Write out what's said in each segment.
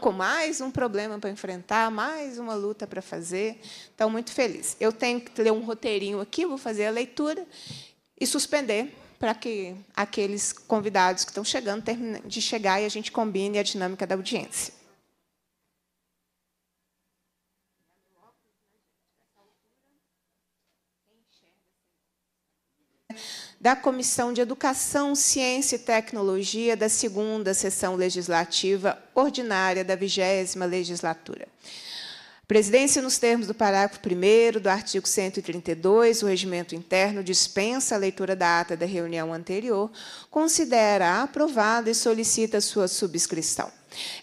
com mais um problema para enfrentar, mais uma luta para fazer. Então, muito feliz. Eu tenho que ler um roteirinho aqui, vou fazer a leitura e suspender para que aqueles convidados que estão chegando terminem de chegar e a gente combine a dinâmica da audiência. da Comissão de Educação, Ciência e Tecnologia da segunda sessão legislativa ordinária da vigésima legislatura. Presidência, nos termos do parágrafo 1 do artigo 132 do Regimento Interno, dispensa a leitura da ata da reunião anterior, considera aprovada e solicita sua subscrição.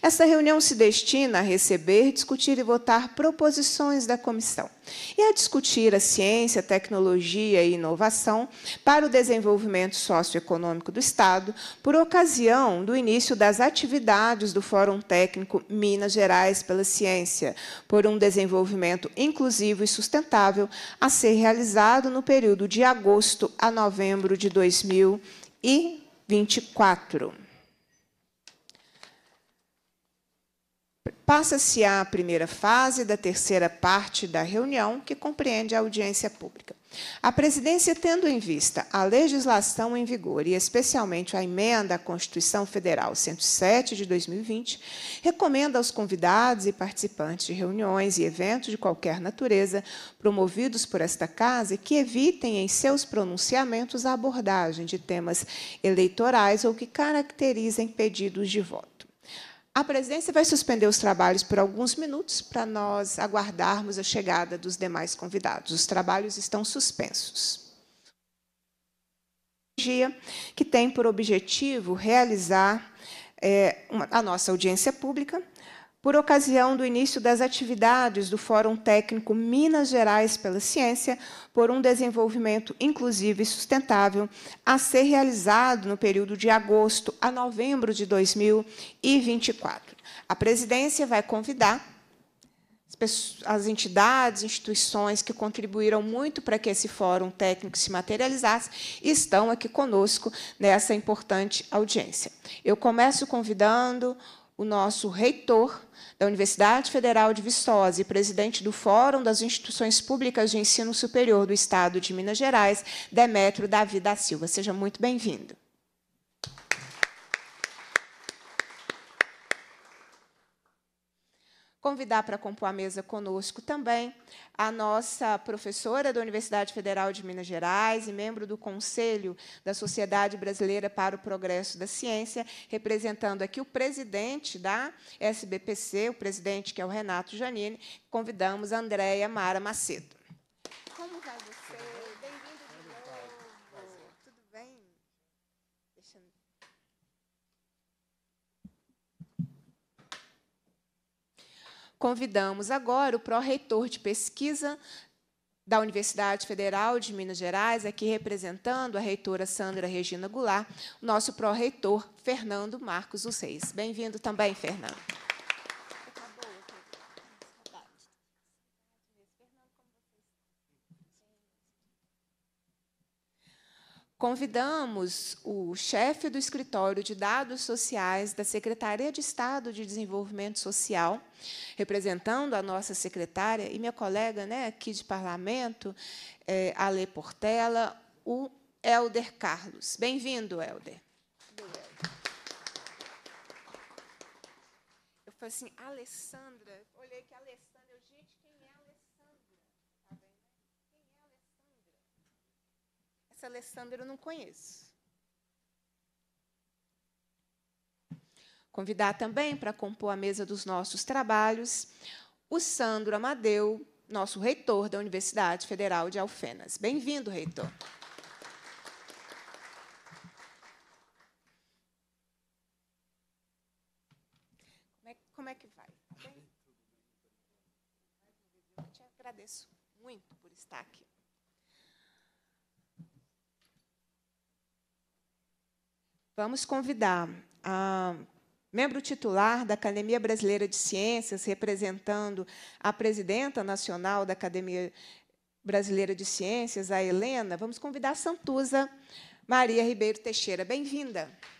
Essa reunião se destina a receber, discutir e votar proposições da comissão e a discutir a ciência, tecnologia e inovação para o desenvolvimento socioeconômico do Estado, por ocasião do início das atividades do Fórum Técnico Minas Gerais pela Ciência, por um desenvolvimento inclusivo e sustentável, a ser realizado no período de agosto a novembro de 2024. Passa-se à primeira fase da terceira parte da reunião, que compreende a audiência pública. A presidência, tendo em vista a legislação em vigor e especialmente a emenda à Constituição Federal 107 de 2020, recomenda aos convidados e participantes de reuniões e eventos de qualquer natureza promovidos por esta casa que evitem em seus pronunciamentos a abordagem de temas eleitorais ou que caracterizem pedidos de voto. A presidência vai suspender os trabalhos por alguns minutos para nós aguardarmos a chegada dos demais convidados. Os trabalhos estão suspensos. Dia que tem por objetivo realizar é, uma, a nossa audiência pública por ocasião do início das atividades do Fórum Técnico Minas Gerais pela Ciência por um Desenvolvimento Inclusivo e Sustentável, a ser realizado no período de agosto a novembro de 2024. A presidência vai convidar as entidades, instituições que contribuíram muito para que esse fórum técnico se materializasse estão aqui conosco nessa importante audiência. Eu começo convidando o nosso reitor da Universidade Federal de Viçosa e presidente do Fórum das Instituições Públicas de Ensino Superior do Estado de Minas Gerais, Demétrio Davi da Silva. Seja muito bem-vindo. convidar para compor a mesa conosco também a nossa professora da Universidade Federal de Minas Gerais e membro do Conselho da Sociedade Brasileira para o Progresso da Ciência, representando aqui o presidente da SBPC, o presidente que é o Renato Janine, convidamos a Andréia Mara Macedo. Como vai você? Convidamos agora o pró-reitor de pesquisa da Universidade Federal de Minas Gerais, aqui representando a reitora Sandra Regina Goulart, nosso pró-reitor Fernando Marcos dos Reis. Bem-vindo também, Fernando. Convidamos o chefe do escritório de dados sociais da Secretaria de Estado de Desenvolvimento Social, representando a nossa secretária e minha colega né, aqui de parlamento, é, Ale Portela, o Helder Carlos. Bem-vindo, Helder. Eu falei assim, Alessandra, olhei que Alessandra. Alessandro eu não conheço. Convidar também para compor a mesa dos nossos trabalhos o Sandro Amadeu, nosso reitor da Universidade Federal de Alfenas. Bem-vindo, reitor. Como é, como é que vai? Bem? Eu te agradeço muito por estar aqui. Vamos convidar a membro titular da Academia Brasileira de Ciências, representando a presidenta nacional da Academia Brasileira de Ciências, a Helena. Vamos convidar a Santuza Maria Ribeiro Teixeira. Bem-vinda. Bem-vinda.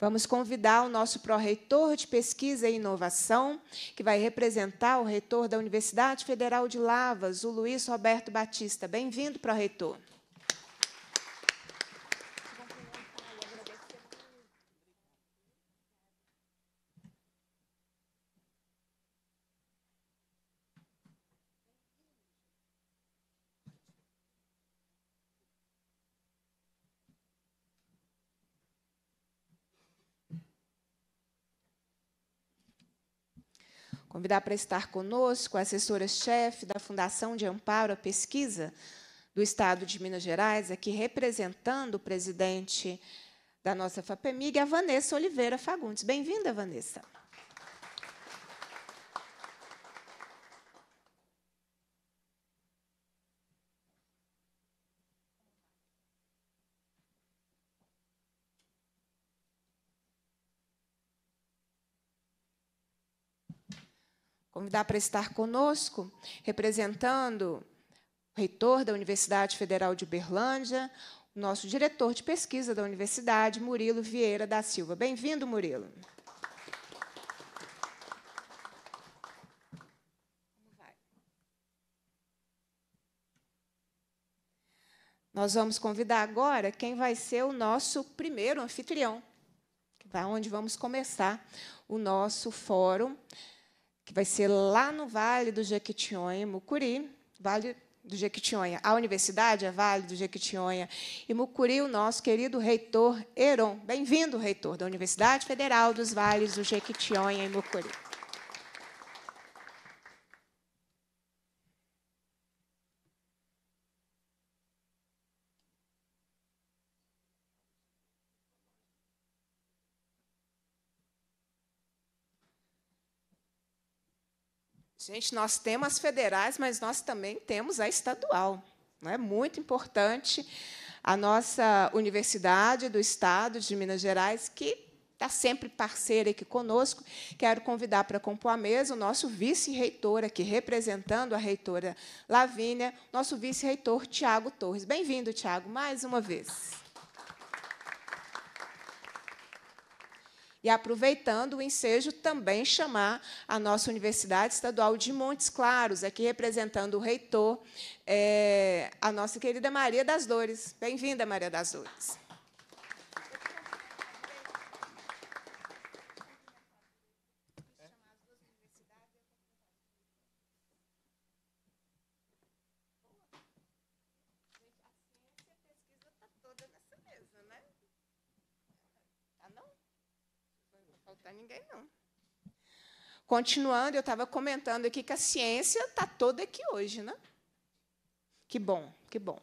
Vamos convidar o nosso pró-reitor de pesquisa e inovação, que vai representar o reitor da Universidade Federal de Lavas, o Luiz Roberto Batista. Bem-vindo, pró-reitor. Convidar para estar conosco a assessora-chefe da Fundação de Amparo à Pesquisa do Estado de Minas Gerais, aqui representando o presidente da nossa FAPEMIG, a Vanessa Oliveira Fagundes. Bem-vinda, Vanessa. convidar para estar conosco, representando o reitor da Universidade Federal de Berlândia, o nosso diretor de pesquisa da universidade, Murilo Vieira da Silva. Bem-vindo, Murilo. Nós vamos convidar agora quem vai ser o nosso primeiro anfitrião, onde vamos começar o nosso fórum que vai ser lá no Vale do Jequitinhonha, Mucuri, Vale do Jequitinhonha. A universidade é Vale do Jequitinhonha. E Mucuri, o nosso querido reitor Heron. Bem-vindo, reitor da Universidade Federal dos Vales do Jequitinhonha e Mucuri. Gente, nós temos as federais, mas nós também temos a estadual. Não é muito importante a nossa universidade do estado de Minas Gerais que está sempre parceira aqui conosco. Quero convidar para compor a mesa o nosso vice-reitor aqui, representando a reitora Lavínia, nosso vice-reitor Tiago Torres. Bem-vindo, Tiago, mais uma vez. e, aproveitando o ensejo, também chamar a nossa Universidade Estadual de Montes Claros, aqui representando o reitor, é, a nossa querida Maria das Dores. Bem-vinda, Maria das Dores. não. Continuando, eu estava comentando aqui que a ciência está toda aqui hoje, né? Que bom, que bom.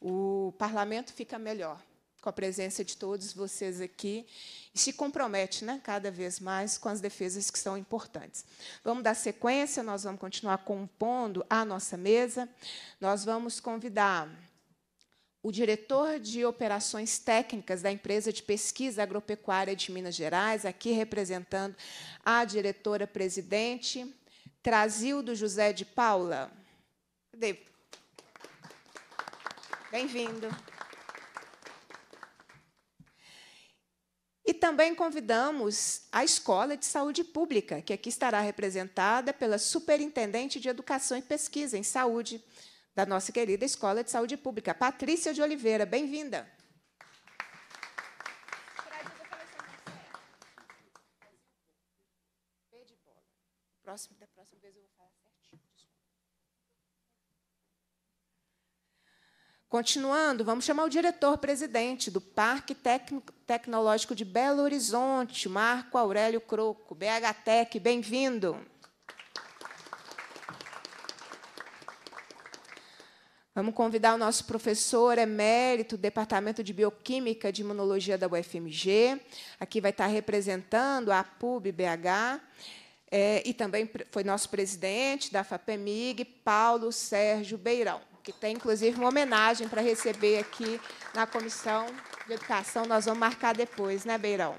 O parlamento fica melhor com a presença de todos vocês aqui e se compromete né, cada vez mais com as defesas que são importantes. Vamos dar sequência, nós vamos continuar compondo a nossa mesa. Nós vamos convidar o diretor de operações técnicas da empresa de pesquisa agropecuária de Minas Gerais, aqui representando a diretora presidente, Trazildo José de Paula. Cadê? Bem-vindo. E também convidamos a Escola de Saúde Pública, que aqui estará representada pela Superintendente de Educação e Pesquisa em Saúde, da nossa querida Escola de Saúde Pública. Patrícia de Oliveira, bem-vinda. Continuando, vamos chamar o diretor-presidente do Parque Tecnológico de Belo Horizonte, Marco Aurélio Croco, BHTEC. Bem-vindo. Vamos convidar o nosso professor emérito, Departamento de Bioquímica de Imunologia da UFMG. Aqui vai estar representando a PUB BH. É, e também foi nosso presidente da FAPEMIG, Paulo Sérgio Beirão, que tem, inclusive, uma homenagem para receber aqui na Comissão de Educação. Nós vamos marcar depois, né, Beirão?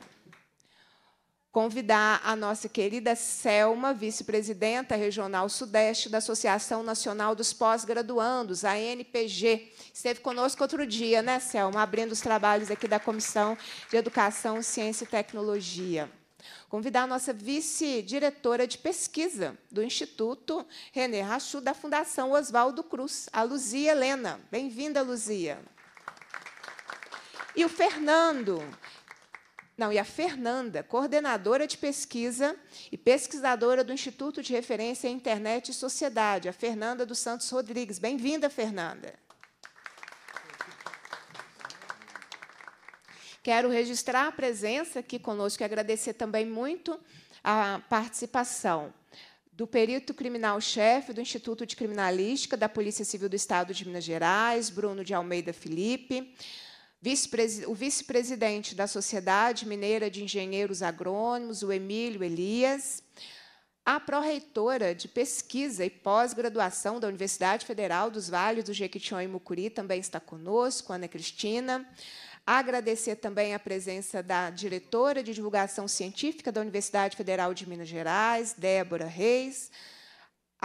convidar a nossa querida Selma, vice-presidenta regional Sudeste da Associação Nacional dos Pós-Graduandos, a NPG. Esteve conosco outro dia, né, Selma, abrindo os trabalhos aqui da Comissão de Educação, Ciência e Tecnologia. Convidar a nossa vice-diretora de pesquisa do Instituto René Rachu, da Fundação Oswaldo Cruz, a Luzia Helena. Bem-vinda, Luzia. E o Fernando, não, e a Fernanda, coordenadora de pesquisa e pesquisadora do Instituto de Referência à Internet e Sociedade, a Fernanda dos Santos Rodrigues. Bem-vinda, Fernanda. Quero registrar a presença aqui conosco e agradecer também muito a participação do perito criminal-chefe do Instituto de Criminalística da Polícia Civil do Estado de Minas Gerais, Bruno de Almeida Felipe, o vice-presidente da Sociedade Mineira de Engenheiros Agrônomos, o Emílio Elias, a pró-reitora de pesquisa e pós-graduação da Universidade Federal dos Vales do Jequitinhonha e Mucuri também está conosco, Ana Cristina. Agradecer também a presença da diretora de divulgação científica da Universidade Federal de Minas Gerais, Débora Reis.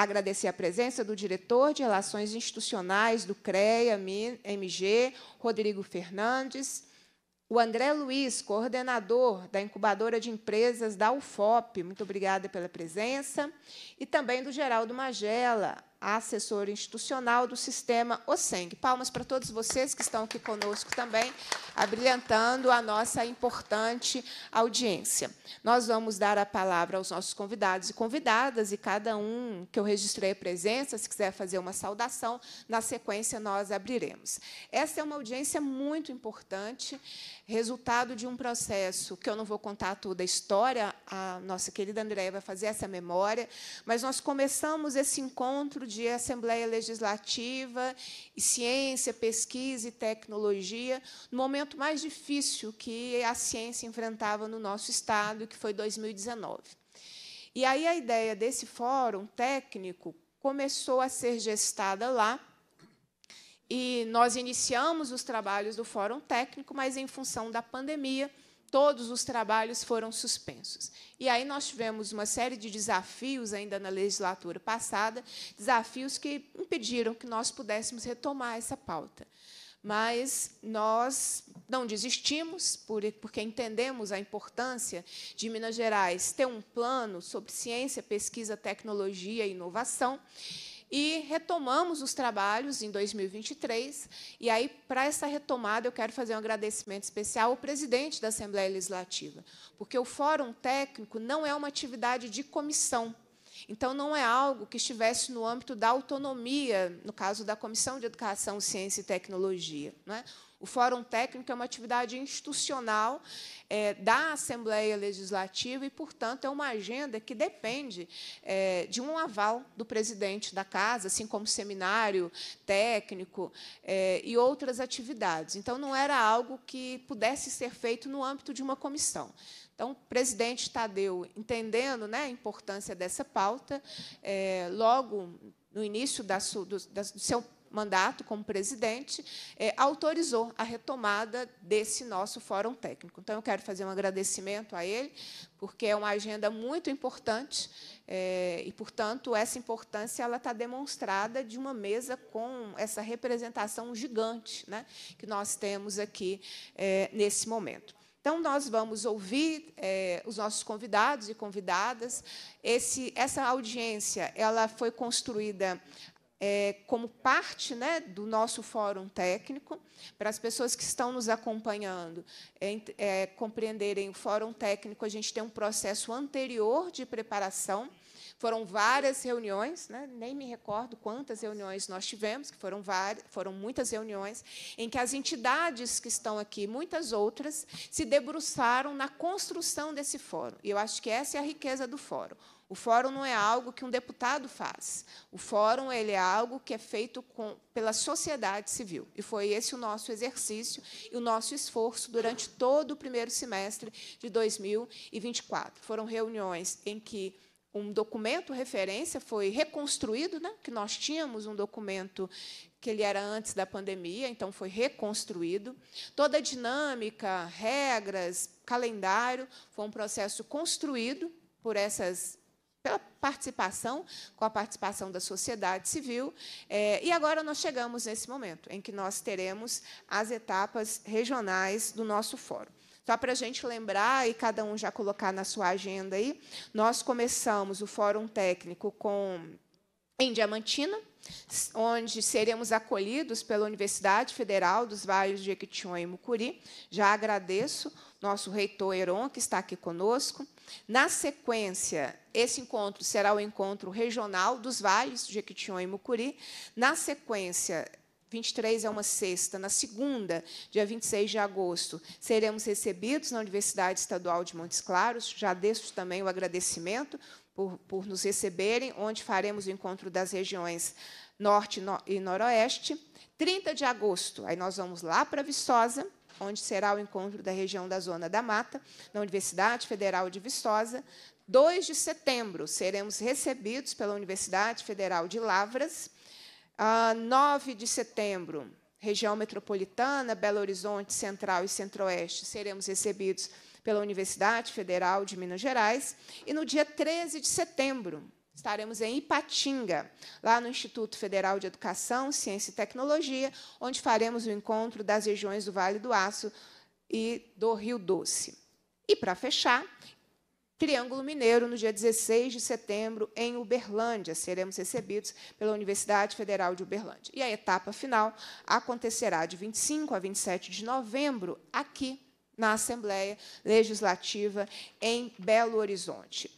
Agradecer a presença do diretor de Relações Institucionais do CREA MG, Rodrigo Fernandes, o André Luiz, coordenador da incubadora de empresas da UFOP, muito obrigada pela presença, e também do Geraldo Magela, Assessor assessora institucional do sistema OSENG. Palmas para todos vocês que estão aqui conosco também, abrilhantando a nossa importante audiência. Nós vamos dar a palavra aos nossos convidados e convidadas, e cada um que eu registrei a presença, se quiser fazer uma saudação, na sequência nós abriremos. Esta é uma audiência muito importante, resultado de um processo que eu não vou contar toda a história, a nossa querida Andréia vai fazer essa memória, mas nós começamos esse encontro de Assembleia Legislativa, ciência, pesquisa e tecnologia, no momento mais difícil que a ciência enfrentava no nosso Estado, que foi 2019. E aí a ideia desse fórum técnico começou a ser gestada lá, e nós iniciamos os trabalhos do Fórum Técnico, mas, em função da pandemia, todos os trabalhos foram suspensos. E aí nós tivemos uma série de desafios ainda na legislatura passada, desafios que impediram que nós pudéssemos retomar essa pauta. Mas nós não desistimos, porque entendemos a importância de Minas Gerais ter um plano sobre ciência, pesquisa, tecnologia e inovação e retomamos os trabalhos em 2023. E aí, para essa retomada, eu quero fazer um agradecimento especial ao presidente da Assembleia Legislativa, porque o Fórum Técnico não é uma atividade de comissão. Então, não é algo que estivesse no âmbito da autonomia, no caso da Comissão de Educação, Ciência e Tecnologia. Não é? O Fórum Técnico é uma atividade institucional é, da Assembleia Legislativa e, portanto, é uma agenda que depende é, de um aval do presidente da casa, assim como seminário técnico é, e outras atividades. Então, não era algo que pudesse ser feito no âmbito de uma comissão. Então, o presidente Tadeu, entendendo né, a importância dessa pauta, é, logo no início da, do, da, do seu mandato como presidente, é, autorizou a retomada desse nosso fórum técnico. Então, eu quero fazer um agradecimento a ele, porque é uma agenda muito importante é, e, portanto, essa importância ela está demonstrada de uma mesa com essa representação gigante né, que nós temos aqui é, nesse momento. Então, nós vamos ouvir é, os nossos convidados e convidadas. Esse, essa audiência ela foi construída é, como parte né, do nosso fórum técnico, para as pessoas que estão nos acompanhando é, é, compreenderem o fórum técnico, a gente tem um processo anterior de preparação. Foram várias reuniões, né, nem me recordo quantas reuniões nós tivemos, que foram várias, foram muitas reuniões, em que as entidades que estão aqui, muitas outras, se debruçaram na construção desse fórum. E eu acho que essa é a riqueza do fórum o fórum não é algo que um deputado faz. O fórum ele é algo que é feito com, pela sociedade civil. E foi esse o nosso exercício e o nosso esforço durante todo o primeiro semestre de 2024. Foram reuniões em que um documento referência foi reconstruído, né? que nós tínhamos um documento que ele era antes da pandemia, então foi reconstruído. Toda a dinâmica, regras, calendário, foi um processo construído por essas pela participação, com a participação da sociedade civil. É, e agora nós chegamos nesse momento em que nós teremos as etapas regionais do nosso fórum. Só para a gente lembrar e cada um já colocar na sua agenda aí, nós começamos o fórum técnico com em Diamantina, onde seremos acolhidos pela Universidade Federal dos Vales de Equitinhonha e Mucuri. Já agradeço nosso reitor Heron, que está aqui conosco. Na sequência, esse encontro será o encontro regional dos vales, Jequitinhonha e Mucuri. Na sequência, 23 é uma sexta. Na segunda, dia 26 de agosto, seremos recebidos na Universidade Estadual de Montes Claros. Já deixo também o agradecimento por, por nos receberem, onde faremos o encontro das regiões Norte e Noroeste. 30 de agosto, aí nós vamos lá para Viçosa, onde será o encontro da região da Zona da Mata, na Universidade Federal de Viçosa. 2 de setembro, seremos recebidos pela Universidade Federal de Lavras. Uh, ah, 9 de setembro, região metropolitana, Belo Horizonte, Central e Centro-Oeste, seremos recebidos pela Universidade Federal de Minas Gerais. E no dia 13 de setembro, estaremos em Ipatinga, lá no Instituto Federal de Educação, Ciência e Tecnologia, onde faremos o encontro das regiões do Vale do Aço e do Rio Doce. E, para fechar, Triângulo Mineiro, no dia 16 de setembro, em Uberlândia. Seremos recebidos pela Universidade Federal de Uberlândia. E a etapa final acontecerá de 25 a 27 de novembro, aqui na Assembleia Legislativa em Belo Horizonte.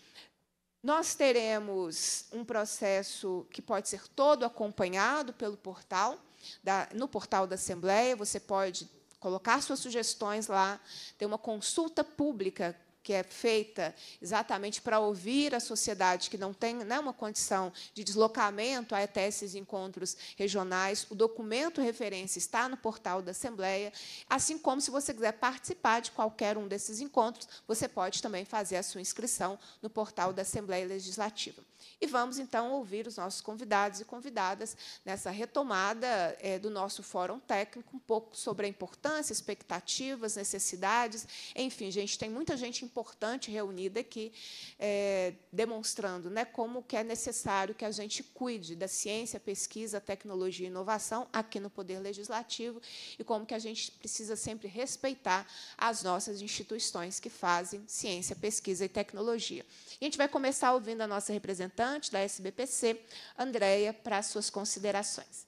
Nós teremos um processo que pode ser todo acompanhado pelo portal, da, no portal da Assembleia, você pode colocar suas sugestões lá, ter uma consulta pública que é feita exatamente para ouvir a sociedade que não tem né, uma condição de deslocamento até esses encontros regionais. O documento referência está no portal da Assembleia, assim como se você quiser participar de qualquer um desses encontros, você pode também fazer a sua inscrição no portal da Assembleia Legislativa. E vamos, então, ouvir os nossos convidados e convidadas nessa retomada é, do nosso fórum técnico, um pouco sobre a importância, expectativas, necessidades. Enfim, gente, tem muita gente importante reunida aqui, é, demonstrando né, como que é necessário que a gente cuide da ciência, pesquisa, tecnologia e inovação aqui no Poder Legislativo e como que a gente precisa sempre respeitar as nossas instituições que fazem ciência, pesquisa e tecnologia. E a gente vai começar ouvindo a nossa representante representante da SBPC, Andréia, para suas considerações.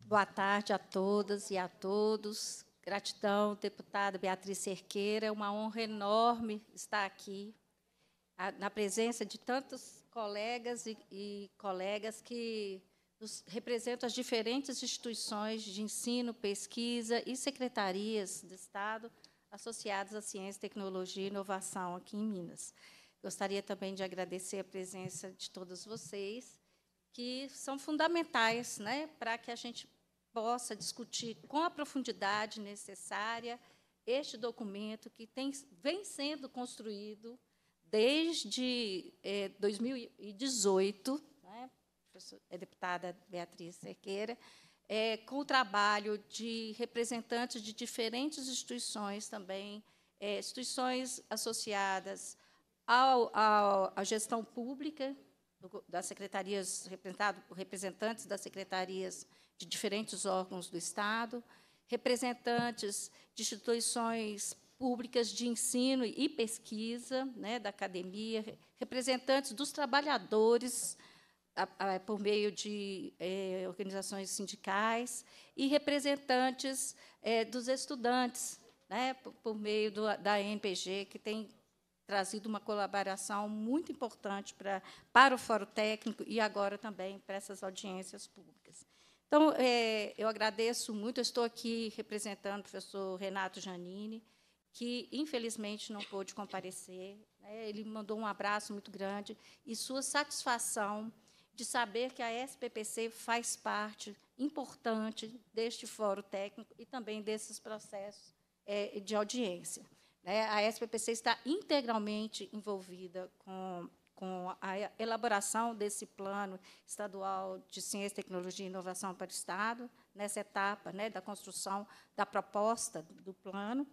Boa tarde a todas e a todos. Gratidão, deputada Beatriz Cerqueira. É uma honra enorme estar aqui, na presença de tantos colegas e, e colegas que nos representam as diferentes instituições de ensino, pesquisa e secretarias do Estado associados à ciência, tecnologia e inovação aqui em Minas. Gostaria também de agradecer a presença de todos vocês, que são fundamentais né, para que a gente possa discutir com a profundidade necessária este documento que tem, vem sendo construído desde eh, né, é, 2018, né, a deputada Beatriz Cerqueira, é, com o trabalho de representantes de diferentes instituições também, é, instituições associadas ao, ao, à gestão pública, do, das secretarias, representado representantes das secretarias de diferentes órgãos do Estado, representantes de instituições públicas de ensino e pesquisa, né, da academia, representantes dos trabalhadores a, a, por meio de é, organizações sindicais e representantes é, dos estudantes, né, por, por meio do, da NPG, que tem trazido uma colaboração muito importante pra, para o Fórum Técnico e agora também para essas audiências públicas. Então, é, eu agradeço muito, eu estou aqui representando o professor Renato Janini, que infelizmente não pôde comparecer. Né, ele mandou um abraço muito grande e sua satisfação de saber que a SPPC faz parte importante deste fórum técnico e também desses processos é, de audiência. Né? A SPPC está integralmente envolvida com, com a elaboração desse plano estadual de ciência, tecnologia e inovação para o Estado, nessa etapa né, da construção da proposta do plano.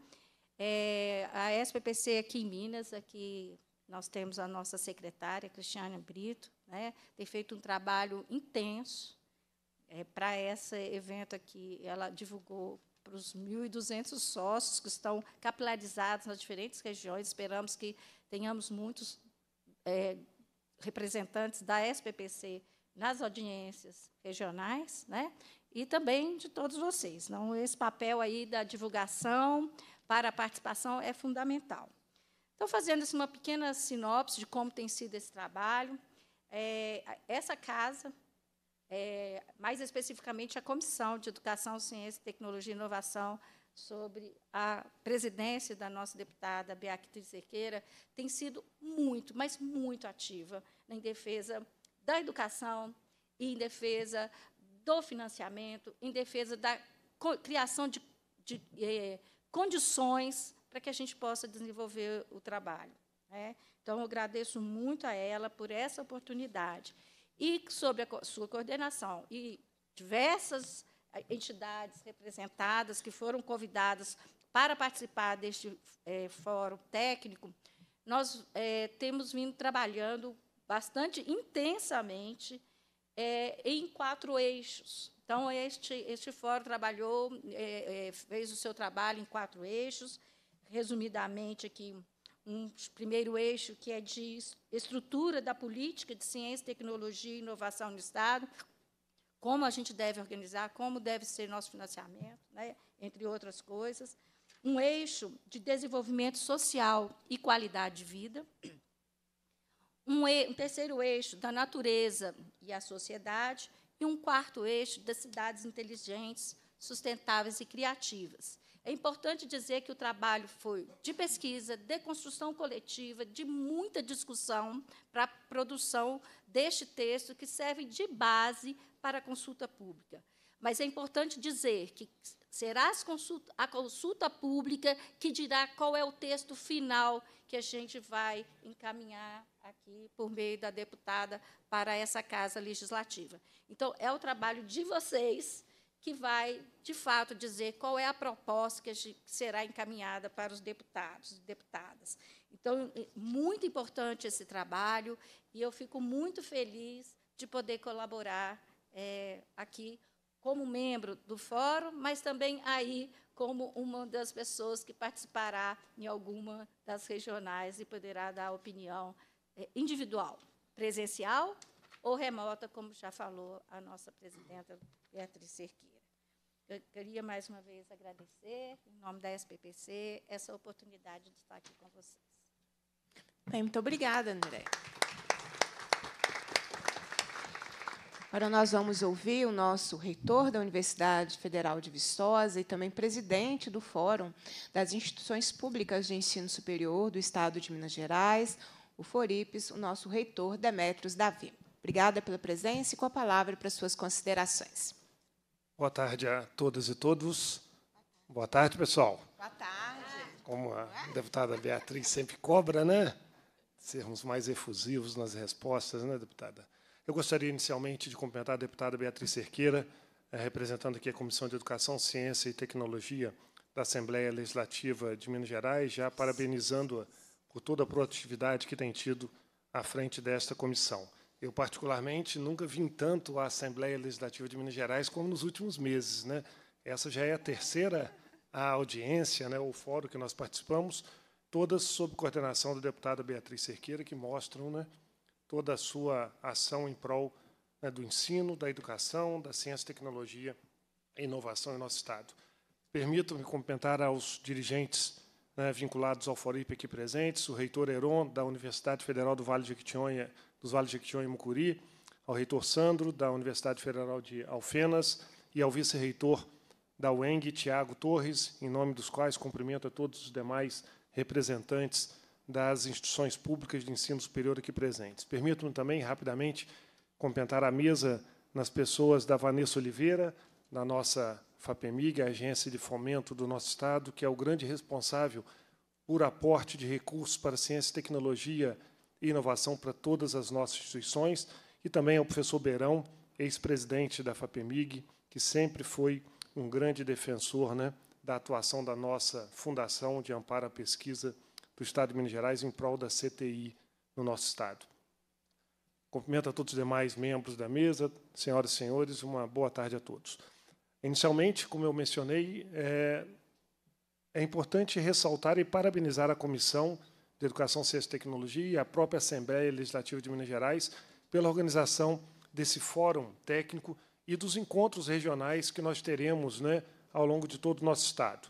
É, a SPPC aqui em Minas, aqui nós temos a nossa secretária, Cristiane Brito, né, feito um trabalho intenso é, para esse evento aqui. Ela divulgou para os 1.200 sócios que estão capilarizados nas diferentes regiões. Esperamos que tenhamos muitos é, representantes da SPPC nas audiências regionais, né? e também de todos vocês. Então, esse papel aí da divulgação para a participação é fundamental. Então, fazendo assim uma pequena sinopse de como tem sido esse trabalho, é, essa casa, é, mais especificamente a Comissão de Educação, Ciência, Tecnologia e Inovação, sobre a presidência da nossa deputada Beatriz Zequeira, tem sido muito, mas muito ativa em defesa da educação e em defesa do financiamento, em defesa da criação de, de eh, condições para que a gente possa desenvolver o trabalho. Né? Então, eu agradeço muito a ela por essa oportunidade. E sobre a sua coordenação e diversas eh, entidades representadas que foram convidadas para participar deste é, fórum técnico, nós é, temos vindo trabalhando bastante intensamente é, em quatro eixos. Então, este, este fórum trabalhou, fez o seu trabalho em quatro eixos. Resumidamente, aqui, um primeiro eixo que é de estrutura da política de ciência, tecnologia e inovação no Estado, como a gente deve organizar, como deve ser nosso financiamento, né, entre outras coisas. Um eixo de desenvolvimento social e qualidade de vida. Um, e, um terceiro eixo da natureza e a sociedade. E um quarto eixo das cidades inteligentes, sustentáveis e criativas. É importante dizer que o trabalho foi de pesquisa, de construção coletiva, de muita discussão para a produção deste texto, que serve de base para a consulta pública. Mas é importante dizer que será consulta, a consulta pública que dirá qual é o texto final que a gente vai encaminhar aqui por meio da deputada para essa casa legislativa. Então, é o trabalho de vocês que vai, de fato, dizer qual é a proposta que será encaminhada para os deputados e deputadas. Então, é muito importante esse trabalho, e eu fico muito feliz de poder colaborar é, aqui como membro do fórum, mas também aí como uma das pessoas que participará em alguma das regionais e poderá dar opinião é, individual, presencial ou remota, como já falou a nossa presidenta Beatriz Cerqueira. Eu queria mais uma vez agradecer, em nome da SPPC, essa oportunidade de estar aqui com vocês. Bem, muito obrigada, André. Agora nós vamos ouvir o nosso reitor da Universidade Federal de Viçosa e também presidente do Fórum das Instituições Públicas de Ensino Superior do Estado de Minas Gerais, o FORIPES, o nosso reitor Demetrios Davi. Obrigada pela presença e com a palavra para suas considerações. Boa tarde a todas e todos. Boa tarde, pessoal. Boa tarde. Como a deputada Beatriz sempre cobra, né? Sermos mais efusivos nas respostas, né, deputada? Eu gostaria inicialmente de cumprimentar a deputada Beatriz Cerqueira, eh, representando aqui a Comissão de Educação, Ciência e Tecnologia da Assembleia Legislativa de Minas Gerais, já parabenizando-a por toda a produtividade que tem tido à frente desta comissão. Eu, particularmente, nunca vim tanto à Assembleia Legislativa de Minas Gerais como nos últimos meses. Né? Essa já é a terceira audiência, né, o fórum que nós participamos, todas sob coordenação da deputada Beatriz Cerqueira, que mostram né, toda a sua ação em prol né, do ensino, da educação, da ciência, tecnologia e inovação em nosso Estado. Permito-me cumprimentar aos dirigentes né, vinculados ao FORIP aqui presentes, o reitor Heron, da Universidade Federal do Vale de Jequitinhonha, dos Vales de Jequitinhonha e Mucuri, ao reitor Sandro, da Universidade Federal de Alfenas, e ao vice-reitor da UENG, Tiago Torres, em nome dos quais cumprimento a todos os demais representantes das instituições públicas de ensino superior aqui presentes. Permito-me também, rapidamente, complementar a mesa nas pessoas da Vanessa Oliveira, da nossa FAPEMIG, é a agência de fomento do nosso Estado, que é o grande responsável por aporte de recursos para ciência e tecnologia e inovação para todas as nossas instituições, e também ao professor Beirão, ex-presidente da FAPEMIG, que sempre foi um grande defensor né, da atuação da nossa Fundação de Amparo à Pesquisa do Estado de Minas Gerais em prol da CTI no nosso Estado. Cumprimento a todos os demais membros da mesa, senhoras e senhores, uma boa tarde a todos. Inicialmente, como eu mencionei, é, é importante ressaltar e parabenizar a comissão de Educação, Ciência e Tecnologia e a própria Assembleia Legislativa de Minas Gerais pela organização desse fórum técnico e dos encontros regionais que nós teremos né, ao longo de todo o nosso Estado.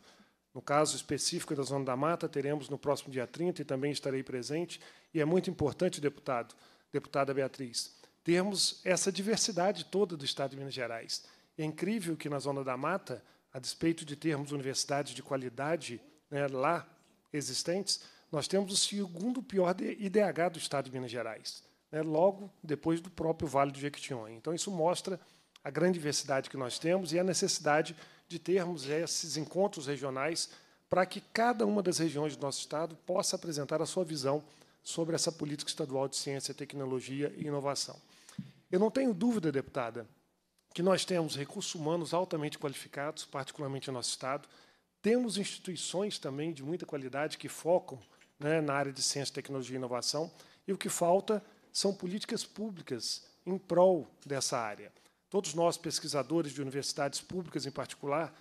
No caso específico da Zona da Mata, teremos no próximo dia 30 e também estarei presente. E é muito importante, deputado, deputada Beatriz, termos essa diversidade toda do Estado de Minas Gerais. É incrível que na Zona da Mata, a despeito de termos universidades de qualidade né, lá existentes, nós temos o segundo pior IDH do estado de Minas Gerais, né, logo depois do próprio Vale do Jequitinhonha. Então, isso mostra a grande diversidade que nós temos e a necessidade de termos esses encontros regionais para que cada uma das regiões do nosso estado possa apresentar a sua visão sobre essa política estadual de ciência, tecnologia e inovação. Eu não tenho dúvida, deputada, que nós temos recursos humanos altamente qualificados, particularmente no nosso estado, temos instituições também de muita qualidade que focam né, na área de ciência, tecnologia e inovação, e o que falta são políticas públicas em prol dessa área. Todos nós, pesquisadores de universidades públicas em particular,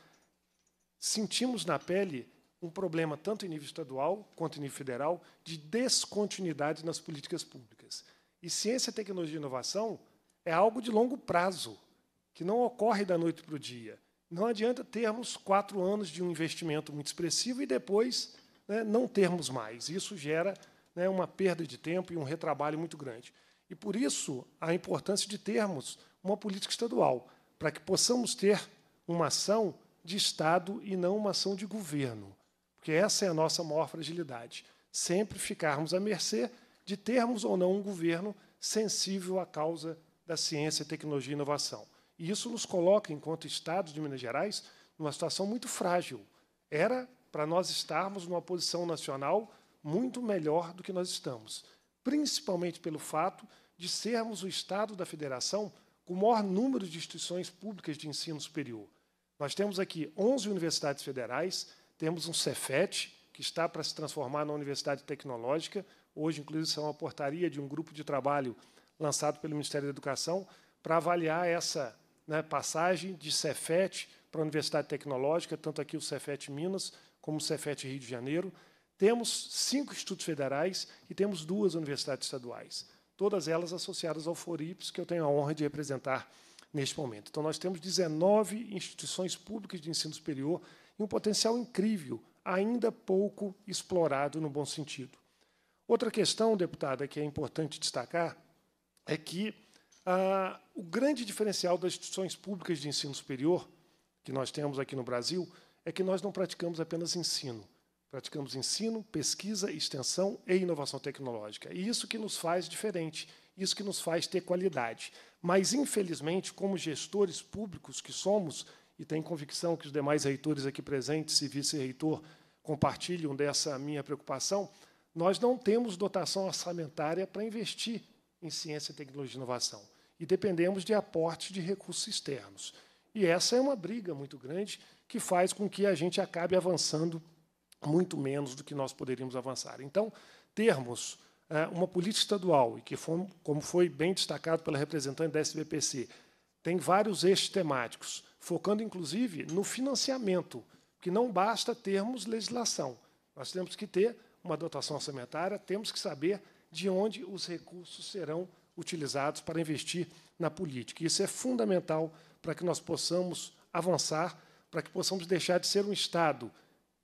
sentimos na pele um problema, tanto em nível estadual quanto em nível federal, de descontinuidade nas políticas públicas. E ciência, tecnologia e inovação é algo de longo prazo, que não ocorre da noite para o dia. Não adianta termos quatro anos de um investimento muito expressivo e depois né, não termos mais. Isso gera né, uma perda de tempo e um retrabalho muito grande. E por isso a importância de termos uma política estadual, para que possamos ter uma ação de Estado e não uma ação de governo. Porque essa é a nossa maior fragilidade. Sempre ficarmos à mercê de termos ou não um governo sensível à causa da ciência, tecnologia e inovação. E isso nos coloca, enquanto Estado de Minas Gerais, numa situação muito frágil. Era para nós estarmos numa posição nacional muito melhor do que nós estamos, principalmente pelo fato de sermos o Estado da Federação com o maior número de instituições públicas de ensino superior. Nós temos aqui 11 universidades federais, temos um Cefet, que está para se transformar na Universidade Tecnológica, hoje, inclusive, é uma portaria de um grupo de trabalho lançado pelo Ministério da Educação para avaliar essa né, passagem de Cefet para a Universidade Tecnológica, tanto aqui o Cefet Minas, como o Cefet Rio de Janeiro, temos cinco institutos federais e temos duas universidades estaduais, todas elas associadas ao Forips, que eu tenho a honra de representar neste momento. Então, nós temos 19 instituições públicas de ensino superior e um potencial incrível, ainda pouco explorado no bom sentido. Outra questão, deputada, que é importante destacar é que ah, o grande diferencial das instituições públicas de ensino superior que nós temos aqui no Brasil é que nós não praticamos apenas ensino. Praticamos ensino, pesquisa, extensão e inovação tecnológica. E isso que nos faz diferente, isso que nos faz ter qualidade. Mas, infelizmente, como gestores públicos que somos, e tenho convicção que os demais reitores aqui presentes e vice-reitor compartilham dessa minha preocupação, nós não temos dotação orçamentária para investir em ciência, tecnologia e inovação. E dependemos de aportes de recursos externos. E essa é uma briga muito grande que faz com que a gente acabe avançando muito menos do que nós poderíamos avançar. Então, termos eh, uma política estadual, e que, foi, como foi bem destacado pela representante da SBPC, tem vários eixos temáticos, focando inclusive no financiamento, que não basta termos legislação. Nós temos que ter uma dotação orçamentária, temos que saber de onde os recursos serão utilizados para investir na política. Isso é fundamental para que nós possamos avançar para que possamos deixar de ser um Estado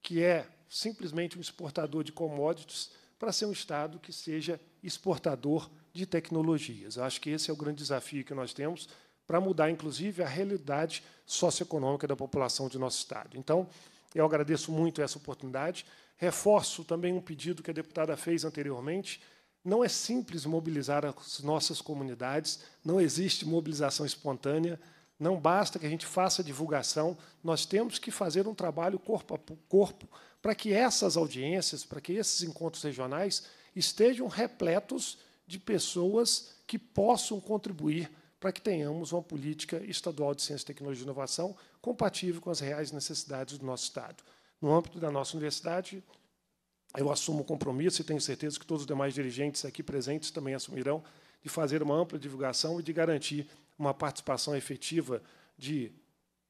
que é simplesmente um exportador de commodities para ser um Estado que seja exportador de tecnologias. Eu acho que esse é o grande desafio que nós temos para mudar, inclusive, a realidade socioeconômica da população de nosso Estado. Então, eu agradeço muito essa oportunidade. Reforço também um pedido que a deputada fez anteriormente. Não é simples mobilizar as nossas comunidades, não existe mobilização espontânea. Não basta que a gente faça divulgação, nós temos que fazer um trabalho corpo a corpo para que essas audiências, para que esses encontros regionais estejam repletos de pessoas que possam contribuir para que tenhamos uma política estadual de ciência, tecnologia e inovação compatível com as reais necessidades do nosso Estado. No âmbito da nossa universidade, eu assumo o compromisso e tenho certeza que todos os demais dirigentes aqui presentes também assumirão de fazer uma ampla divulgação e de garantir uma participação efetiva de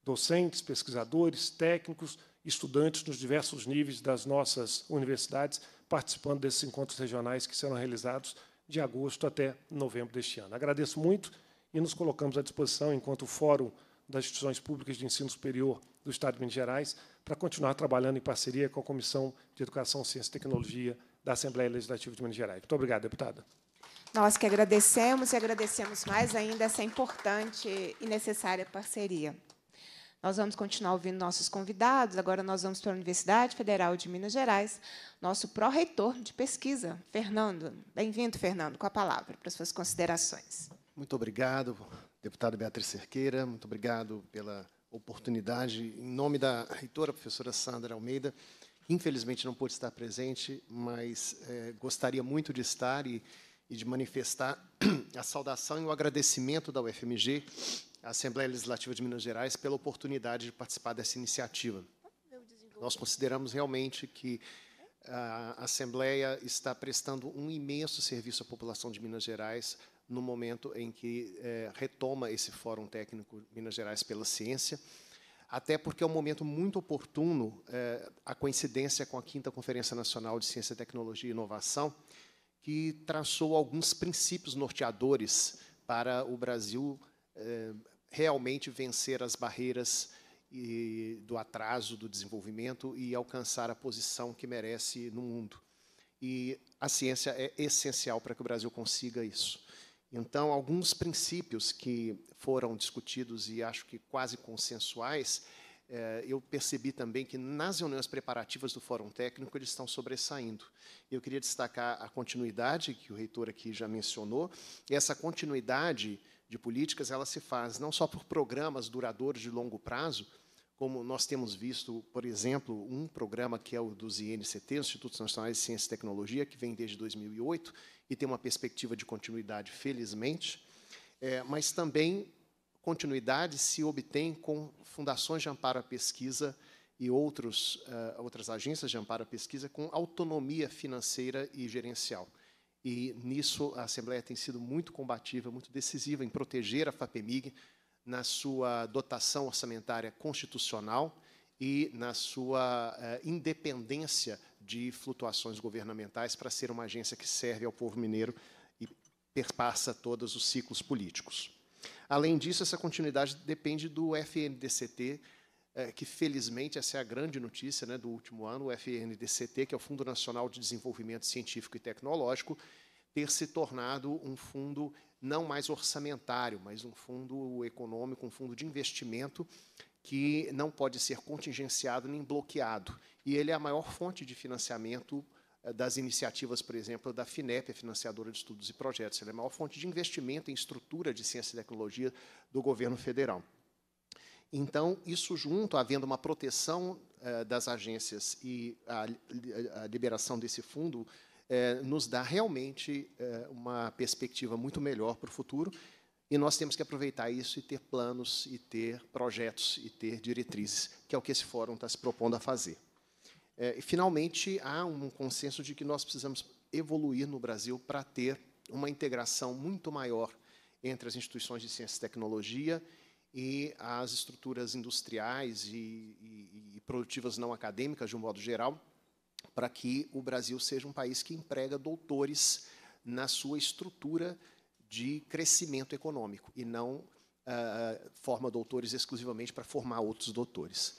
docentes, pesquisadores, técnicos, estudantes nos diversos níveis das nossas universidades, participando desses encontros regionais que serão realizados de agosto até novembro deste ano. Agradeço muito e nos colocamos à disposição, enquanto Fórum das Instituições Públicas de Ensino Superior do Estado de Minas Gerais, para continuar trabalhando em parceria com a Comissão de Educação, Ciência e Tecnologia da Assembleia Legislativa de Minas Gerais. Muito obrigado, deputada. Nós que agradecemos e agradecemos mais ainda essa importante e necessária parceria. Nós vamos continuar ouvindo nossos convidados. Agora nós vamos para a Universidade Federal de Minas Gerais, nosso pró-reitor de pesquisa, Fernando. Bem-vindo, Fernando, com a palavra para suas considerações. Muito obrigado, deputada Beatriz Cerqueira. Muito obrigado pela oportunidade. Em nome da reitora, professora Sandra Almeida, infelizmente não pôde estar presente, mas é, gostaria muito de estar e e de manifestar a saudação e o agradecimento da UFMG Assembleia Legislativa de Minas Gerais pela oportunidade de participar dessa iniciativa. Nós consideramos realmente que ah, a Assembleia está prestando um imenso serviço à população de Minas Gerais no momento em que é, retoma esse Fórum Técnico Minas Gerais pela Ciência, até porque é um momento muito oportuno é, a coincidência com a 5 Conferência Nacional de Ciência, Tecnologia e Inovação, que traçou alguns princípios norteadores para o Brasil eh, realmente vencer as barreiras e, do atraso do desenvolvimento e alcançar a posição que merece no mundo. E a ciência é essencial para que o Brasil consiga isso. Então, alguns princípios que foram discutidos e acho que quase consensuais é, eu percebi também que nas reuniões preparativas do Fórum Técnico eles estão sobressaindo. Eu queria destacar a continuidade, que o reitor aqui já mencionou, e essa continuidade de políticas ela se faz não só por programas duradouros de longo prazo, como nós temos visto, por exemplo, um programa que é o dos INCT, Institutos Nacionais de Ciência e Tecnologia, que vem desde 2008 e tem uma perspectiva de continuidade, felizmente, é, mas também continuidade se obtém com fundações de amparo à pesquisa e outros, uh, outras agências de amparo à pesquisa com autonomia financeira e gerencial. E nisso a Assembleia tem sido muito combativa, muito decisiva em proteger a FAPEMIG na sua dotação orçamentária constitucional e na sua uh, independência de flutuações governamentais para ser uma agência que serve ao povo mineiro e perpassa todos os ciclos políticos. Além disso, essa continuidade depende do FNDCT, é, que felizmente essa é a grande notícia né, do último ano, o FNDCT, que é o Fundo Nacional de Desenvolvimento Científico e Tecnológico, ter se tornado um fundo não mais orçamentário, mas um fundo econômico, um fundo de investimento que não pode ser contingenciado nem bloqueado. E ele é a maior fonte de financiamento eh, das iniciativas, por exemplo, da FINEP, a é Financiadora de Estudos e Projetos. Ela é a maior fonte de investimento em estrutura de ciência e tecnologia do governo federal. Então, isso junto, havendo uma proteção eh, das agências e a, liberação desse fundo, eh, nos dá realmente uma perspectiva muito melhor para o futuro. E nós temos que aproveitar isso e ter planos, e ter projetos, e ter diretrizes, que é o que esse fórum está se propondo a fazer. É, e, finalmente, há um consenso de que nós precisamos evoluir no Brasil para ter uma integração muito maior entre as instituições de ciência e tecnologia e as estruturas industriais e, e, e produtivas não acadêmicas, de um modo geral, para que o Brasil seja um país que emprega doutores na sua estrutura de crescimento econômico e não uh, forma doutores exclusivamente para formar outros doutores.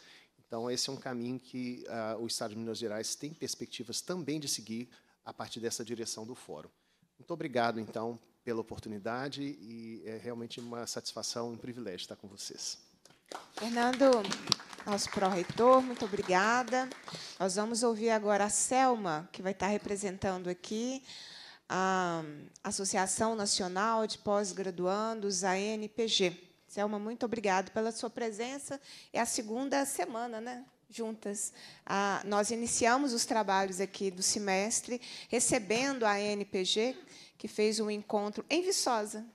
Então, esse é um caminho que uh, o Estado de Minas Gerais tem perspectivas também de seguir a partir dessa direção do Fórum. Muito obrigado, então, pela oportunidade e é realmente uma satisfação, e um privilégio estar com vocês. Fernando, nosso pró-reitor, muito obrigada. Nós vamos ouvir agora a Selma, que vai estar representando aqui a Associação Nacional de Pós-Graduandos, a ANPG. Selma, muito obrigado pela sua presença. É a segunda semana, né? juntas. Ah, nós iniciamos os trabalhos aqui do semestre recebendo a ANPG, que fez um encontro em Viçosa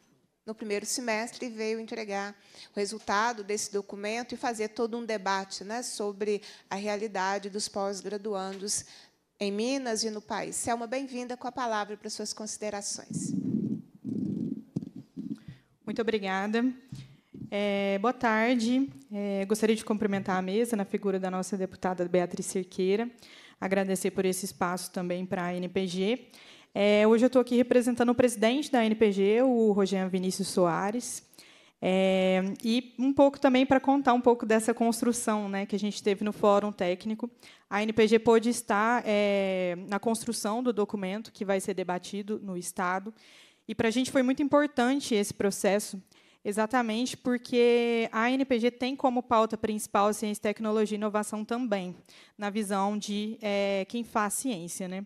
no primeiro semestre e veio entregar o resultado desse documento e fazer todo um debate né, sobre a realidade dos pós-graduandos em Minas e no país. Selma, bem-vinda com a palavra para suas considerações. Muito obrigada. É, boa tarde. É, gostaria de cumprimentar a mesa na figura da nossa deputada Beatriz Cerqueira, agradecer por esse espaço também para a NPG. É, hoje eu estou aqui representando o presidente da NPG, o Rogério Vinícius Soares, é, e um pouco também para contar um pouco dessa construção né, que a gente teve no Fórum Técnico. A NPG pôde estar é, na construção do documento que vai ser debatido no Estado, e para a gente foi muito importante esse processo, Exatamente, porque a NPG tem como pauta principal ciência, tecnologia e inovação também, na visão de é, quem faz ciência. Né?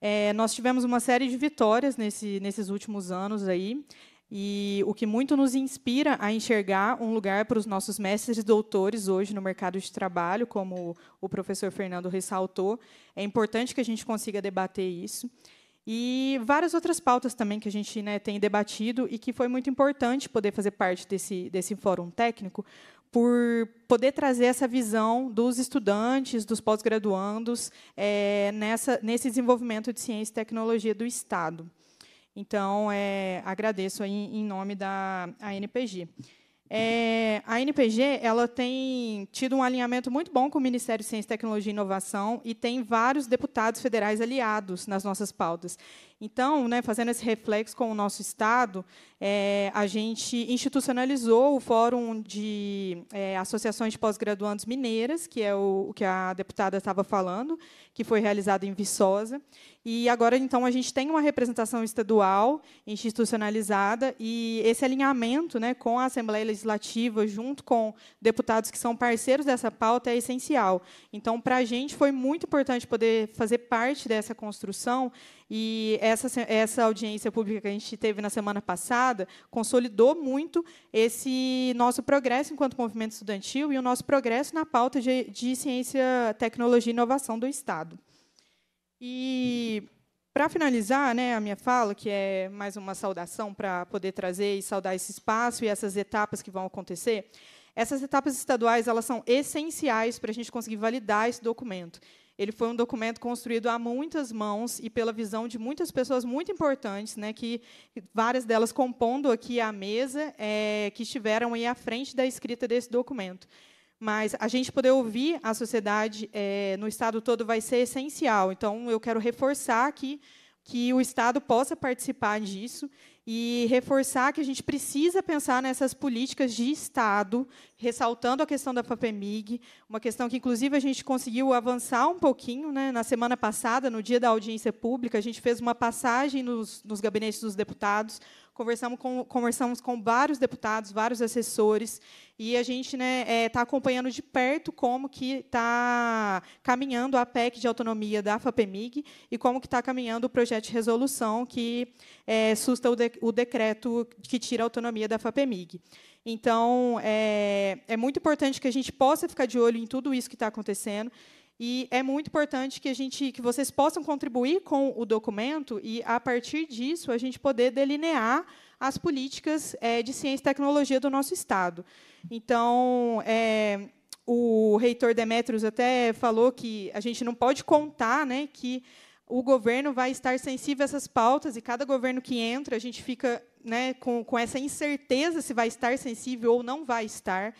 É, nós tivemos uma série de vitórias nesse, nesses últimos anos aí, e o que muito nos inspira a enxergar um lugar para os nossos mestres e doutores hoje no mercado de trabalho, como o professor Fernando ressaltou, é importante que a gente consiga debater isso. E várias outras pautas também que a gente né, tem debatido e que foi muito importante poder fazer parte desse, desse fórum técnico, por poder trazer essa visão dos estudantes, dos pós-graduandos, é, nessa, nesse desenvolvimento de ciência e tecnologia do Estado. Então, é, agradeço em, em nome da ANPG. É, a NPG ela tem tido um alinhamento muito bom com o Ministério de Ciência, Tecnologia e Inovação e tem vários deputados federais aliados nas nossas pautas. Então, né, fazendo esse reflexo com o nosso Estado, é, a gente institucionalizou o Fórum de é, Associações de Pós-Graduandos Mineiras, que é o, o que a deputada estava falando, que foi realizado em Viçosa. E agora, então, a gente tem uma representação estadual institucionalizada e esse alinhamento né, com a Assembleia Legislativa, junto com deputados que são parceiros dessa pauta, é essencial. Então, para a gente foi muito importante poder fazer parte dessa construção e essa, essa audiência pública que a gente teve na semana passada consolidou muito esse nosso progresso enquanto movimento estudantil e o nosso progresso na pauta de, de ciência, tecnologia e inovação do Estado. E para finalizar né, a minha fala, que é mais uma saudação para poder trazer e saudar esse espaço e essas etapas que vão acontecer, essas etapas estaduais elas são essenciais para a gente conseguir validar esse documento. Ele foi um documento construído a muitas mãos e pela visão de muitas pessoas muito importantes, né, que várias delas compondo aqui a mesa, é, que estiveram aí à frente da escrita desse documento. Mas a gente poder ouvir a sociedade é, no Estado todo vai ser essencial. Então, eu quero reforçar aqui que o Estado possa participar disso e reforçar que a gente precisa pensar nessas políticas de Estado, ressaltando a questão da FAPEMIG, uma questão que, inclusive, a gente conseguiu avançar um pouquinho. Né? Na semana passada, no dia da audiência pública, a gente fez uma passagem nos, nos gabinetes dos deputados, conversamos com, conversamos com vários deputados, vários assessores, e a gente está né, é, tá acompanhando de perto como que está caminhando a PEC de autonomia da FAPEMIG e como que está caminhando o projeto de resolução que é, susta o, de, o decreto que tira a autonomia da FAPEMIG. Então, é, é muito importante que a gente possa ficar de olho em tudo isso que está acontecendo, e é muito importante que a gente, que vocês possam contribuir com o documento e a partir disso a gente poder delinear as políticas é, de ciência e tecnologia do nosso estado. Então, é, o reitor Demetrios até falou que a gente não pode contar, né, que o governo vai estar sensível a essas pautas e cada governo que entra a gente fica né, com, com essa incerteza se vai estar sensível ou não vai estar.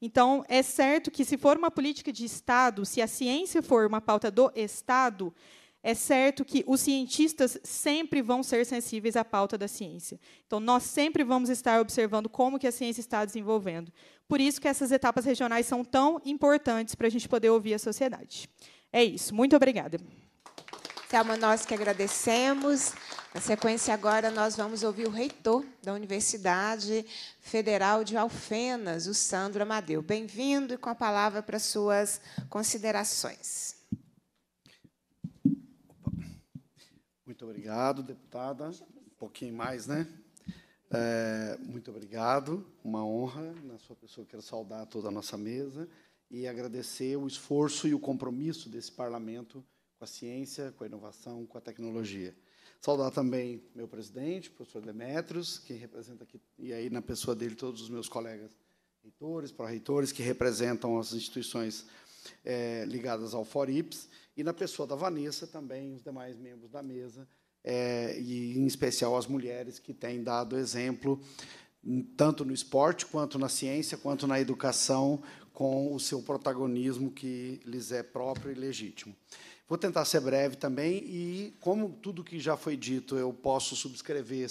Então, é certo que, se for uma política de Estado, se a ciência for uma pauta do Estado, é certo que os cientistas sempre vão ser sensíveis à pauta da ciência. Então, nós sempre vamos estar observando como que a ciência está desenvolvendo. Por isso que essas etapas regionais são tão importantes para a gente poder ouvir a sociedade. É isso. Muito obrigada. Thelma, nós que agradecemos. Na sequência, agora, nós vamos ouvir o reitor da Universidade Federal de Alfenas, o Sandro Amadeu. Bem-vindo e com a palavra para suas considerações. Muito obrigado, deputada. Um pouquinho mais, né? É, muito obrigado, uma honra. Na sua pessoa, quero saudar toda a nossa mesa e agradecer o esforço e o compromisso desse parlamento com a ciência, com a inovação, com a tecnologia. Saudar também meu presidente, professor Demetrios, que representa aqui, e aí na pessoa dele todos os meus colegas reitores, pró-reitores, que representam as instituições é, ligadas ao Forips, e na pessoa da Vanessa também, os demais membros da mesa, é, e em especial as mulheres que têm dado exemplo, tanto no esporte, quanto na ciência, quanto na educação, com o seu protagonismo que lhes é próprio e legítimo. Vou tentar ser breve também e, como tudo que já foi dito eu posso subscrever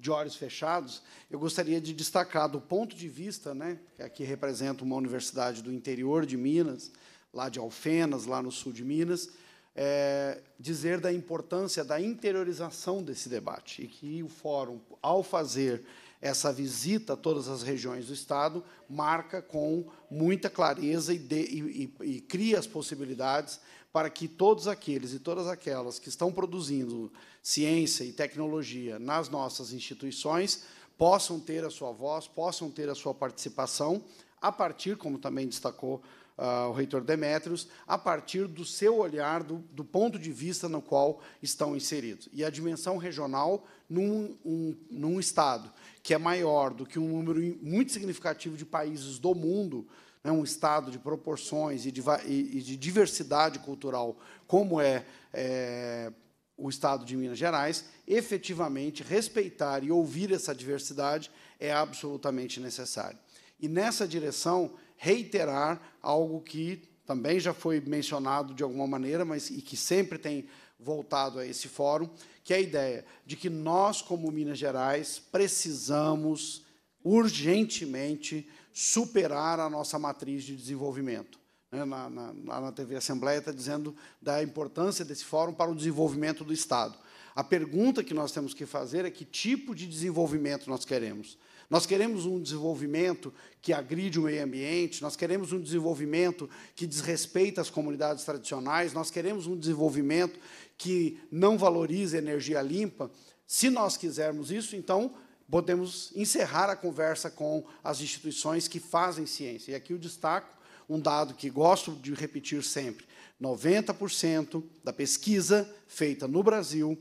de olhos fechados, eu gostaria de destacar do ponto de vista, né, que aqui representa uma universidade do interior de Minas, lá de Alfenas, lá no sul de Minas, é, dizer da importância da interiorização desse debate e que o fórum, ao fazer essa visita a todas as regiões do Estado marca com muita clareza e, de, e, e, e cria as possibilidades para que todos aqueles e todas aquelas que estão produzindo ciência e tecnologia nas nossas instituições possam ter a sua voz, possam ter a sua participação, a partir, como também destacou uh, o reitor Demetrios, a partir do seu olhar, do, do, ponto de vista no qual estão inseridos. E a dimensão regional num, um, num Estado que é maior do que um número muito significativo de países do mundo, né, um estado de proporções e de, e de diversidade cultural como é, é o estado de Minas Gerais, efetivamente respeitar e ouvir essa diversidade é absolutamente necessário. E nessa direção, reiterar algo que também já foi mencionado de alguma maneira, mas e que sempre tem voltado a esse fórum, que é a ideia de que nós, como Minas Gerais, precisamos urgentemente superar a nossa matriz de desenvolvimento. Né? Na, na, na TV Assembleia está dizendo da importância desse fórum para o desenvolvimento do Estado. A pergunta que nós temos que fazer é que tipo de desenvolvimento nós queremos. Nós queremos um desenvolvimento que agride o meio ambiente, nós queremos um desenvolvimento que desrespeita as comunidades tradicionais, nós queremos um desenvolvimento que não valorize energia limpa. Se nós quisermos isso, então podemos encerrar a conversa com as instituições que fazem ciência. E aqui eu destaco um dado que gosto de repetir sempre: 90% da pesquisa feita no Brasil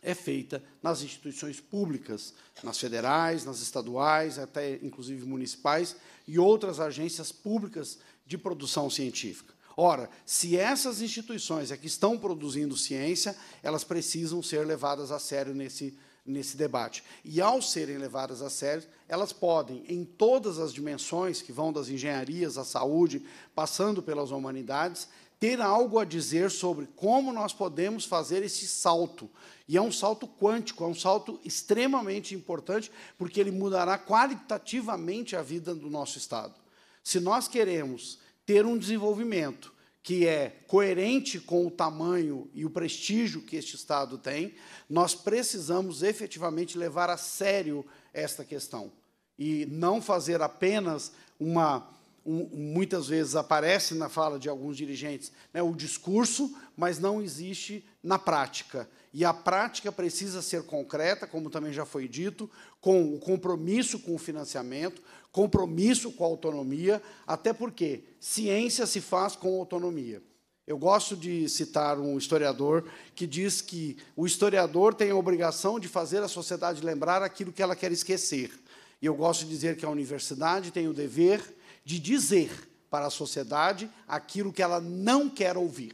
é feita nas instituições públicas, nas federais, nas estaduais, até inclusive municipais e outras agências públicas de produção científica. Ora, se essas instituições é que estão produzindo ciência, elas precisam ser levadas a sério nesse nesse debate. E, ao serem levadas a sério, elas podem, em todas as dimensões, que vão das engenharias à saúde, passando pelas humanidades, ter algo a dizer sobre como nós podemos fazer esse salto. E é um salto quântico, é um salto extremamente importante, porque ele mudará qualitativamente a vida do nosso Estado. Se nós queremos ter um desenvolvimento que é coerente com o tamanho e o prestígio que este Estado tem, nós precisamos efetivamente levar a sério esta questão e não fazer apenas uma. Um, muitas vezes aparece na fala de alguns dirigentes né, o discurso, mas não existe na prática. E a prática precisa ser concreta, como também já foi dito, com o compromisso com o financiamento, compromisso com a autonomia, até porque ciência se faz com autonomia. Eu gosto de citar um historiador que diz que o historiador tem a obrigação de fazer a sociedade lembrar aquilo que ela quer esquecer. E eu gosto de dizer que a universidade tem o dever de dizer para a sociedade aquilo que ela não quer ouvir.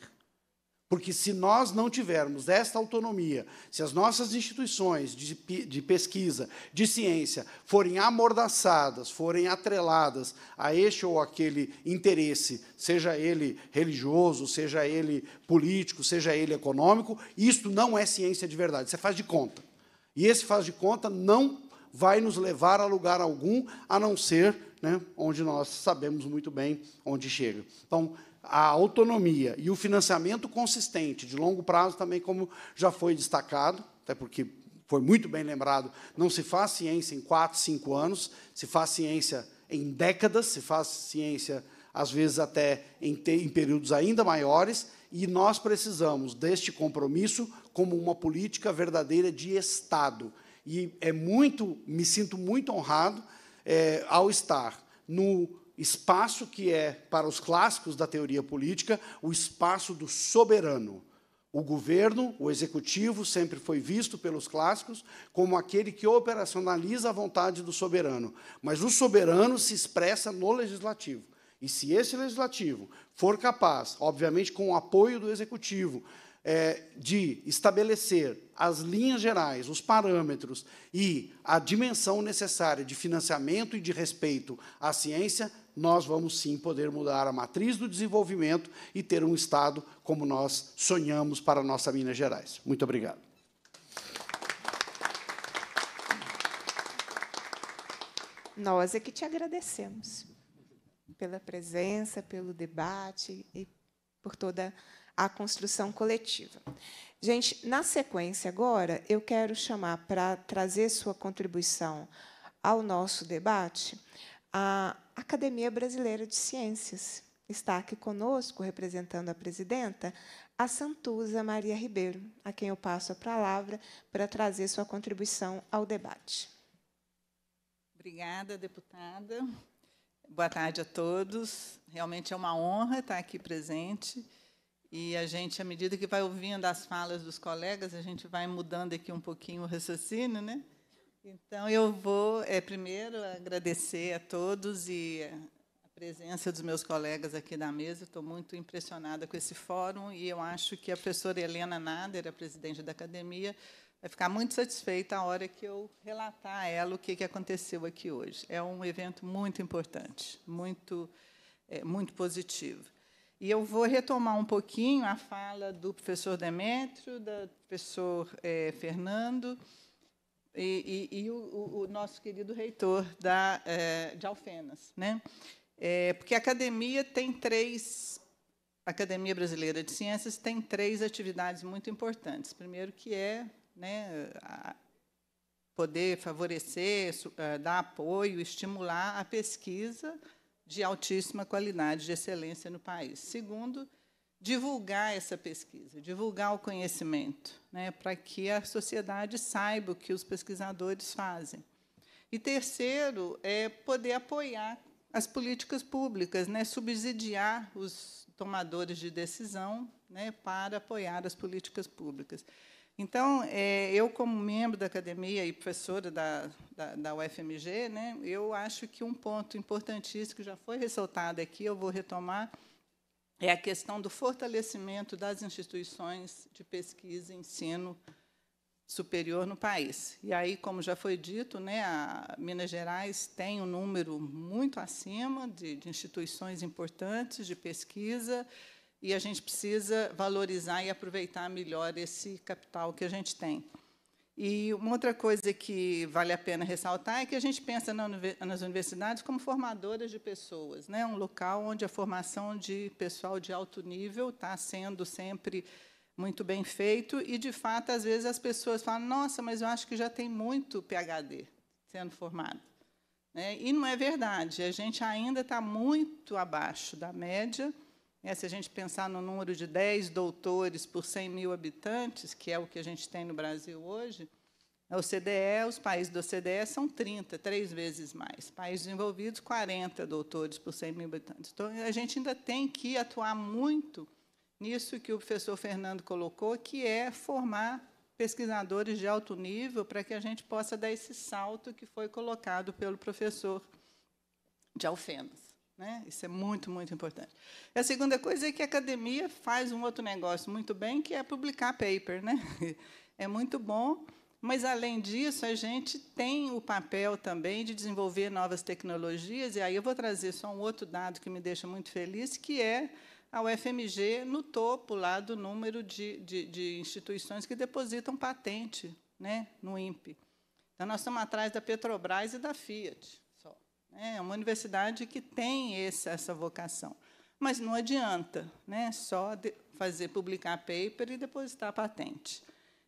Porque se nós não tivermos esta autonomia, se as nossas instituições de, de, pesquisa, de ciência, forem amordaçadas, forem atreladas a este ou aquele interesse, seja ele religioso, seja ele político, seja ele econômico, isto não é ciência de verdade, você é faz de conta. E esse faz de conta não vai nos levar a lugar algum, a não ser né, onde nós sabemos muito bem onde chega. Então, a autonomia e o financiamento consistente de longo prazo, também como já foi destacado, até porque foi muito bem lembrado, não se faz ciência em quatro, cinco anos, se faz ciência em décadas, se faz ciência, às vezes, até em, em períodos ainda maiores, e nós precisamos deste compromisso como uma política verdadeira de Estado. E é muito, me sinto muito honrado é, ao estar no espaço que é, para os clássicos da teoria política, o espaço do soberano. O governo, o executivo, sempre foi visto pelos clássicos como aquele que operacionaliza a vontade do soberano. Mas o soberano se expressa no legislativo. E se esse legislativo for capaz, obviamente com o apoio do executivo, é, de estabelecer as linhas gerais, os parâmetros e a dimensão necessária de financiamento e de respeito à ciência, nós vamos sim poder mudar a matriz do desenvolvimento e ter um Estado como nós sonhamos para a nossa Minas Gerais. Muito obrigado. Nós é que te agradecemos pela presença, pelo debate e por toda a construção coletiva. Gente, na sequência agora, eu quero chamar para trazer sua contribuição ao nosso debate a Academia Brasileira de Ciências. Está aqui conosco, representando a presidenta, a Santuza Maria Ribeiro, a quem eu passo a palavra para trazer sua contribuição ao debate. Obrigada, deputada. Boa tarde a todos. Realmente é uma honra estar aqui presente. E a gente, à medida que vai ouvindo as falas dos colegas, a gente vai mudando aqui um pouquinho o raciocínio, né? Então, eu vou, é, primeiro, agradecer a todos e a presença dos meus colegas aqui da mesa. Estou muito impressionada com esse fórum e eu acho que a professora Helena Nader, a presidente da academia, vai ficar muito satisfeita a hora que eu relatar a ela o que, que aconteceu aqui hoje. É um evento muito importante, muito, é, muito positivo. E eu vou retomar um pouquinho a fala do professor Demétrio, do professor é, Fernando e, e, e o, o, nosso querido reitor da, é, de Alfenas. Né? É, porque a academia tem três, a Academia Brasileira de Ciências tem três atividades muito importantes. Primeiro, que é né, poder favorecer, eh, dar apoio, estimular a pesquisa de altíssima qualidade, de excelência no país. Segundo, divulgar essa pesquisa, divulgar o conhecimento, né, para que a sociedade saiba o que os pesquisadores fazem. E terceiro é poder apoiar as políticas públicas, né, subsidiar os tomadores de decisão, né, para apoiar as políticas públicas. Então, é, eu, como membro da academia e professora da, da, da UFMG, né, eu acho que um ponto importantíssimo que já foi ressaltado aqui, eu vou retomar, é a questão do fortalecimento das instituições de pesquisa e ensino superior no país. E aí, como já foi dito, né, Minas Gerais tem um número muito acima de, de instituições importantes de pesquisa e a gente precisa valorizar e aproveitar melhor esse capital que a gente tem. E uma outra coisa que vale a pena ressaltar é que a gente pensa nas universidades como formadoras de pessoas, né? um local onde a formação de pessoal de alto nível está sendo sempre muito bem feito e, de fato, às vezes as pessoas falam nossa, mas eu acho que já tem muito PHD sendo formado. Né? E não é verdade, a gente ainda está muito abaixo da média, é, se a gente pensar no número de 10 doutores por 100 mil habitantes, que é o que a gente tem no Brasil hoje, a OCDE, os países da OCDE são 30, três vezes mais. Países desenvolvidos, 40 doutores por 100 mil habitantes. Então, a gente ainda tem que atuar muito nisso que o professor Fernando colocou, que é formar pesquisadores de alto nível para que a gente possa dar esse salto que foi colocado pelo professor de Alfenas. Né? Isso é muito, muito importante. E a segunda coisa é que a academia faz um outro negócio muito bem, que é publicar paper. Né? É muito bom, mas, além disso, a gente tem o papel também de desenvolver novas tecnologias. E aí eu vou trazer só um outro dado que me deixa muito feliz, que é a UFMG no topo lá do número de, de, de instituições que depositam patente né, no INPE. Então, nós estamos atrás da Petrobras e da Fiat. É uma universidade que tem esse, essa vocação. Mas não adianta né? só fazer publicar paper e depositar a patente.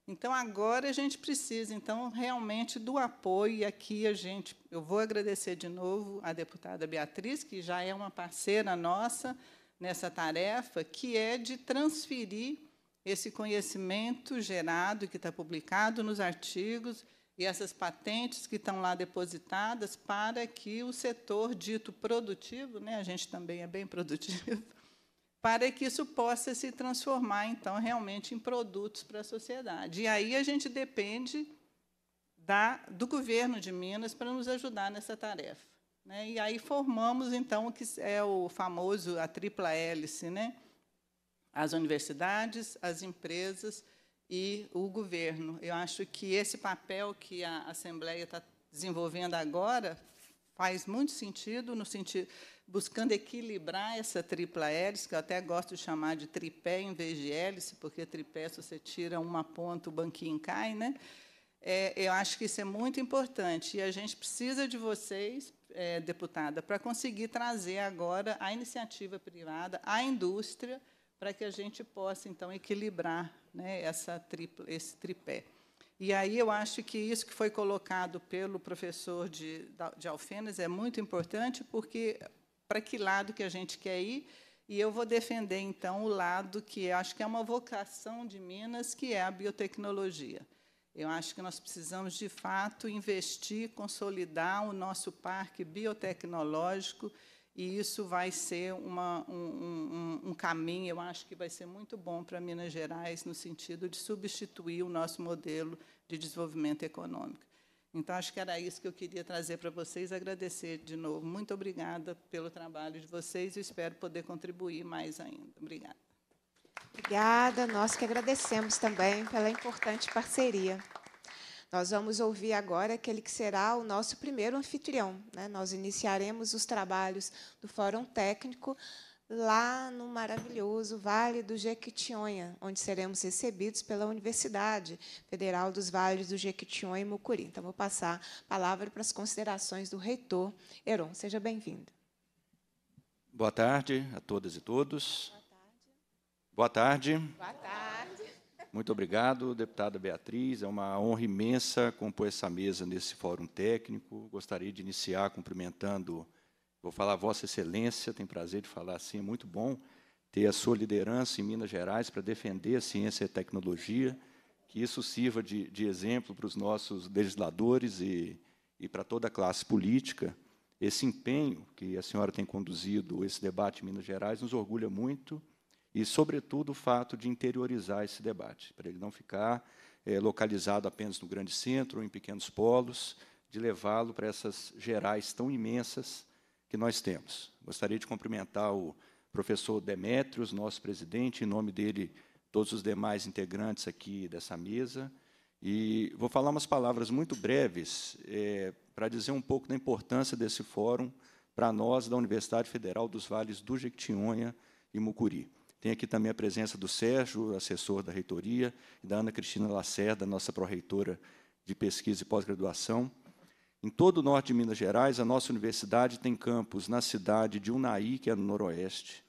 Então, agora a gente precisa, então, realmente do apoio. E aqui a gente, eu vou agradecer de novo à deputada Beatriz, que já é uma parceira nossa nessa tarefa, que é de transferir esse conhecimento gerado, que está publicado nos artigos, e essas patentes que estão lá depositadas para que o setor dito produtivo, né, a gente também é bem produtivo, para que isso possa se transformar, então, realmente em produtos para a sociedade. E aí a gente depende da, do governo de Minas para nos ajudar nessa tarefa. Né? E aí formamos, então, o que é o famoso, a tripla hélice, né? as universidades, as empresas e o governo. Eu acho que esse papel que a Assembleia está desenvolvendo agora faz muito sentido, no sentido buscando equilibrar essa tripla hélice, que eu até gosto de chamar de tripé em vez de hélice, porque tripé, se você tira uma ponta, o banquinho cai, né? É, eu acho que isso é muito importante. E a gente precisa de vocês, é, deputada, para conseguir trazer agora a iniciativa privada, a indústria, para que a gente possa, então, equilibrar né, essa tripla, esse tripé. E aí eu acho que isso que foi colocado pelo professor de, de Alfenas é muito importante, porque para que lado que a gente quer ir, e eu vou defender, então, o lado que acho que é uma vocação de Minas, que é a biotecnologia. Eu acho que nós precisamos, de fato, investir, consolidar o nosso parque biotecnológico, e isso vai ser uma, um, um, um, caminho, eu acho que vai ser muito bom para Minas Gerais, no sentido de substituir o nosso modelo de desenvolvimento econômico. Então, acho que era isso que eu queria trazer para vocês, agradecer de novo. Muito obrigada pelo trabalho de vocês e espero poder contribuir mais ainda. Obrigada. Obrigada, nós que agradecemos também pela importante parceria. Nós vamos ouvir agora aquele que será o nosso primeiro anfitrião. Né? Nós iniciaremos os trabalhos do Fórum Técnico lá no maravilhoso Vale do Jequitinhonha, onde seremos recebidos pela Universidade Federal dos Vales do Jequitinhonha e Mucuri. Então, vou passar a palavra para as considerações do reitor. Heron, seja bem-vindo. Boa tarde a todas e todos. Boa tarde. Boa tarde. Boa tarde. Muito obrigado, deputada Beatriz. É uma honra imensa compor essa mesa nesse fórum técnico. Gostaria de iniciar cumprimentando, vou falar Vossa Excelência, tem prazer de falar assim, é muito bom ter a sua liderança em Minas Gerais para defender a ciência e a tecnologia, que isso sirva de, de exemplo para os nossos legisladores e, e para toda a classe política. Esse empenho que a senhora tem conduzido, esse debate em Minas Gerais, nos orgulha muito e, sobretudo, o fato de interiorizar esse debate, para ele não ficar é, localizado apenas no grande centro ou em pequenos polos, de levá-lo para essas gerais tão imensas que nós temos. Gostaria de cumprimentar o professor Demetrios, nosso presidente, em nome dele, todos os demais integrantes aqui dessa mesa, e vou falar umas palavras muito breves é, para dizer um pouco da importância desse fórum para nós da Universidade Federal dos Vales do Jequitinhonha e Mucuri. Tem aqui também a presença do Sérgio, assessor da reitoria, e da Ana Cristina Lacerda, nossa pró-reitora de pesquisa e pós-graduação. Em todo o norte de Minas Gerais, a nossa universidade tem campus na cidade de Unai, que é no noroeste,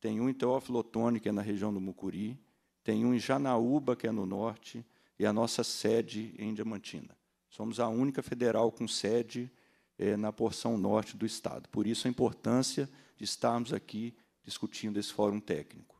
tem um em Teófilo Otoni, que é na região do Mucuri, tem um em Janaúba, que é no norte, e a nossa sede em Diamantina. Somos a única federal com sede eh, na porção norte do Estado. Por isso, a importância de estarmos aqui discutindo esse fórum técnico.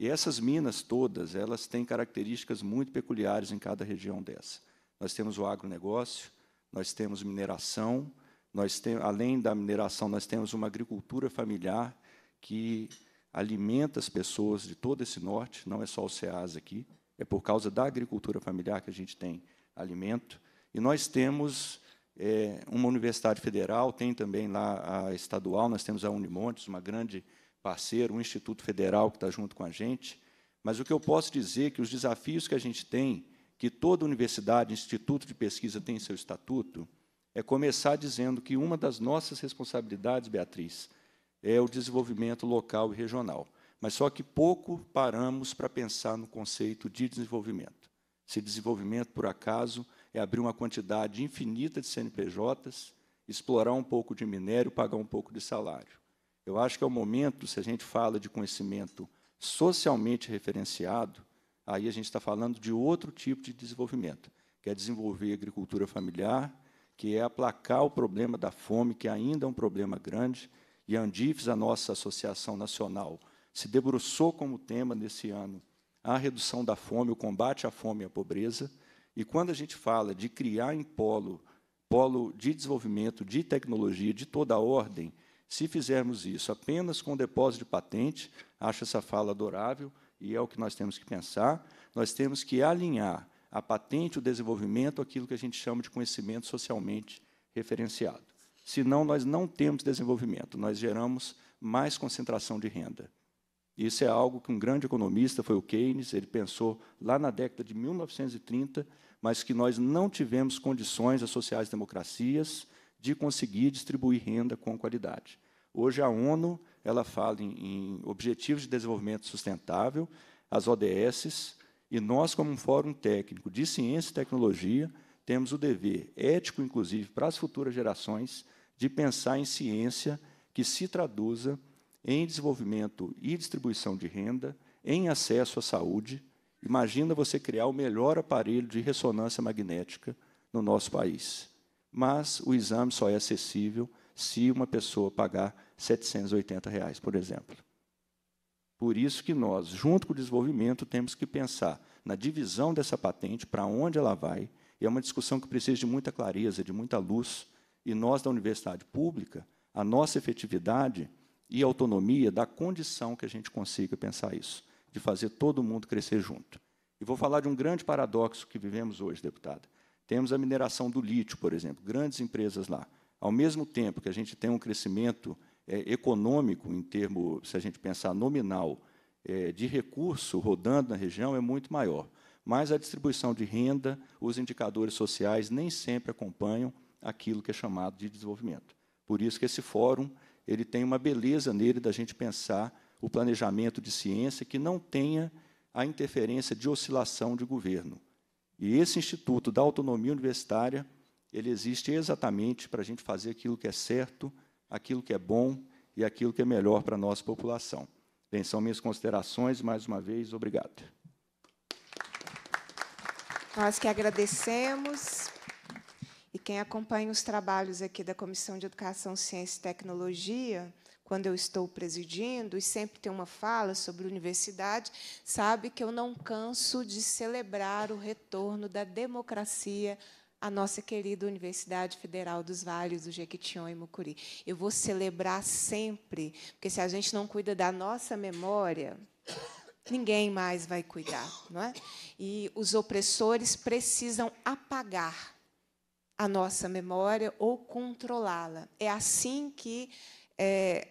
E essas minas todas, elas têm características muito peculiares em cada região dessa. Nós temos o agronegócio, nós temos mineração, nós tem, além da mineração, nós temos uma agricultura familiar que alimenta as pessoas de todo esse norte, não é só o SEAS aqui, é por causa da agricultura familiar que a gente tem alimento. E nós temos é, uma universidade federal, tem também lá a estadual, nós temos a Unimontes, uma grande parceiro, um instituto federal que está junto com a gente, mas o que eu posso dizer é que os desafios que a gente tem, que toda universidade, instituto de pesquisa tem em seu estatuto, é começar dizendo que uma das nossas responsabilidades, Beatriz, é o desenvolvimento local e regional. Mas só que pouco paramos para pensar no conceito de desenvolvimento. Se desenvolvimento, por acaso, é abrir uma quantidade infinita de CNPJs, explorar um pouco de minério, pagar um pouco de salário. Eu acho que é o momento, se a gente fala de conhecimento socialmente referenciado, aí a gente está falando de outro tipo de desenvolvimento, que é desenvolver agricultura familiar, que é aplacar o problema da fome, que ainda é um problema grande, e a Andifes, a nossa associação nacional, se debruçou como tema nesse ano a redução da fome, o combate à fome e à pobreza. E quando a gente fala de criar em polo, polo de desenvolvimento, de tecnologia, de toda a ordem, se fizermos isso apenas com o depósito de patente, acho essa fala adorável e é o que nós temos que pensar. Nós temos que alinhar a patente, o desenvolvimento, aquilo que a gente chama de conhecimento socialmente referenciado. Senão, nós não temos desenvolvimento, nós geramos mais concentração de renda. Isso é algo que um grande economista, foi o Keynes, ele pensou lá na década de 1930, mas que nós não tivemos condições, as sociais democracias, de conseguir distribuir renda com qualidade. Hoje a ONU ela fala em, em Objetivos de Desenvolvimento Sustentável, as ODSs, e nós, como um fórum técnico de ciência e tecnologia, temos o dever ético, inclusive, para as futuras gerações, de pensar em ciência que se traduza em desenvolvimento e distribuição de renda, em acesso à saúde. Imagina você criar o melhor aparelho de ressonância magnética no nosso país mas o exame só é acessível se uma pessoa pagar R$ 780, reais, por exemplo. Por isso que nós, junto com o desenvolvimento, temos que pensar na divisão dessa patente, para onde ela vai, e é uma discussão que precisa de muita clareza, de muita luz, e nós, da universidade pública, a nossa efetividade e autonomia dá condição que a gente consiga pensar isso, de fazer todo mundo crescer junto. E vou falar de um grande paradoxo que vivemos hoje, deputada temos a mineração do lítio, por exemplo, grandes empresas lá. Ao mesmo tempo que a gente tem um crescimento é, econômico, em termo, se a gente pensar nominal, é, de recurso rodando na região, é muito maior. Mas a distribuição de renda, os indicadores sociais nem sempre acompanham aquilo que é chamado de desenvolvimento. Por isso que esse fórum ele tem uma beleza nele da gente pensar o planejamento de ciência que não tenha a interferência de oscilação de governo. E esse Instituto da Autonomia Universitária, ele existe exatamente para a gente fazer aquilo que é certo, aquilo que é bom e aquilo que é melhor para a nossa população. Bem, são minhas considerações. Mais uma vez, obrigado. Nós que agradecemos. E quem acompanha os trabalhos aqui da Comissão de Educação, Ciência e Tecnologia, quando eu estou presidindo, e sempre tem uma fala sobre universidade, sabe que eu não canso de celebrar o retorno da democracia à nossa querida Universidade Federal dos Vales do Jequitinhonha e Mucuri. Eu vou celebrar sempre, porque se a gente não cuida da nossa memória, ninguém mais vai cuidar, não é? E os opressores precisam apagar a nossa memória ou controlá-la. É assim que é,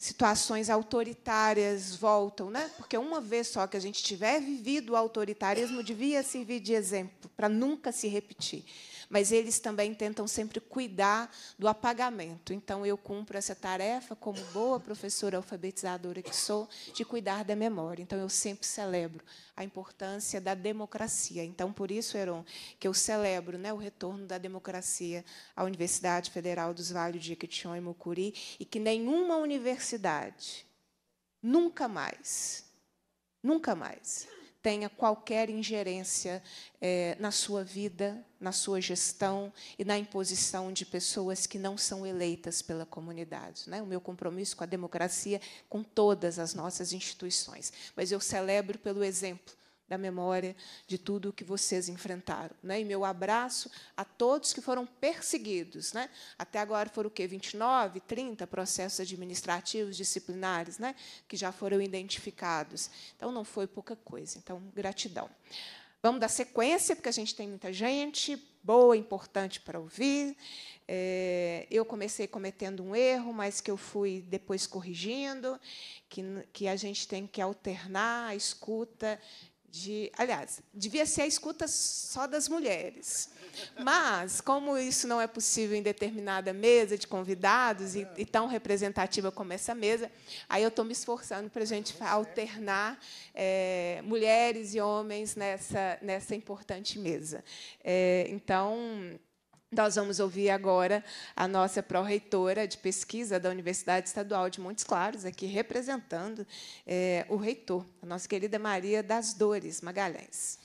situações autoritárias voltam, né? Porque uma vez só que a gente tiver vivido o autoritarismo, devia servir de exemplo para nunca se repetir mas eles também tentam sempre cuidar do apagamento. Então, eu cumpro essa tarefa, como boa professora alfabetizadora que sou, de cuidar da memória. Então, eu sempre celebro a importância da democracia. Então, por isso, Heron, que eu celebro né, o retorno da democracia à Universidade Federal dos Vales de Jequitinhonha e Mucuri, e que nenhuma universidade, nunca mais, nunca mais, tenha qualquer ingerência é, na sua vida, na sua gestão e na imposição de pessoas que não são eleitas pela comunidade. Né? O meu compromisso com a democracia, com todas as nossas instituições. Mas eu celebro pelo exemplo da memória de tudo o que vocês enfrentaram. Né? E meu abraço a todos que foram perseguidos. Né? Até agora foram o quê? 29, 30 processos administrativos, disciplinares, né? que já foram identificados. Então, não foi pouca coisa. Então, gratidão. Vamos dar sequência, porque a gente tem muita gente boa, importante para ouvir. É, eu comecei cometendo um erro, mas que eu fui depois corrigindo, que, que a gente tem que alternar a escuta de, aliás, devia ser a escuta só das mulheres. Mas, como isso não é possível em determinada mesa de convidados, e, e tão representativa como essa mesa, aí eu estou me esforçando para a gente alternar é, mulheres e homens nessa, nessa importante mesa. É, então. Nós vamos ouvir agora a nossa pró-reitora de pesquisa da Universidade Estadual de Montes Claros, aqui representando é, o reitor, a nossa querida Maria das Dores Magalhães.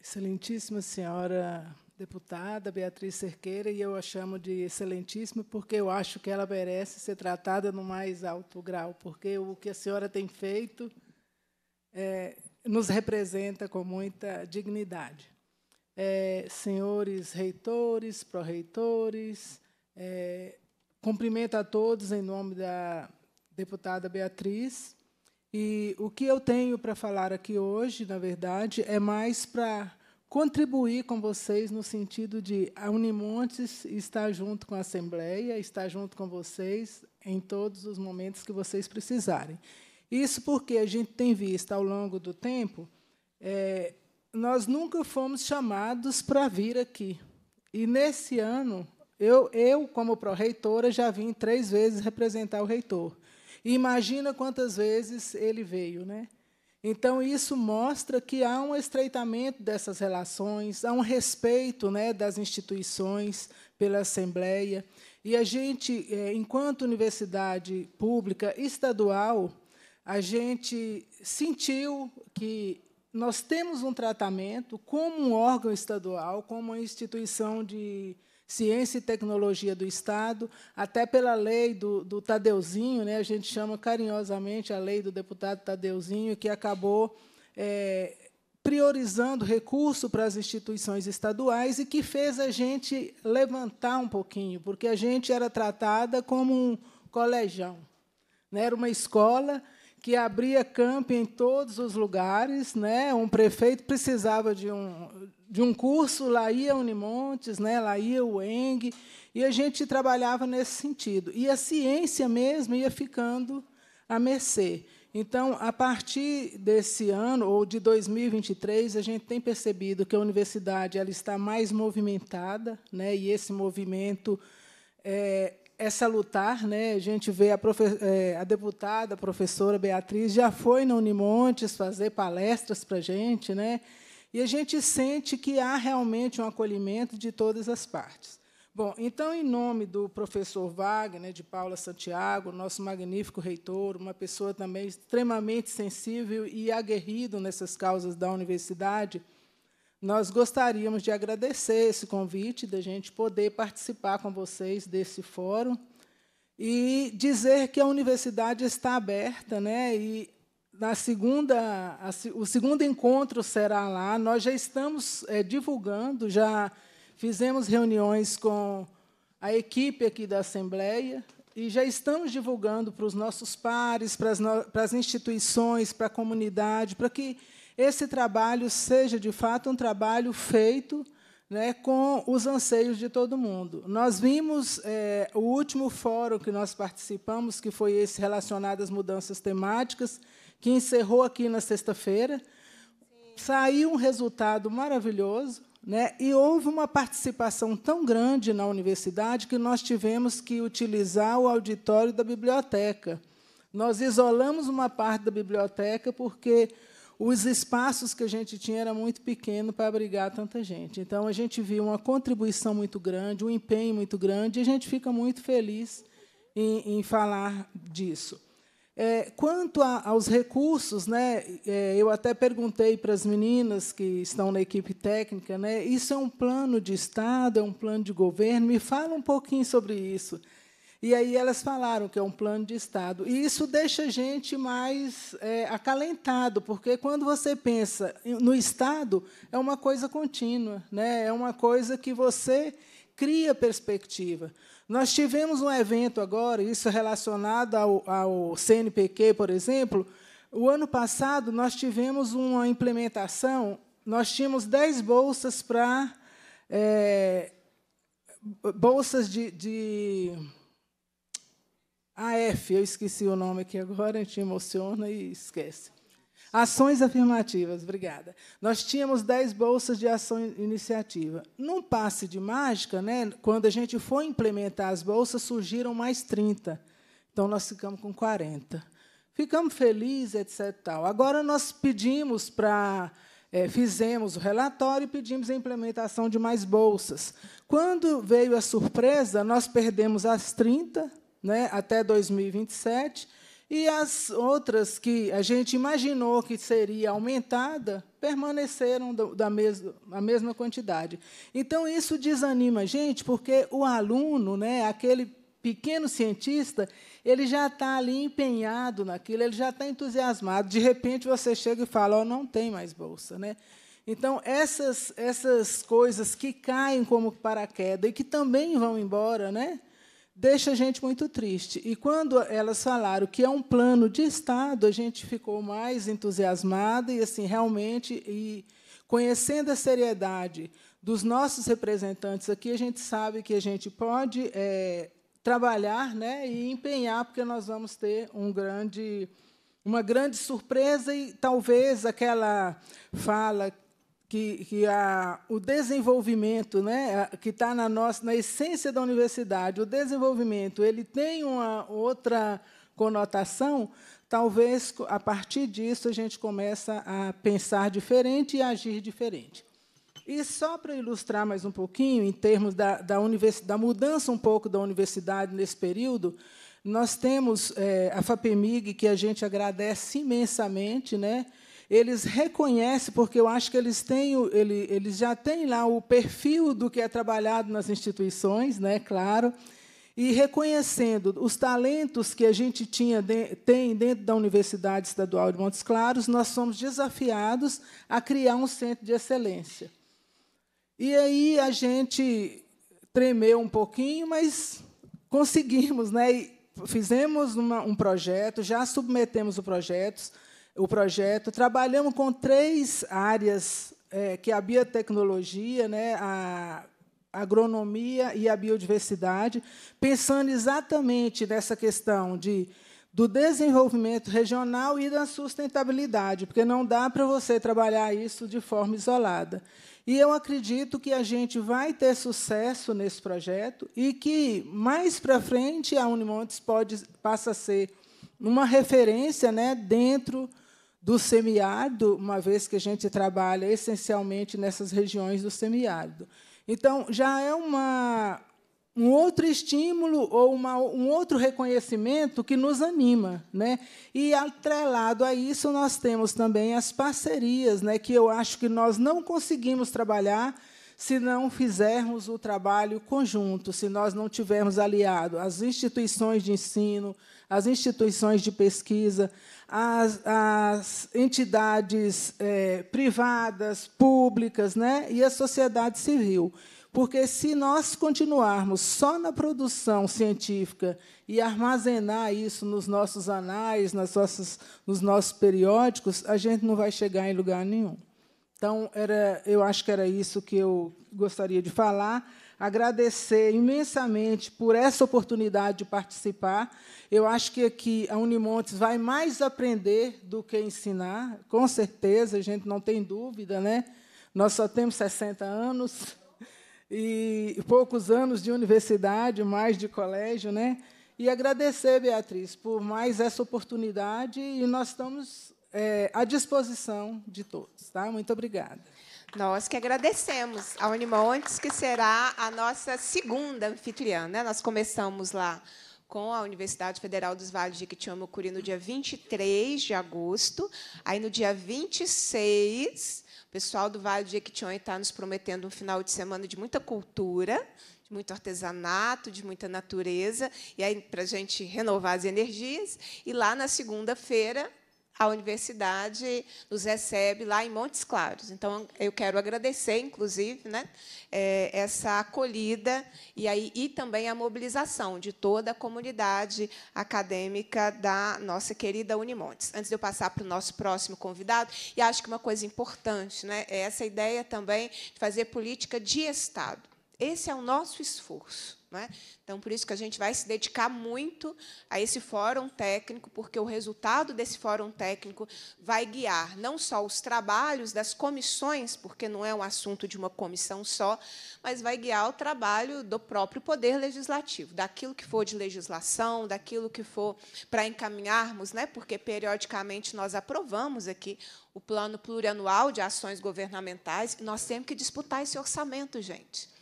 Excelentíssima senhora deputada Beatriz Cerqueira, e eu a chamo de excelentíssima porque eu acho que ela merece ser tratada no mais alto grau, porque o que a senhora tem feito é, nos representa com muita dignidade. É, senhores reitores, pró-reitores, é, cumprimento a todos em nome da deputada Beatriz. E o que eu tenho para falar aqui hoje, na verdade, é mais para contribuir com vocês no sentido de a Unimontes estar junto com a Assembleia, estar junto com vocês em todos os momentos que vocês precisarem. Isso porque a gente tem visto ao longo do tempo, é, nós nunca fomos chamados para vir aqui. E nesse ano, eu, eu como pró-reitora, já vim três vezes representar o reitor. E imagina quantas vezes ele veio, né? Então, isso mostra que há um estreitamento dessas relações, há um respeito né, das instituições pela Assembleia. E a gente, é, enquanto universidade pública estadual, a gente sentiu que nós temos um tratamento como um órgão estadual, como uma instituição de ciência e tecnologia do Estado, até pela lei do, do Tadeuzinho, né, a gente chama carinhosamente a lei do deputado Tadeuzinho, que acabou é, priorizando recurso para as instituições estaduais e que fez a gente levantar um pouquinho, porque a gente era tratada como um colegião. Né, era uma escola que abria campo em todos os lugares, né? Um prefeito precisava de um de um curso, lá ia Unimontes, né? Lá ia o Eng, e a gente trabalhava nesse sentido. E a ciência mesmo ia ficando à mercê. Então, a partir desse ano ou de 2023, a gente tem percebido que a universidade ela está mais movimentada, né? E esse movimento é, essa lutar, né? A gente vê a, é, a deputada, a professora Beatriz já foi na Unimontes fazer palestras para a gente, né? E a gente sente que há realmente um acolhimento de todas as partes. Bom, então, em nome do professor Wagner, né, de Paula Santiago, nosso magnífico reitor, uma pessoa também extremamente sensível e aguerrido nessas causas da universidade, nós gostaríamos de agradecer esse convite, da gente poder participar com vocês desse fórum e dizer que a universidade está aberta, né? E na segunda, o segundo encontro será lá. Nós já estamos é, divulgando, já fizemos reuniões com a equipe aqui da Assembleia e já estamos divulgando para os nossos pares, para as, no, para as instituições, para a comunidade, para que esse trabalho seja de fato um trabalho feito né, com os anseios de todo mundo. Nós vimos é, o último fórum que nós participamos, que foi esse relacionado às mudanças temáticas, que encerrou aqui na sexta-feira. Saiu um resultado maravilhoso, né, e houve uma participação tão grande na universidade que nós tivemos que utilizar o auditório da biblioteca. Nós isolamos uma parte da biblioteca porque os espaços que a gente tinha era muito pequeno para abrigar tanta gente. Então a gente viu uma contribuição muito grande, um empenho muito grande, e a gente fica muito feliz em, em falar disso. É, quanto a, aos recursos, né, é, eu até perguntei para as meninas que estão na equipe técnica, né, isso é um plano de Estado, é um plano de governo? Me fala um pouquinho sobre isso. E aí elas falaram que é um plano de Estado. E isso deixa a gente mais é, acalentado, porque quando você pensa no Estado, é uma coisa contínua, né? é uma coisa que você cria perspectiva. Nós tivemos um evento agora, isso relacionado ao, ao CNPq, por exemplo. O ano passado, nós tivemos uma implementação, nós tínhamos 10 bolsas para. É, bolsas de, de a ah, é, F, eu esqueci o nome aqui agora, a gente emociona e esquece. Ações afirmativas, obrigada. Nós tínhamos 10 bolsas de ação iniciativa. Num passe de mágica, né, quando a gente foi implementar as bolsas, surgiram mais 30. Então, nós ficamos com 40. Ficamos felizes, etc. Tal. Agora, nós pedimos para é, eh, fizemos o relatório e pedimos a implementação de mais bolsas. Quando veio a surpresa, nós perdemos as 30 né, até 2027, e as outras que a gente imaginou que seria aumentada permaneceram da mesma, a mesma quantidade. Então, isso desanima a gente, porque o aluno, né, aquele pequeno cientista, ele já está ali empenhado naquilo, ele já está entusiasmado. De repente, você chega e fala, oh, não tem mais bolsa. Né? Então, essas, essas coisas que caem como paraquedas e que também vão embora, né? deixa a gente muito triste. E quando elas falaram que é um plano de Estado, a gente ficou mais entusiasmada e assim realmente e conhecendo a seriedade dos nossos representantes aqui, a gente sabe que a gente pode é, trabalhar, né, e empenhar porque nós vamos ter um grande uma grande surpresa e talvez aquela fala que, que a, o desenvolvimento, né, que está na nossa, na essência da universidade, o desenvolvimento, ele tem uma outra conotação, talvez a partir disso a gente começa a pensar diferente e agir diferente. E só para ilustrar mais um pouquinho, em termos da, da, da mudança um pouco da universidade nesse período, nós temos é, a FAPEMIG, que a gente agradece imensamente, né? eles reconhecem, porque eu acho que eles, têm, eles já têm lá o perfil do que é trabalhado nas instituições, né, claro, e reconhecendo os talentos que a gente tinha de, tem dentro da Universidade Estadual de Montes Claros, nós somos desafiados a criar um centro de excelência. E aí a gente tremeu um pouquinho, mas conseguimos, né? E fizemos uma, um projeto, já submetemos o projeto o projeto. Trabalhamos com três áreas, é, que é a biotecnologia, né, a agronomia e a biodiversidade, pensando exatamente nessa questão de do desenvolvimento regional e da sustentabilidade, porque não dá para você trabalhar isso de forma isolada. E eu acredito que a gente vai ter sucesso nesse projeto e que mais para frente a Unimontes pode passa a ser uma referência, né, dentro do semiárido, uma vez que a gente trabalha essencialmente nessas regiões do semiárido. Então, já é uma, um outro estímulo ou uma, um outro reconhecimento que nos anima. Né? E, atrelado a isso, nós temos também as parcerias, né, que eu acho que nós não conseguimos trabalhar se não fizermos o trabalho conjunto, se nós não tivermos aliado as instituições de ensino, as instituições de pesquisa, as, as entidades é, privadas, públicas né, e a sociedade civil. Porque se nós continuarmos só na produção científica e armazenar isso nos nossos anais, nas nossas, nos nossos periódicos, a gente não vai chegar em lugar nenhum. Então, era, eu acho que era isso que eu gostaria de falar agradecer imensamente por essa oportunidade de participar. Eu acho que aqui a Unimontes vai mais aprender do que ensinar, com certeza, a gente não tem dúvida, né? Nós só temos 60 anos e poucos anos de universidade, mais de colégio, né? E agradecer, Beatriz, por mais essa oportunidade e nós estamos é, à disposição de todos. Tá? Muito obrigada. Nós que agradecemos a Unimontes, que será a nossa segunda anfitriã. Né? Nós começamos lá com a Universidade Federal dos Vales de Quitimamocuri no dia 23 de agosto. Aí, no dia 26, o pessoal do Vale de Jequitinhonha está nos prometendo um final de semana de muita cultura, de muito artesanato, de muita natureza, e aí para a gente renovar as energias. E lá na segunda-feira, a universidade nos recebe lá em Montes Claros. Então, eu quero agradecer, inclusive, né, é, essa acolhida e, aí, e também a mobilização de toda a comunidade acadêmica da nossa querida Unimontes. Antes de eu passar para o nosso próximo convidado, e acho que uma coisa importante né, é essa ideia também de fazer política de Estado. Esse é o nosso esforço. É? Então, por isso que a gente vai se dedicar muito a esse fórum técnico, porque o resultado desse fórum técnico vai guiar não só os trabalhos das comissões, porque não é um assunto de uma comissão só, mas vai guiar o trabalho do próprio Poder Legislativo, daquilo que for de legislação, daquilo que for para encaminharmos, né? porque, periodicamente, nós aprovamos aqui o plano plurianual de ações governamentais, e nós temos que disputar esse orçamento, gente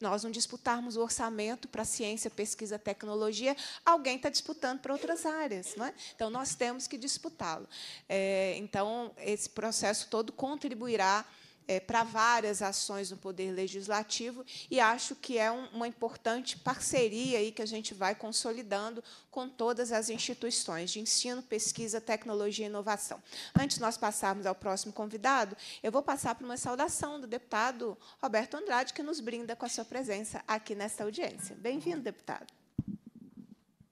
nós não disputarmos o orçamento para ciência, pesquisa, tecnologia, alguém está disputando para outras áreas. Não é? Então, nós temos que disputá-lo. É, então, esse processo todo contribuirá é, para várias ações no Poder Legislativo e acho que é um, uma importante parceria aí que a gente vai consolidando com todas as instituições de ensino, pesquisa, tecnologia e inovação. Antes de nós passarmos ao próximo convidado, eu vou passar para uma saudação do deputado Roberto Andrade, que nos brinda com a sua presença aqui nesta audiência. Bem-vindo, deputado.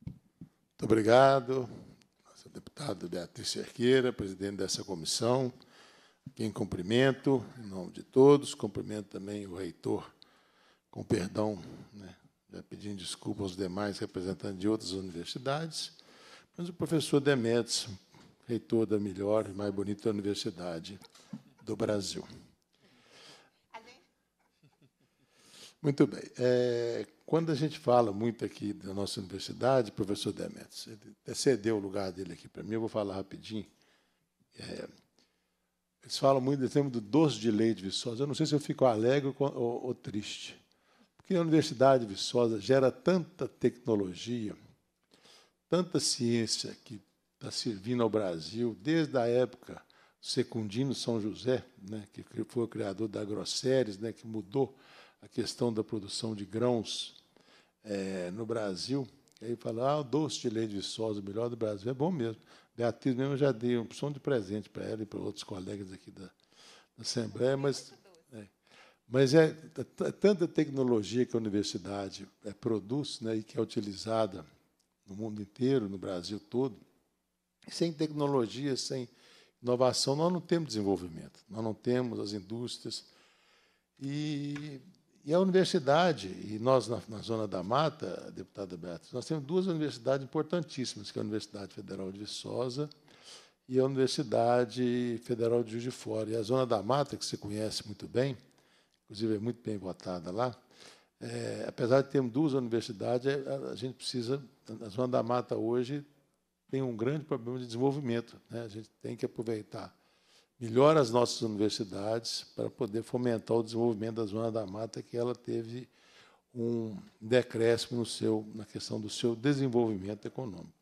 Muito obrigado, deputado Beatriz Cerqueira, presidente dessa comissão, quem cumprimento, em nome de todos, cumprimento também o reitor, com perdão, né, já pedindo desculpa aos demais representantes de outras universidades, mas o professor Demetes, reitor da melhor e mais bonita universidade do Brasil. Muito bem. É, quando a gente fala muito aqui da nossa universidade, professor Demetes, ele cedeu o lugar dele aqui para mim, eu vou falar rapidinho. É, eles falam muito do tema do doce de leite viçosa. Eu não sei se eu fico alegre ou, ou triste. Porque a Universidade de Viçosa gera tanta tecnologia, tanta ciência que está servindo ao Brasil desde a época Secundino São José, né, que foi o criador da Grosseres, né, que mudou a questão da produção de grãos é, no Brasil. E aí fala, ah, o doce de leite viçosa, o melhor do Brasil, é bom mesmo. Beatriz mesmo eu já dei um som de presente para ela e para outros colegas aqui da, da Assembleia, mas é, mas é tanta tecnologia que a universidade é, produz né, e que é utilizada no mundo inteiro, no Brasil todo. Sem tecnologia, sem inovação, nós não temos desenvolvimento, nós não temos as indústrias. E e a universidade, e nós na, na Zona da Mata, deputada Beatriz, nós temos duas universidades importantíssimas, que é a Universidade Federal de Viçosa e a Universidade Federal de Juiz de Fora. E a Zona da Mata, que se conhece muito bem, inclusive é muito bem votada lá, é, apesar de termos duas universidades, é, a, a, gente precisa, a Zona da Mata hoje tem um grande problema de desenvolvimento. Né? A gente tem que aproveitar melhora as nossas universidades para poder fomentar o desenvolvimento da Zona da Mata, que ela teve um decréscimo no seu, na questão do seu desenvolvimento econômico.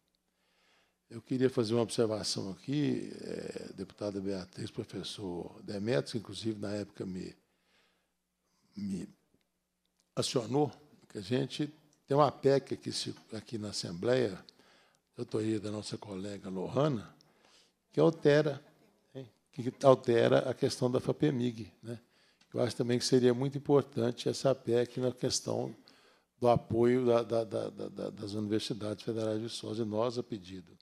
Eu queria fazer uma observação aqui, é, deputada Beatriz, professor Demetrios, que inclusive na época me, me acionou, que a gente tem uma PEC aqui, aqui na Assembleia, eu estou aí da nossa colega Lohana, que altera que altera a questão da FAPEMIG. Né? Eu acho também que seria muito importante essa PEC na questão do apoio da, da, da, das universidades federais de Souza, nós a pedido,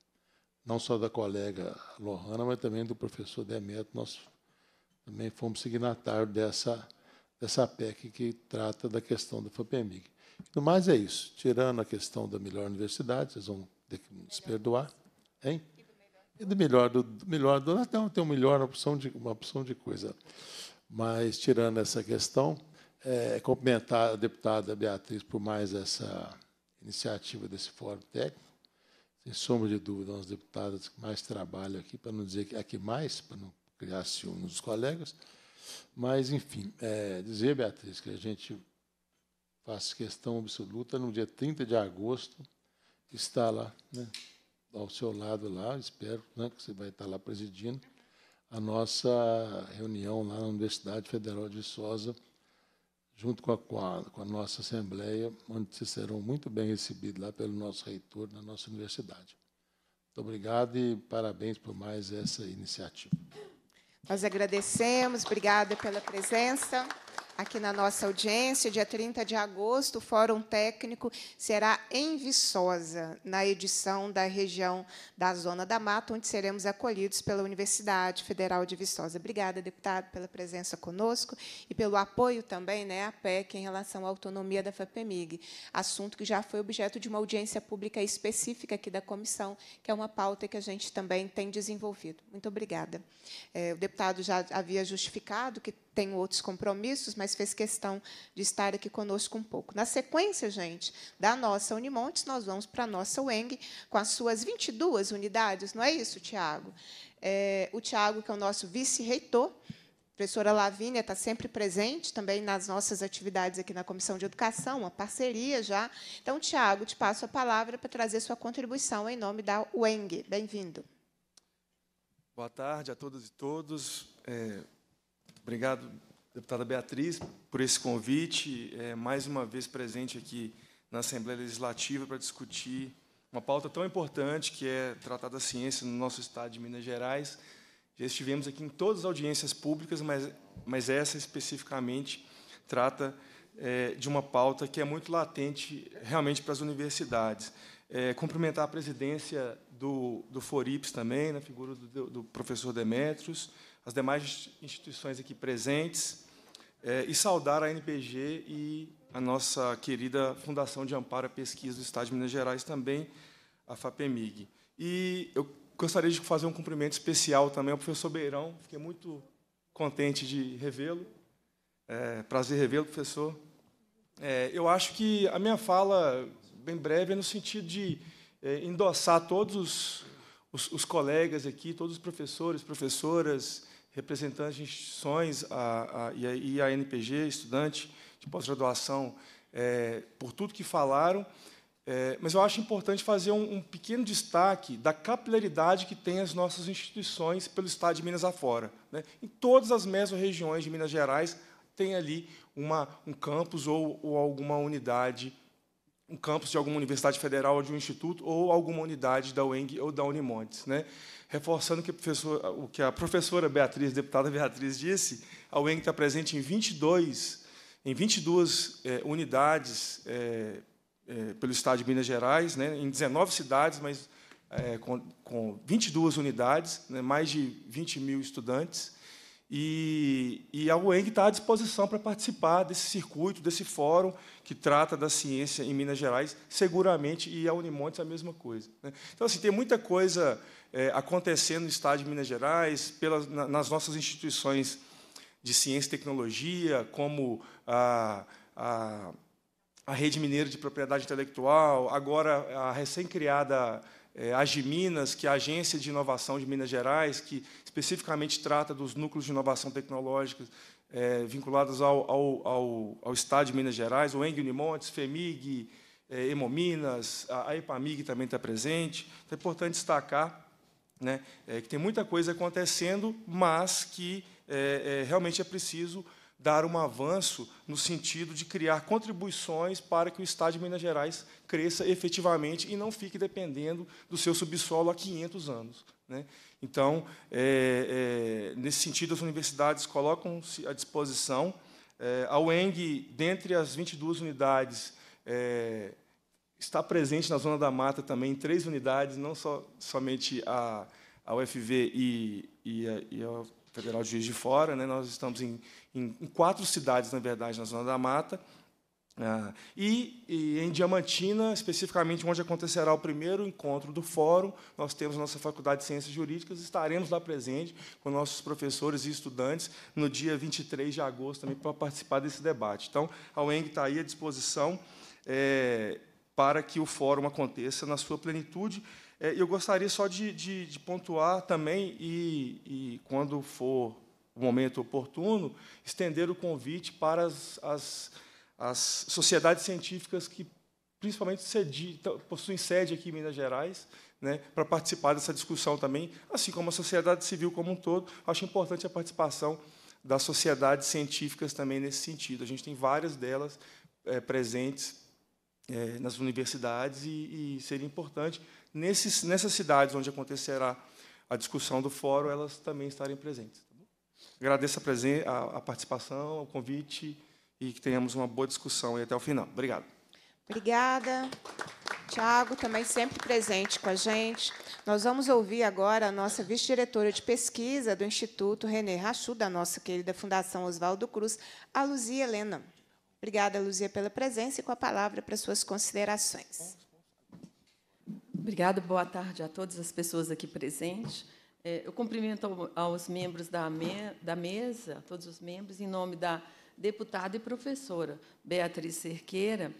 não só da colega Lohana, mas também do professor Demeto, nós também fomos signatários dessa, dessa PEC que trata da questão da FAPEMIG. No mais, é isso. Tirando a questão da melhor universidade, vocês vão ter que nos perdoar, hein? E do melhor do, melhor do não tem uma melhor opção de uma opção de coisa. Mas tirando essa questão, é, é, cumprimentar a deputada Beatriz por mais essa iniciativa desse fórum técnico. Sem sombra de dúvida, umas deputadas que mais trabalham aqui, para não dizer que é que mais, para não criar ciúme dos colegas. Mas, enfim, é, dizer, Beatriz, que a gente faz questão absoluta, no dia 30 de agosto, está lá. Né? ao seu lado lá, espero né, que você vai estar lá presidindo, a nossa reunião lá na Universidade Federal de Viçosa, junto com a, com a nossa Assembleia, onde vocês serão muito bem recebidos lá pelo nosso reitor na nossa universidade. Muito obrigado e parabéns por mais essa iniciativa. Nós agradecemos, obrigada pela presença aqui na nossa audiência. Dia 30 de agosto, o Fórum Técnico será em Viçosa, na edição da região da Zona da Mata, onde seremos acolhidos pela Universidade Federal de Viçosa. Obrigada, deputado, pela presença conosco e pelo apoio também né, à PEC em relação à autonomia da FAPEMIG, assunto que já foi objeto de uma audiência pública específica aqui da comissão, que é uma pauta que a gente também tem desenvolvido. Muito obrigada. É, o deputado já havia justificado que tenho outros compromissos, mas fez questão de estar aqui conosco um pouco. Na sequência, gente, da nossa Unimontes, nós vamos para a nossa UENG, com as suas 22 unidades, não é isso, Tiago? É, o Tiago, que é o nosso vice-reitor, a professora Lavínia está sempre presente também nas nossas atividades aqui na Comissão de Educação, uma parceria já. Então, Tiago, te passo a palavra para trazer sua contribuição em nome da UENG. Bem-vindo. Boa tarde a todas e todos. É Obrigado, deputada Beatriz, por esse convite, é, mais uma vez presente aqui na Assembleia Legislativa para discutir uma pauta tão importante que é tratar da ciência no nosso estado de Minas Gerais. Já estivemos aqui em todas as audiências públicas, mas, mas essa especificamente trata é, de uma pauta que é muito latente realmente para as universidades. É, cumprimentar a presidência do, do FORIPS também, na figura do, do professor Demetrios, as demais instituições aqui presentes é, e saudar a NPG e a nossa querida Fundação de Amparo à Pesquisa do Estado de Minas Gerais também, a FAPEMIG. E eu gostaria de fazer um cumprimento especial também ao professor Beirão, fiquei muito contente de revê-lo. É, prazer revê-lo, professor. É, eu acho que a minha fala, bem breve, é no sentido de é, endossar todos os, os, os colegas aqui, todos os professores, professoras, representantes de instituições a, a, e, a, NPG, estudante de pós-graduação, é, por tudo que falaram, é, mas eu acho importante fazer um, um, pequeno destaque da capilaridade que tem as nossas instituições pelo estado de Minas afora. Né? Em todas as mesorregiões de Minas Gerais tem ali uma, um campus ou, ou alguma unidade um campus de alguma universidade federal ou de um instituto ou alguma unidade da UENG ou da Unimontes. Né? Reforçando que o que a professora Beatriz, deputada Beatriz, disse, a UENG está presente em 22, em 22 é, eh, unidades é, é, pelo estado de Minas Gerais, né? em 19 cidades, mas com, com 22 unidades, né? mais de 20 mil estudantes. E, e a UENG está à disposição para participar desse circuito, desse fórum que trata da ciência em Minas Gerais, seguramente, e a Unimontes a mesma coisa. Né? Então, assim, tem muita coisa é, acontecendo no Estado de Minas Gerais, pelas, na, nas nossas instituições de ciência e tecnologia, como a, a, a Rede Mineira de Propriedade Intelectual, agora a recém-criada é, Agiminas, que é a Agência de Inovação de Minas Gerais, que especificamente trata dos núcleos de inovação tecnológica é, vinculados ao, ao, ao, ao, Estado de Minas Gerais, o Eng Unimontes, FEMIG, é, Hemominas, a, a EPAMIG também está presente. Então, é importante destacar né, é, que tem muita coisa acontecendo, mas que é, é, realmente é preciso dar um avanço no sentido de criar contribuições para que o Estado de Minas Gerais cresça efetivamente e não fique dependendo do seu subsolo há 500 anos. Né? Então, é, é, nesse sentido, as universidades colocam-se à disposição. É, a UENG, dentre as 22 unidades, é, está presente na Zona da Mata também, em três unidades, não só, somente a, a UFV e, e a, e a Federal de Juiz de Fora. Né? Nós estamos em, em, em, quatro cidades, na verdade, na Zona da Mata. Ah, e, e, em Diamantina, especificamente onde acontecerá o primeiro encontro do fórum, nós temos nossa Faculdade de Ciências Jurídicas, estaremos lá presente com nossos professores e estudantes no dia 23 de agosto também para participar desse debate. Então, a UENG está aí à disposição é, para que o fórum aconteça na sua plenitude é, eu gostaria só de, de, de pontuar também, e, e, quando for o momento oportuno, estender o convite para as, as, as sociedades científicas que principalmente possuem sede aqui em Minas Gerais, né, para participar dessa discussão também, assim como a sociedade civil como um todo. Acho importante a participação das sociedades científicas também nesse sentido. A gente tem várias delas é, presentes é, nas universidades e, e seria importante nesses, nessas cidades onde acontecerá a discussão do fórum, elas também estarem presentes. Tá Agradeço a, presen a, a participação, o convite e que tenhamos uma boa discussão e até o final. Obrigado. Obrigada. Tiago, também sempre presente com a gente. Nós vamos ouvir agora a nossa vice-diretora de pesquisa do Instituto René Rachu, da nossa querida Fundação Oswaldo Cruz, a Luzia Helena. Obrigada, Luzia, pela presença e com a palavra para suas considerações. Obrigada, boa tarde a todas as pessoas aqui presentes. É, eu cumprimento aos membros da, me, da mesa, todos os membros, em nome da deputada e professora Beatriz Cerqueira,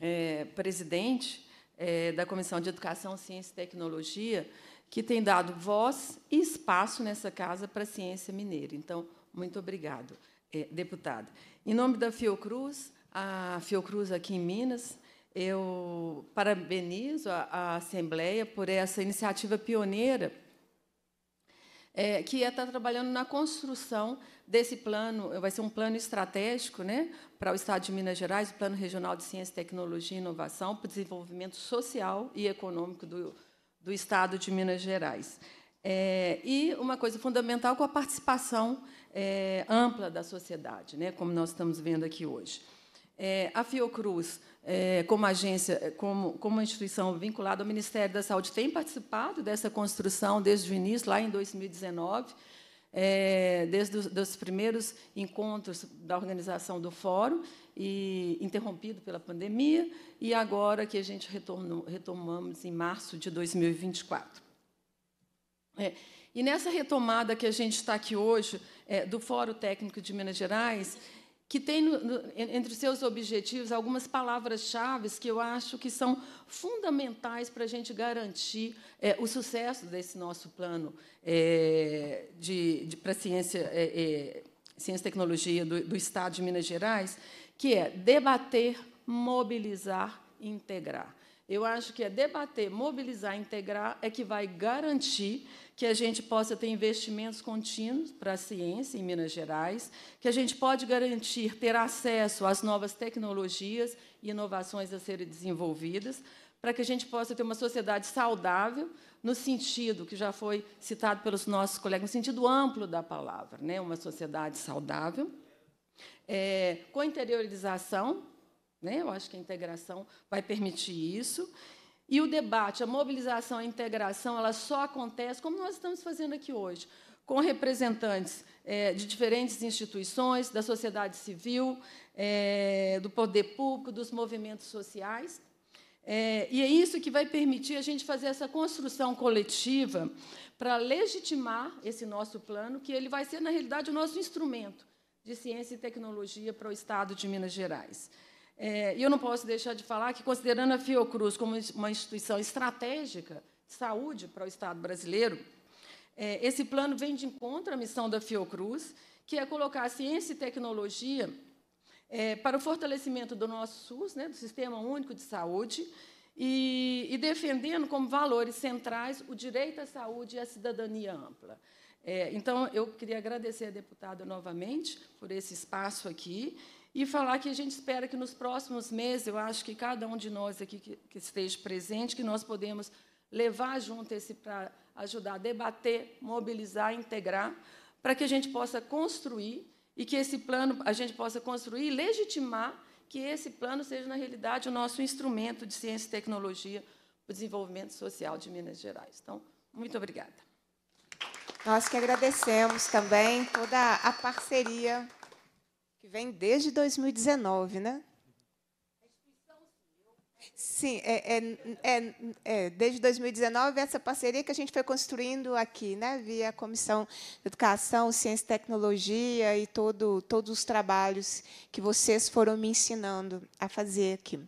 é, presidente é, da Comissão de Educação, Ciência e Tecnologia, que tem dado voz e espaço nessa casa para a ciência mineira. Então, muito obrigado, é, deputada. Em nome da Fiocruz, a Fiocruz aqui em Minas, eu parabenizo a, a Assembleia por essa iniciativa pioneira é, que está é trabalhando na construção desse plano, vai ser um plano estratégico né, para o Estado de Minas Gerais, o Plano Regional de Ciência, Tecnologia e Inovação para o Desenvolvimento Social e Econômico do, do Estado de Minas Gerais. É, e uma coisa fundamental com a participação é, ampla da sociedade, né, como nós estamos vendo aqui hoje. É, a Fiocruz, é, como agência, é, como, como instituição vinculada ao Ministério da Saúde, tem participado dessa construção desde o início, lá em 2019, é, desde os dos primeiros encontros da organização do fórum, e interrompido pela pandemia, e agora que a gente retornou, retomamos em março de 2024. É, e nessa retomada que a gente está aqui hoje, é, do Fórum Técnico de Minas Gerais, que tem no, no, entre seus objetivos algumas palavras-chave que eu acho que são fundamentais para a gente garantir é, o sucesso desse nosso plano é, de, de para ciência, é, é, ciência e tecnologia do, do Estado de Minas Gerais, que é debater, mobilizar integrar. Eu acho que é debater, mobilizar, integrar é que vai garantir que a gente possa ter investimentos contínuos para a ciência em Minas Gerais, que a gente pode garantir ter acesso às novas tecnologias e inovações a serem desenvolvidas, para que a gente possa ter uma sociedade saudável, no sentido que já foi citado pelos nossos colegas, no sentido amplo da palavra, né? uma sociedade saudável, é, com interiorização, né? eu acho que a integração vai permitir isso, e o debate, a mobilização, a integração, ela só acontece, como nós estamos fazendo aqui hoje, com representantes é, de diferentes instituições, da sociedade civil, é, do poder público, dos movimentos sociais. É, e é isso que vai permitir a gente fazer essa construção coletiva para legitimar esse nosso plano, que ele vai ser, na realidade, o nosso instrumento de ciência e tecnologia para o Estado de Minas Gerais. É, e eu não posso deixar de falar que, considerando a Fiocruz como uma instituição estratégica de saúde para o Estado brasileiro, é, esse plano vem de encontro à missão da Fiocruz, que é colocar ciência e tecnologia é, para o fortalecimento do nosso SUS, né, do Sistema Único de Saúde, e, e, defendendo como valores centrais o direito à saúde e à cidadania ampla. É, então, eu queria agradecer a deputada novamente por esse espaço aqui e falar que a gente espera que nos próximos meses, eu acho que cada um de nós aqui que, que esteja presente, que nós podemos levar junto esse para ajudar a debater, mobilizar, integrar, para que a gente possa construir e que esse plano a gente possa construir e legitimar que esse plano seja na realidade o nosso instrumento de ciência e tecnologia para o desenvolvimento social de Minas Gerais. Então, muito obrigada. Nós que agradecemos também toda a parceria vem desde 2019, né? Sim, é, é, é, é desde 2019 essa parceria que a gente foi construindo aqui, né, via a Comissão de Educação, Ciência e Tecnologia e todo, todos os trabalhos que vocês foram me ensinando a fazer aqui.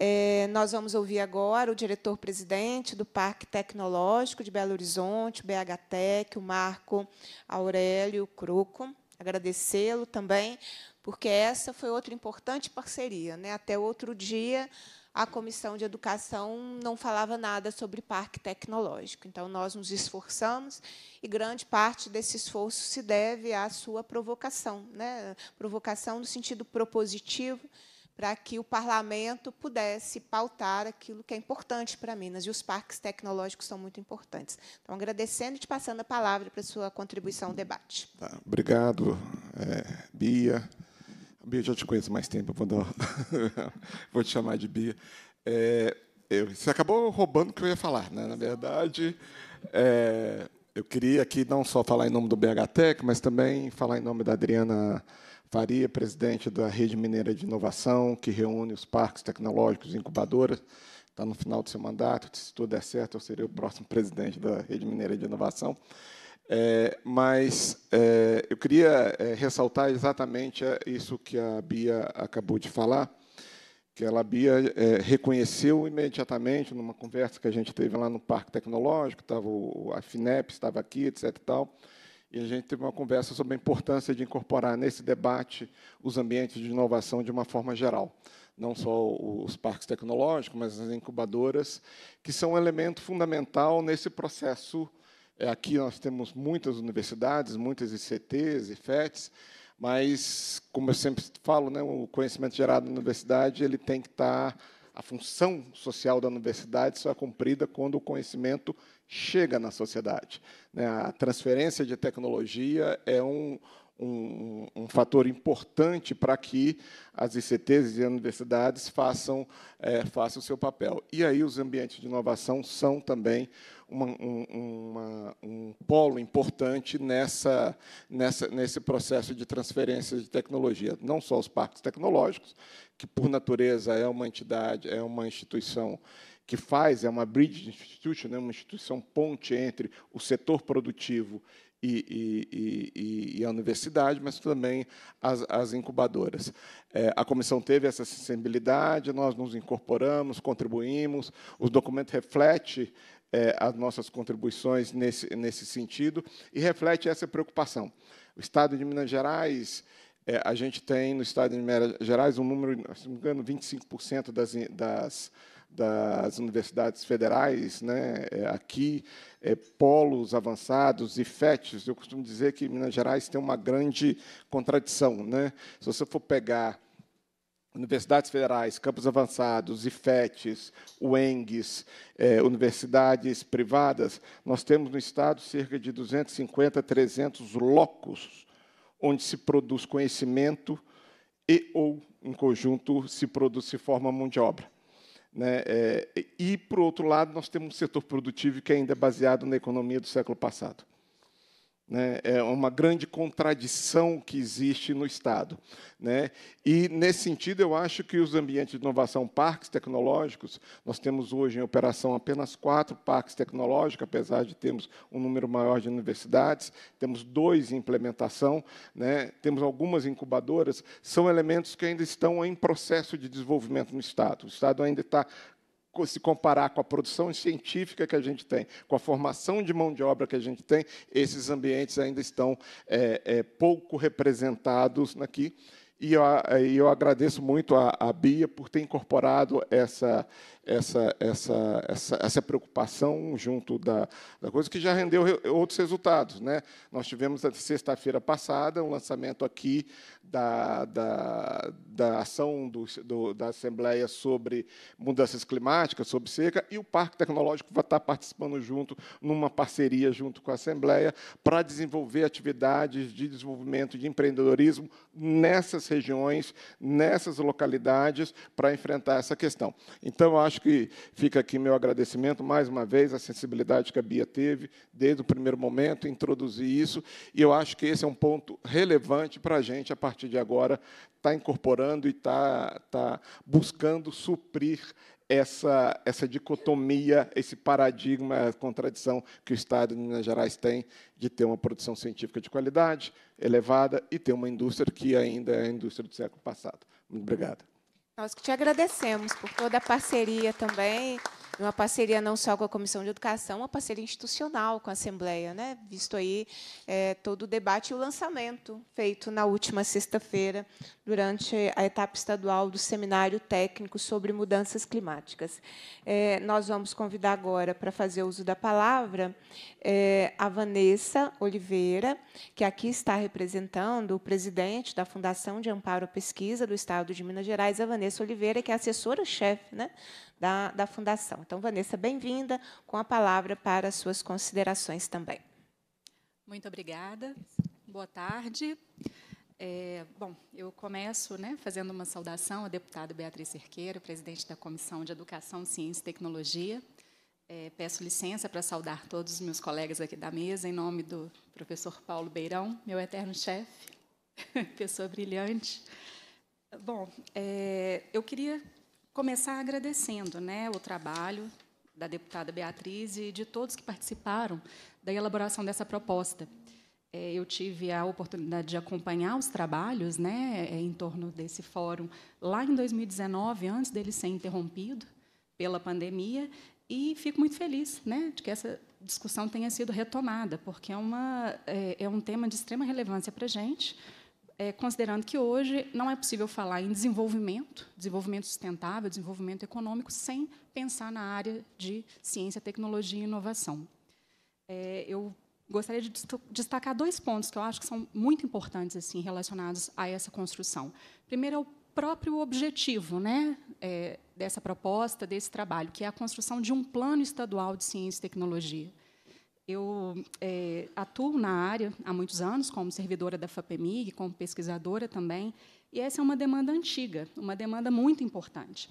É, nós vamos ouvir agora o diretor-presidente do Parque Tecnológico de Belo Horizonte, o BHTEC, o Marco Aurélio Croco, agradecê-lo também porque essa foi outra importante parceria. Né? Até outro dia, a Comissão de Educação não falava nada sobre parque tecnológico. Então, nós nos esforçamos e grande parte desse esforço se deve à sua provocação né? provocação no sentido propositivo para que o parlamento pudesse pautar aquilo que é importante para Minas, e os parques tecnológicos são muito importantes. Então, agradecendo e te passando a palavra para a sua contribuição ao debate. Tá, obrigado, é, Bia. Bia, já te conheço mais tempo, vou, dar... vou te chamar de Bia. É, eu, você acabou roubando o que eu ia falar, né? Na verdade, é, eu queria aqui não só falar em nome do BH Tech, mas também falar em nome da Adriana Faria, presidente da Rede Mineira de Inovação, que reúne os parques tecnológicos e incubadoras. Está no final do seu mandato, se tudo der certo, eu serei o próximo presidente da Rede Mineira de Inovação. É, mas é, eu queria é, ressaltar exatamente é, isso que a Bia acabou de falar, que ela, a Bia é, reconheceu imediatamente, numa conversa que a gente teve lá no Parque Tecnológico, estava o, a FINEP, estava aqui, etc. E, tal, e a gente teve uma conversa sobre a importância de incorporar nesse debate os ambientes de inovação de uma forma geral não só os parques tecnológicos, mas as incubadoras, que são um elemento fundamental nesse processo é, aqui nós temos muitas universidades, muitas ICTs, FETs, mas, como eu sempre falo, né, o conhecimento gerado na universidade ele tem que estar... Tá, a função social da universidade só é cumprida quando o conhecimento chega na sociedade. Né. A transferência de tecnologia é um, um, um, fator importante para que as ICTs e as universidades façam, é, façam o seu papel. E aí os ambientes de inovação são também uma, um, uma, um polo importante nessa, nessa, nesse processo de transferência de tecnologia. Não só os parques tecnológicos, que por natureza é uma entidade, é uma instituição que faz, é uma bridge institution, né, uma instituição ponte entre o setor produtivo e, e, e, a universidade, mas também as, as incubadoras. É, a comissão teve essa sensibilidade, nós nos incorporamos, contribuímos, o documento reflete é, as nossas contribuições nesse, nesse sentido e reflete essa preocupação. O Estado de Minas Gerais, é, a gente tem no Estado de Minas Gerais um número, se não me engano, 25% das, das das universidades federais, né, é, aqui, é, polos avançados e FETs. Eu costumo dizer que Minas Gerais tem uma grande contradição. Né? Se você for pegar universidades federais, campos avançados, IFETs, UENGs, é, universidades privadas, nós temos no Estado cerca de 250, 300 locos onde se produz conhecimento e ou, em conjunto, se produz, se forma mão de obra. Né? É, e, por outro lado, nós temos um setor produtivo que ainda é baseado na economia do século passado. Né? É uma grande contradição que existe no Estado. Né? E, nesse sentido, eu acho que os ambientes de inovação, parques tecnológicos, nós temos hoje em operação apenas quatro parques tecnológicos, apesar de termos um número maior de universidades, temos dois em implementação, né? temos algumas incubadoras, são elementos que ainda estão em processo de desenvolvimento no Estado. O Estado ainda está se comparar com a produção científica que a gente tem, com a formação de mão de obra que a gente tem, esses ambientes ainda estão é, é, pouco representados aqui. E eu, eu agradeço muito a, a Bia por ter incorporado essa, essa, essa, essa, essa preocupação junto da, da coisa que já rendeu re, outros resultados. Né? Nós tivemos, na sexta-feira passada, um lançamento aqui da, da, da ação do, do, da Assembleia sobre mudanças climáticas, sobre seca, e o Parque Tecnológico vai estar participando junto, numa parceria junto com a Assembleia, para desenvolver atividades de desenvolvimento de empreendedorismo nessas regiões, nessas localidades, para enfrentar essa questão. Então, eu acho acho que fica aqui meu agradecimento, mais uma vez, à sensibilidade que a Bia teve desde o primeiro momento, introduzir isso, e eu acho que esse é um ponto relevante para a gente, a partir de agora, estar tá incorporando e estar tá, tá buscando suprir essa, essa dicotomia, esse paradigma, a contradição que o Estado de Minas Gerais tem de ter uma produção científica de qualidade elevada e ter uma indústria que ainda é a indústria do século passado. Muito obrigado. Nós que te agradecemos por toda a parceria também, uma parceria não só com a Comissão de Educação, uma parceria institucional com a Assembleia, né? visto aí é, todo o debate e o lançamento feito na última sexta-feira, durante a etapa estadual do Seminário Técnico sobre Mudanças Climáticas. É, nós vamos convidar agora, para fazer uso da palavra, é, a Vanessa Oliveira, que aqui está representando o presidente da Fundação de Amparo à Pesquisa do Estado de Minas Gerais, a Vanessa Oliveira, que é assessora-chefe né, da, da Fundação. Então, Vanessa, bem-vinda, com a palavra para suas considerações também. Muito obrigada. Boa tarde. É, bom, eu começo né, fazendo uma saudação à deputada Beatriz Cerqueira, presidente da Comissão de Educação, Ciência e Tecnologia. É, peço licença para saudar todos os meus colegas aqui da mesa, em nome do professor Paulo Beirão, meu eterno chefe, pessoa brilhante. Bom, é, eu queria começar agradecendo né, o trabalho da deputada Beatriz e de todos que participaram da elaboração dessa proposta. É, eu tive a oportunidade de acompanhar os trabalhos né, é, em torno desse fórum lá em 2019, antes dele ser interrompido pela pandemia, e fico muito feliz né, de que essa discussão tenha sido retomada, porque é, uma, é, é um tema de extrema relevância para a gente, é, considerando que hoje não é possível falar em desenvolvimento, desenvolvimento sustentável, desenvolvimento econômico, sem pensar na área de ciência, tecnologia e inovação. É, eu gostaria de destacar dois pontos que eu acho que são muito importantes assim relacionados a essa construção. Primeiro é o próprio objetivo né, é, dessa proposta, desse trabalho, que é a construção de um plano estadual de ciência e tecnologia. Eu é, atuo na área há muitos anos como servidora da FAPEMIG, como pesquisadora também, e essa é uma demanda antiga, uma demanda muito importante.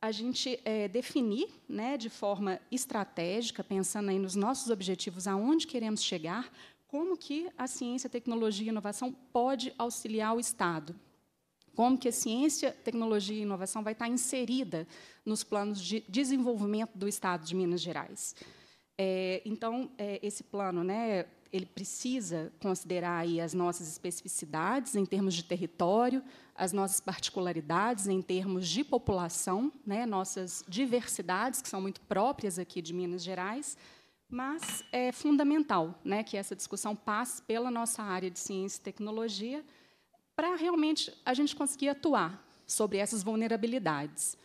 A gente é, definir, né, de forma estratégica, pensando aí nos nossos objetivos, aonde queremos chegar, como que a ciência, tecnologia e inovação pode auxiliar o Estado, como que a ciência, tecnologia e inovação vai estar inserida nos planos de desenvolvimento do Estado de Minas Gerais. É, então, é, esse plano, né, ele precisa considerar aí as nossas especificidades em termos de território, as nossas particularidades em termos de população, né, nossas diversidades, que são muito próprias aqui de Minas Gerais, mas é fundamental né, que essa discussão passe pela nossa área de ciência e tecnologia para realmente a gente conseguir atuar sobre essas vulnerabilidades.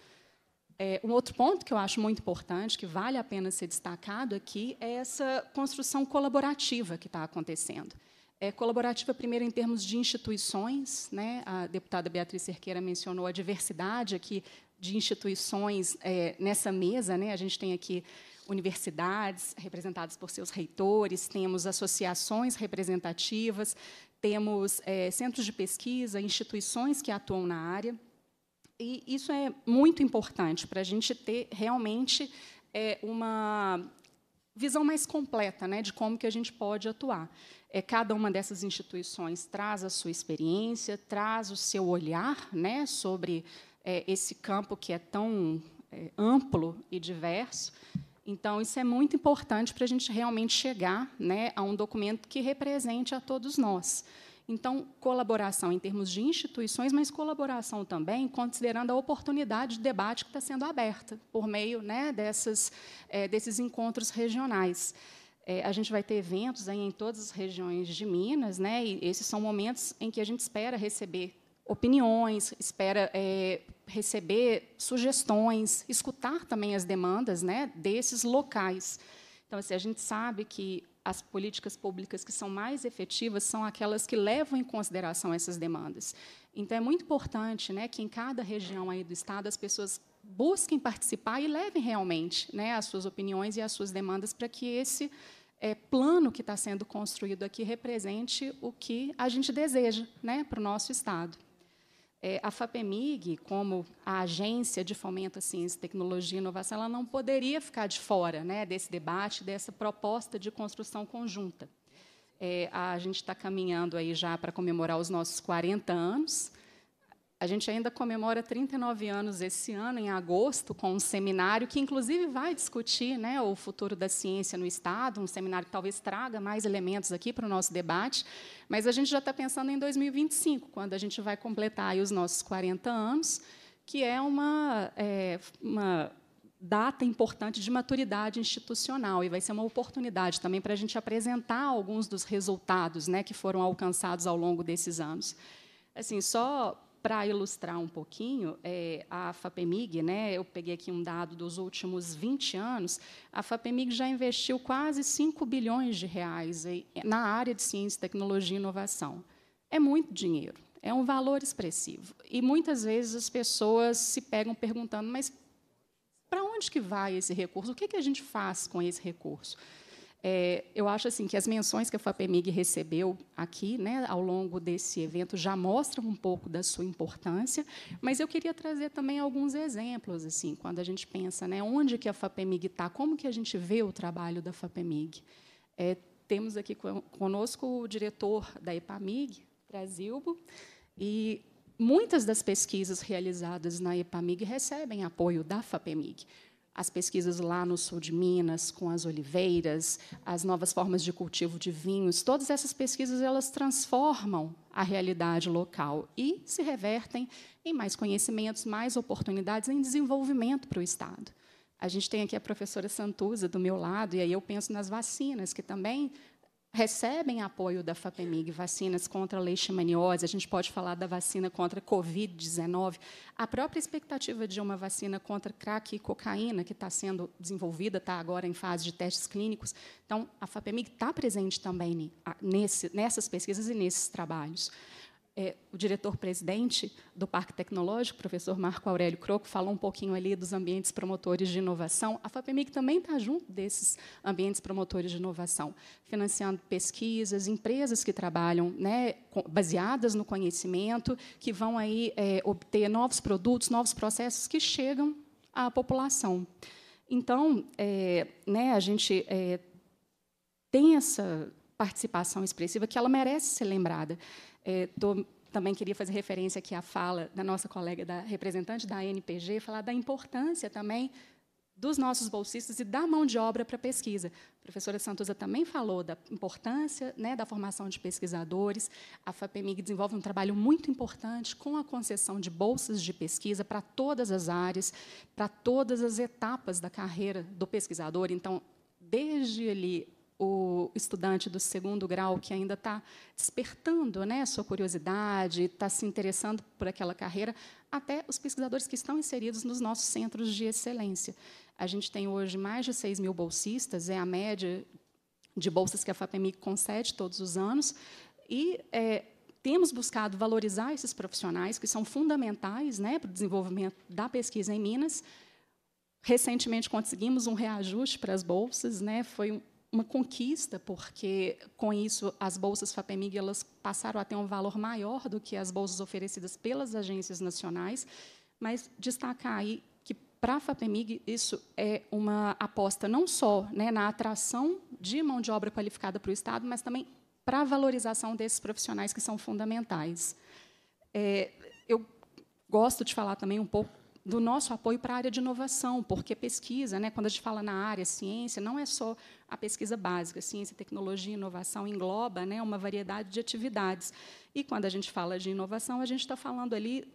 É, um outro ponto que eu acho muito importante, que vale a pena ser destacado aqui, é essa construção colaborativa que está acontecendo. É colaborativa, primeiro, em termos de instituições. Né? A deputada Beatriz Cerqueira mencionou a diversidade aqui de instituições é, nessa mesa. Né? A gente tem aqui universidades representadas por seus reitores, temos associações representativas, temos é, centros de pesquisa, instituições que atuam na área. E isso é muito importante para a gente ter realmente é, uma visão mais completa né, de como que a gente pode atuar. É, cada uma dessas instituições traz a sua experiência, traz o seu olhar né, sobre é, esse campo que é tão é, amplo e diverso. Então, isso é muito importante para a gente realmente chegar né, a um documento que represente a todos nós. Então, colaboração em termos de instituições, mas colaboração também considerando a oportunidade de debate que está sendo aberta por meio né, dessas, é, desses encontros regionais. É, a gente vai ter eventos aí em todas as regiões de Minas, né, e esses são momentos em que a gente espera receber opiniões, espera é, receber sugestões, escutar também as demandas né, desses locais. Então, assim, a gente sabe que as políticas públicas que são mais efetivas são aquelas que levam em consideração essas demandas. Então, é muito importante né, que em cada região aí do Estado as pessoas busquem participar e levem realmente né, as suas opiniões e as suas demandas para que esse é, plano que está sendo construído aqui represente o que a gente deseja né, para o nosso Estado. É, a FAPEMIG, como a agência de fomento à ciência, tecnologia e inovação, ela não poderia ficar de fora né, desse debate, dessa proposta de construção conjunta. É, a gente está caminhando aí já para comemorar os nossos 40 anos. A gente ainda comemora 39 anos esse ano, em agosto, com um seminário que, inclusive, vai discutir né, o futuro da ciência no Estado, um seminário que talvez traga mais elementos aqui para o nosso debate, mas a gente já está pensando em 2025, quando a gente vai completar os nossos 40 anos, que é uma, é, uma data importante de maturidade institucional e vai ser uma oportunidade também para a gente apresentar alguns dos resultados né, que foram alcançados ao longo desses anos. Assim, só para ilustrar um pouquinho, é, a FAPEMIG, né, eu peguei aqui um dado dos últimos 20 anos, a FAPEMIG já investiu quase 5 bilhões de reais na área de ciência, tecnologia e inovação. É muito dinheiro, é um valor expressivo. E muitas vezes as pessoas se pegam perguntando, mas para onde que vai esse recurso? O que, que a gente faz com esse recurso? É, eu acho assim que as menções que a FAPEMIG recebeu aqui, né, ao longo desse evento, já mostram um pouco da sua importância, mas eu queria trazer também alguns exemplos, assim, quando a gente pensa, né, onde que a FAPEMIG está, como que a gente vê o trabalho da FAPEMIG. É, temos aqui conosco o diretor da EPAMIG, Brasilbo, e muitas das pesquisas realizadas na EPAMIG recebem apoio da FAPEMIG as pesquisas lá no sul de Minas, com as oliveiras, as novas formas de cultivo de vinhos, todas essas pesquisas elas transformam a realidade local e se revertem em mais conhecimentos, mais oportunidades em desenvolvimento para o Estado. A gente tem aqui a professora Santuza do meu lado, e aí eu penso nas vacinas, que também recebem apoio da FAPEMIG, vacinas contra leishmaniose, a gente pode falar da vacina contra Covid-19, a própria expectativa de uma vacina contra crack e cocaína, que está sendo desenvolvida, está agora em fase de testes clínicos. Então, a FAPEMIG está presente também nesse, nessas pesquisas e nesses trabalhos é, o diretor-presidente do Parque Tecnológico, professor Marco Aurélio Croco, falou um pouquinho ali dos ambientes promotores de inovação. A FAPEMIC também está junto desses ambientes promotores de inovação, financiando pesquisas, empresas que trabalham né, baseadas no conhecimento, que vão aí é, obter novos produtos, novos processos que chegam à população. Então, é, né, a gente é, tem essa participação expressiva que ela merece ser lembrada é, também queria fazer referência aqui à fala da nossa colega, da representante da ANPG, falar da importância também dos nossos bolsistas e da mão de obra para pesquisa. A professora Santuza também falou da importância né, da formação de pesquisadores. A FAPEMIG desenvolve um trabalho muito importante com a concessão de bolsas de pesquisa para todas as áreas, para todas as etapas da carreira do pesquisador. Então, desde ali o estudante do segundo grau que ainda está despertando né, sua curiosidade, está se interessando por aquela carreira, até os pesquisadores que estão inseridos nos nossos centros de excelência. A gente tem hoje mais de 6 mil bolsistas, é a média de bolsas que a FAPEMI concede todos os anos, e é, temos buscado valorizar esses profissionais que são fundamentais né, para o desenvolvimento da pesquisa em Minas. Recentemente conseguimos um reajuste para as bolsas, né, foi uma conquista, porque com isso as bolsas FAPEMIG elas passaram a ter um valor maior do que as bolsas oferecidas pelas agências nacionais, mas destacar aí que para a FAPEMIG isso é uma aposta não só né, na atração de mão de obra qualificada para o Estado, mas também para a valorização desses profissionais que são fundamentais. É, eu gosto de falar também um pouco do nosso apoio para a área de inovação, porque pesquisa, né, quando a gente fala na área ciência, não é só a pesquisa básica. Ciência, tecnologia e inovação engloba né, uma variedade de atividades. E quando a gente fala de inovação, a gente está falando ali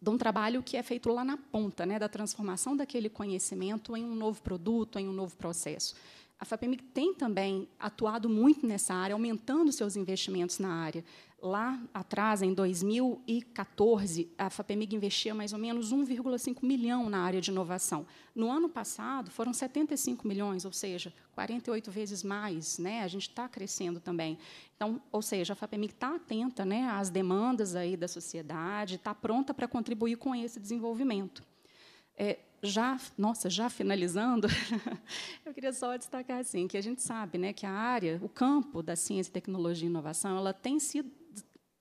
de um trabalho que é feito lá na ponta, né, da transformação daquele conhecimento em um novo produto, em um novo processo. A FAPEMIG tem também atuado muito nessa área, aumentando seus investimentos na área. Lá atrás, em 2014, a FAPEMIG investia mais ou menos 1,5 milhão na área de inovação. No ano passado, foram 75 milhões, ou seja, 48 vezes mais. Né? A gente está crescendo também. Então, ou seja, a FAPEMIG está atenta né, às demandas aí da sociedade, está pronta para contribuir com esse desenvolvimento. É, já, nossa, já finalizando, eu queria só destacar assim que a gente sabe, né, que a área, o campo da ciência, tecnologia e inovação, ela tem sido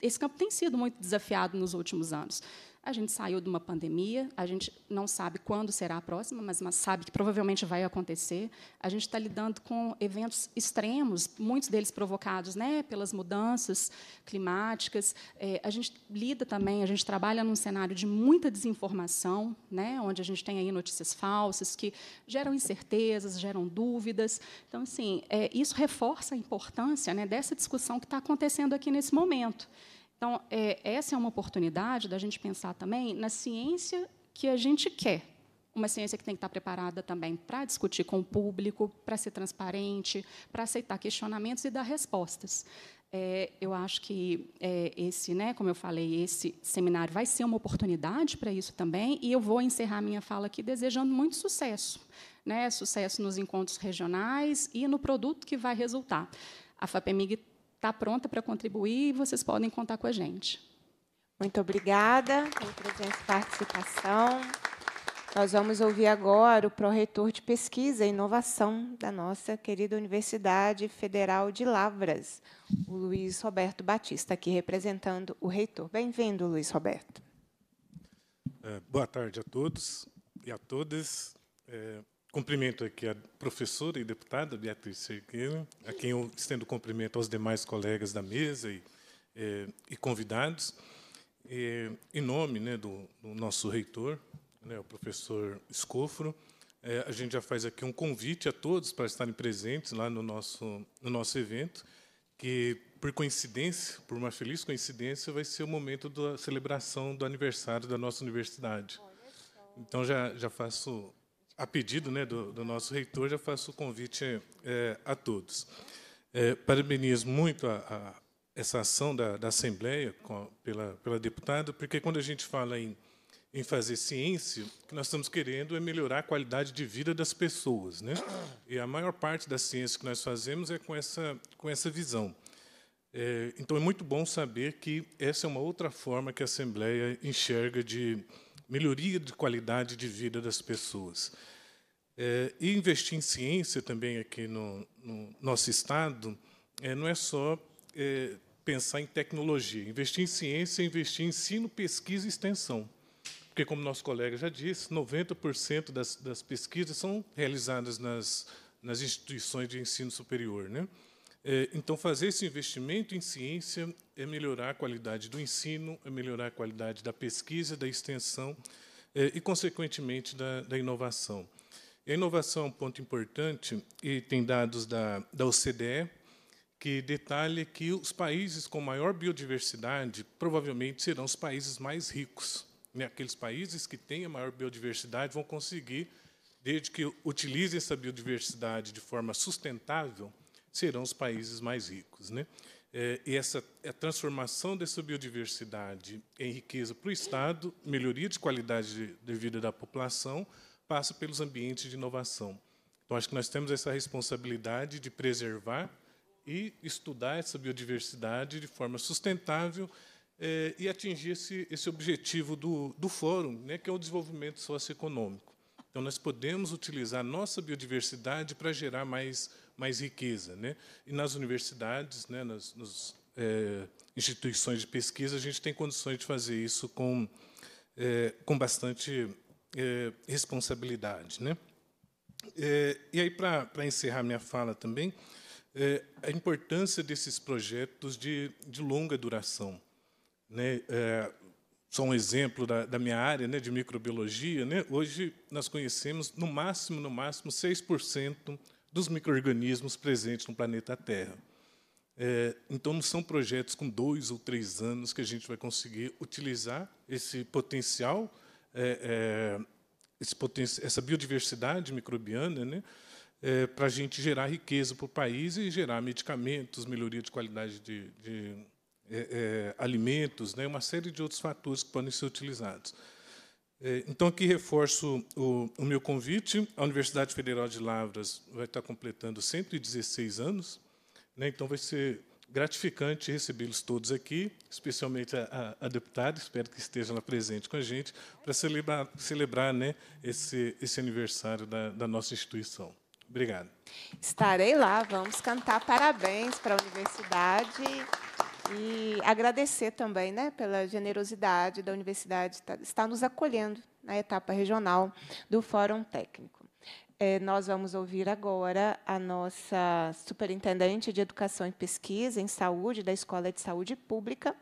esse campo tem sido muito desafiado nos últimos anos a gente saiu de uma pandemia, a gente não sabe quando será a próxima, mas, sabe que provavelmente vai acontecer. A gente está lidando com eventos extremos, muitos deles provocados né, pelas mudanças climáticas. É, a gente lida também, a gente trabalha num cenário de muita desinformação, né, onde a gente tem aí notícias falsas que geram incertezas, geram dúvidas. Então, assim, é, isso reforça a importância né, dessa discussão que está acontecendo aqui nesse momento. Então, é, essa é uma oportunidade da gente pensar também na ciência que a gente quer. Uma ciência que tem que estar preparada também para discutir com o público, para ser transparente, para aceitar questionamentos e dar respostas. É, eu acho que é, esse, né, como eu falei, esse seminário vai ser uma oportunidade para isso também, e eu vou encerrar minha fala aqui desejando muito sucesso. Né, sucesso nos encontros regionais e no produto que vai resultar. A FAPEMIG está pronta para contribuir e vocês podem contar com a gente. Muito obrigada pela presença e participação. Nós vamos ouvir agora o pró-reitor de pesquisa e inovação da nossa querida Universidade Federal de Lavras, o Luiz Roberto Batista, aqui representando o reitor. Bem-vindo, Luiz Roberto. É, boa tarde a todos e a todas. É, Cumprimento aqui a professora e deputada Beatriz Cerqueira, a quem eu estendo cumprimento aos demais colegas da mesa e, é, e convidados. É, em nome né, do, do, nosso reitor, né, o professor Escofro, é, a gente já faz aqui um convite a todos para estarem presentes lá no nosso, no nosso evento, que, por coincidência, por uma feliz coincidência, vai ser o momento da celebração do aniversário da nossa universidade. Então, já, já faço a pedido né, do, do, nosso reitor, já faço o convite é, a todos. É, parabenizo muito a, a, essa ação da, da Assembleia com, pela, pela deputada, porque quando a gente fala em, em fazer ciência, o que nós estamos querendo é melhorar a qualidade de vida das pessoas. Né? E a maior parte da ciência que nós fazemos é com essa, com essa visão. É, então, é muito bom saber que essa é uma outra forma que a Assembleia enxerga de, melhoria de qualidade de vida das pessoas. É, e investir em ciência também aqui no, no nosso Estado é, não é só é, pensar em tecnologia. Investir em ciência é investir em ensino, pesquisa e extensão. Porque, como nosso colega já disse, 90% das, das pesquisas são realizadas nas, nas instituições de ensino superior. Né? É, então, fazer esse investimento em ciência é melhorar a qualidade do ensino, é melhorar a qualidade da pesquisa, da extensão é, e, consequentemente, da, da inovação. E a inovação é um ponto importante, e tem dados da, da OCDE que detalha que os países com maior biodiversidade provavelmente serão os países mais ricos. Né? Aqueles países que têm a maior biodiversidade vão conseguir, desde que utilizem essa biodiversidade de forma sustentável, serão os países mais ricos. Né? É, e essa a transformação dessa biodiversidade em riqueza para o Estado, melhoria de qualidade de vida da população, passa pelos ambientes de inovação. Então, acho que nós temos essa responsabilidade de preservar e estudar essa biodiversidade de forma sustentável é, e atingir esse, esse objetivo do, do fórum, né, que é o desenvolvimento socioeconômico. Então, nós podemos utilizar nossa biodiversidade para gerar mais mais riqueza. Né? E nas universidades, né, nas, nas é, instituições de pesquisa, a gente tem condições de fazer isso com, é, com bastante é, responsabilidade. Né? É, e aí, para encerrar minha fala também, é, a importância desses projetos de, de longa duração. Né? É, só um exemplo da, da minha área né, de microbiologia, né, hoje nós conhecemos, no máximo, no máximo, 6% dos micro-organismos presentes no planeta Terra. É, então, não são projetos com dois ou três anos que a gente vai conseguir utilizar esse potencial, é, é, esse poten essa biodiversidade microbiana, né, é, para a gente gerar riqueza para o país e gerar medicamentos, melhoria de qualidade de, de é, é, alimentos, né, uma série de outros fatores que podem ser utilizados. É, então, aqui reforço o, o, meu convite. A Universidade Federal de Lavras vai estar completando 116 anos, né? então vai ser gratificante recebê-los todos aqui, especialmente a, a, a, deputada, espero que esteja lá presente com a gente, para celebrar, celebrar né, esse, esse aniversário da, da nossa instituição. Obrigado. Estarei lá, vamos cantar parabéns para a universidade. E agradecer também né, pela generosidade da universidade tá, estar nos acolhendo na etapa regional do Fórum Técnico. É, nós vamos ouvir agora a nossa superintendente de Educação e Pesquisa em Saúde da Escola de Saúde Pública,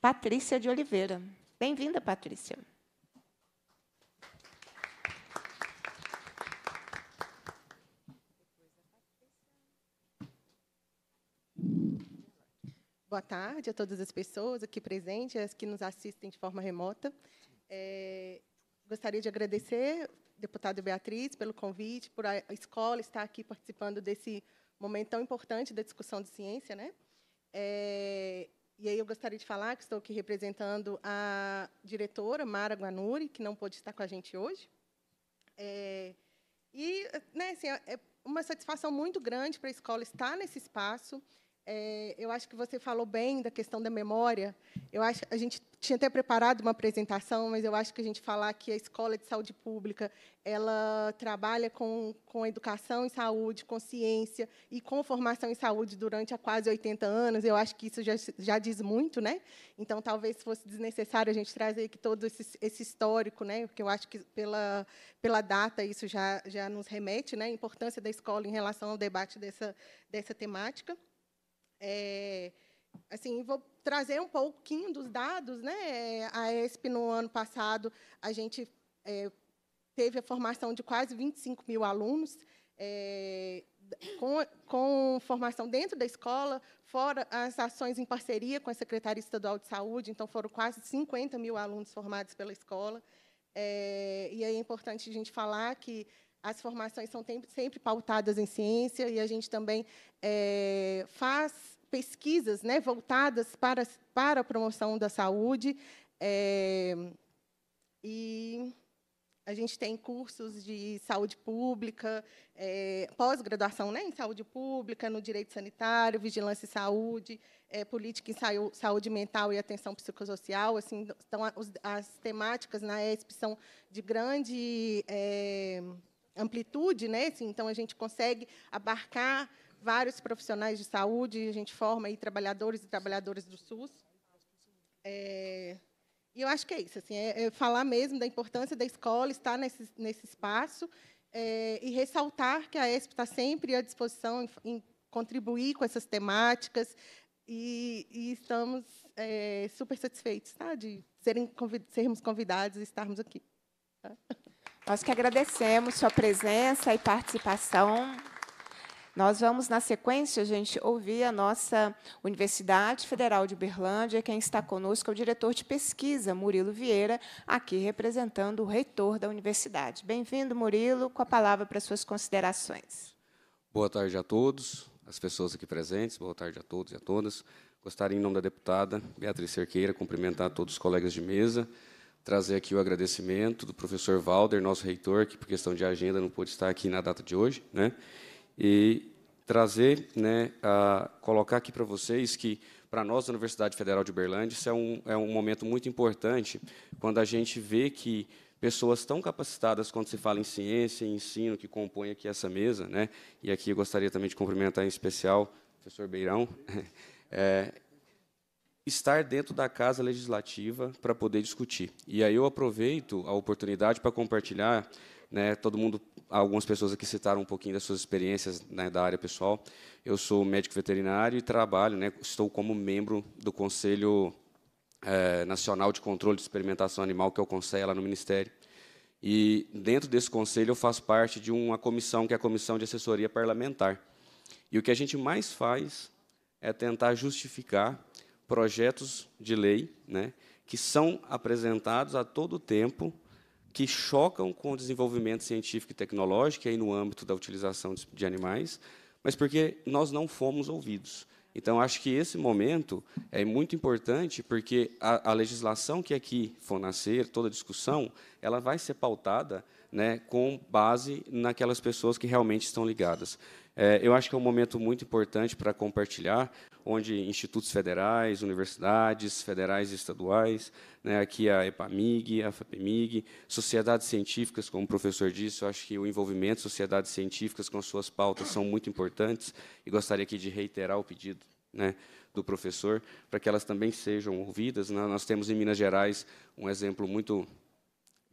Patrícia de Oliveira. Bem-vinda, Patrícia. Boa tarde a todas as pessoas aqui presentes, as que nos assistem de forma remota. É, gostaria de agradecer, deputado Beatriz, pelo convite, por a escola estar aqui participando desse momento tão importante da discussão de ciência. Né? É, e aí eu gostaria de falar que estou aqui representando a diretora Mara Guanuri, que não pôde estar com a gente hoje. É, e né, assim, é, é uma satisfação muito grande para a escola estar nesse espaço, é, eu acho que você falou bem da questão da memória. Eu acho a gente tinha até preparado uma apresentação, mas eu acho que a gente falar que a escola de saúde pública ela trabalha com, com educação em saúde, com ciência e com formação em saúde durante há quase 80 anos. Eu acho que isso já, já diz muito, né? Então talvez fosse desnecessário a gente trazer aqui todo esse, esse histórico, né? Porque eu acho que pela pela data isso já já nos remete, né? A importância da escola em relação ao debate dessa dessa temática. É, assim, vou trazer um pouquinho dos dados. Né? A ESP, no ano passado, a gente é, teve a formação de quase 25 mil alunos, é, com, com, formação dentro da escola, fora as ações em parceria com a Secretaria Estadual de Saúde, então foram quase 50 mil alunos formados pela escola. É, e aí é importante a gente falar que as formações são sempre pautadas em ciência e a gente também é, faz pesquisas né, voltadas para, para a promoção da saúde. É, e a gente tem cursos de saúde pública, é, pós-graduação né, em saúde pública, no direito sanitário, vigilância e saúde, é, política em saúde mental e atenção psicossocial. Assim, então, as, temáticas na ESP são de grande é, amplitude, né? Assim, então a gente consegue abarcar vários profissionais de saúde, a gente forma aí trabalhadores e trabalhadoras do SUS. É, e eu acho que é isso, assim, é, é falar mesmo da importância da escola estar nesse, nesse espaço é, e ressaltar que a ESP está sempre à disposição em, em contribuir com essas temáticas e, e estamos é, super satisfeitos tá, de serem, sermos convidados e estarmos aqui. Tá? Nós que agradecemos sua presença e participação. Nós vamos, na sequência, gente, ouvir a nossa Universidade Federal de Uberlândia. Quem está conosco é o diretor de pesquisa, Murilo Vieira, aqui representando o reitor da universidade. Bem-vindo, Murilo, com a palavra para suas considerações. Boa tarde a todos, as pessoas aqui presentes, boa tarde a todos e a todas. Gostaria, em nome da deputada Beatriz Cerqueira, cumprimentar todos os colegas de mesa, trazer aqui o agradecimento do professor Valder, nosso reitor, que por questão de agenda não pôde estar aqui na data de hoje, né? E trazer, né, a colocar aqui para vocês que para nós da Universidade Federal de Uberlândia isso é um, é um momento muito importante quando a gente vê que pessoas tão capacitadas quando se fala em ciência e ensino que compõem aqui essa mesa, né? E aqui eu gostaria também de cumprimentar em especial o professor Beirão. É, estar dentro da Casa Legislativa para poder discutir. E aí eu aproveito a oportunidade para compartilhar, né, todo mundo, algumas pessoas aqui citaram um pouquinho das suas experiências né, da área pessoal. Eu sou médico veterinário e trabalho, né, estou como membro do Conselho é, Nacional de Controle de Experimentação Animal, que é o Conselho lá no Ministério. E dentro desse conselho eu faço parte de uma comissão que é a Comissão de Assessoria Parlamentar. E o que a gente mais faz é tentar justificar projetos de lei né, que são apresentados a todo tempo, que chocam com o desenvolvimento científico e tecnológico, aí no âmbito da utilização de animais, mas porque nós não fomos ouvidos. Então, acho que esse momento é muito importante, porque a, a legislação que aqui for nascer, toda discussão, ela vai ser pautada né, com base naquelas pessoas que realmente estão ligadas. É, eu acho que é um momento muito importante para compartilhar, onde institutos federais, universidades federais e estaduais, né, aqui a EPAMIG, a FAPEMIG, sociedades científicas, como o professor disse, eu acho que o envolvimento de sociedades científicas com suas pautas são muito importantes, e gostaria aqui de reiterar o pedido né, do professor, para que elas também sejam ouvidas. Né? Nós temos em Minas Gerais um exemplo muito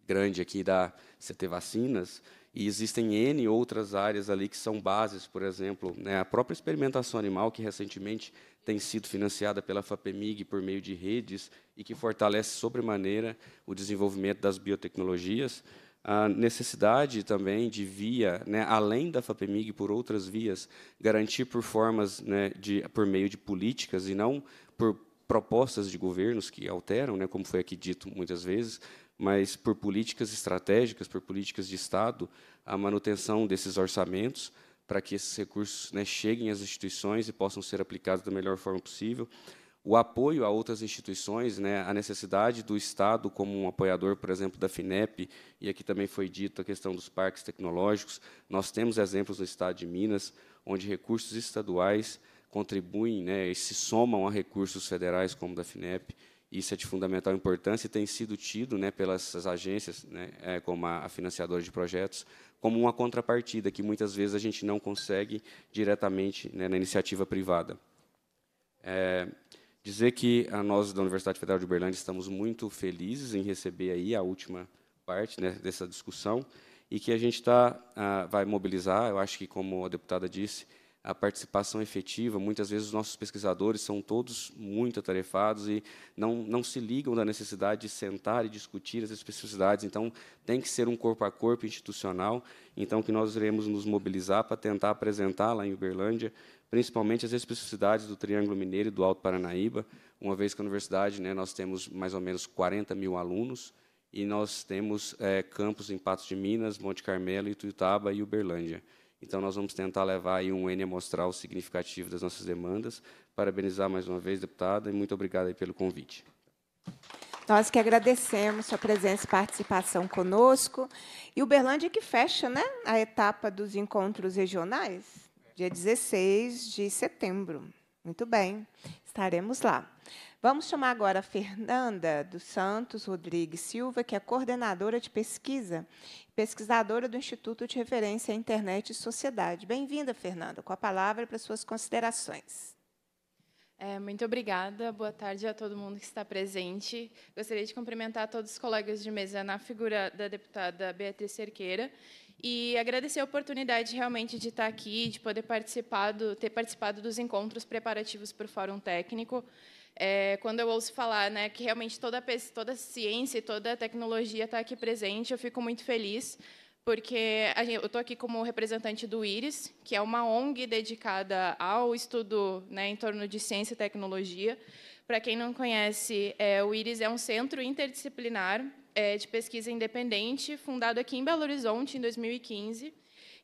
grande aqui da CT Vacinas, e existem N outras áreas ali que são bases, por exemplo, né, a própria experimentação animal, que recentemente tem sido financiada pela FAPEMIG por meio de redes e que fortalece sobremaneira o desenvolvimento das biotecnologias. A necessidade também de via, né, além da FAPEMIG, por outras vias, garantir por formas, né, de, por meio de políticas e não por propostas de governos que alteram, né, como foi aqui dito muitas vezes, mas por políticas estratégicas, por políticas de Estado, a manutenção desses orçamentos para que esses recursos né, cheguem às instituições e possam ser aplicados da melhor forma possível. O apoio a outras instituições, né, a necessidade do Estado como um apoiador, por exemplo, da FINEP, e aqui também foi dito a questão dos parques tecnológicos. Nós temos exemplos no Estado de Minas, onde recursos estaduais contribuem né, e se somam a recursos federais, como da FINEP. Isso é de fundamental importância e tem sido tido né, pelas agências, né, é, como a, a financiadora de projetos, como uma contrapartida que muitas vezes a gente não consegue diretamente né, na iniciativa privada. É, dizer que a nós da Universidade Federal de Uberlândia estamos muito felizes em receber aí a última parte né, dessa discussão e que a gente tá, ah, vai mobilizar, eu acho que como a deputada disse, a participação efetiva. Muitas vezes os nossos pesquisadores são todos muito atarefados e não, não se ligam da necessidade de sentar e discutir as especificidades. Então, tem que ser um corpo a corpo institucional, então que nós iremos nos mobilizar para tentar apresentar lá em Uberlândia, principalmente as especificidades do Triângulo Mineiro e do Alto Paranaíba, uma vez que a universidade, né, nós temos mais ou menos 40 mil alunos, e nós temos é, campos em Patos de Minas, Monte Carmelo, Ituiutaba e Uberlândia. Então, nós vamos tentar levar aí um N amostral significativo das nossas demandas. Parabenizar mais uma vez, deputada, e muito obrigado pelo convite. Nós que agradecemos sua presença e participação conosco. E Uberlândia que fecha né, a etapa dos encontros regionais, dia 16 de setembro. Muito bem, estaremos lá. Vamos chamar agora a Fernanda dos Santos Rodrigues Silva, que é coordenadora de pesquisa, pesquisadora do Instituto de Referência à Internet e Sociedade. Bem-vinda, Fernanda, com a palavra para suas considerações. É, muito obrigada. Boa tarde a todo mundo que está presente. Gostaria de cumprimentar todos os colegas de mesa na figura da deputada Beatriz Cerqueira e agradecer a oportunidade realmente de estar aqui, de poder participar do, ter participado dos encontros preparativos para o Fórum Técnico. É, quando eu ouço falar né, que realmente toda, toda a ciência e toda a tecnologia está aqui presente, eu fico muito feliz, porque gente, eu estou aqui como representante do IRIS, que é uma ONG dedicada ao estudo né, em torno de ciência e tecnologia. Para quem não conhece, é, o IRIS é um centro interdisciplinar é, de pesquisa independente, fundado aqui em Belo Horizonte, em 2015,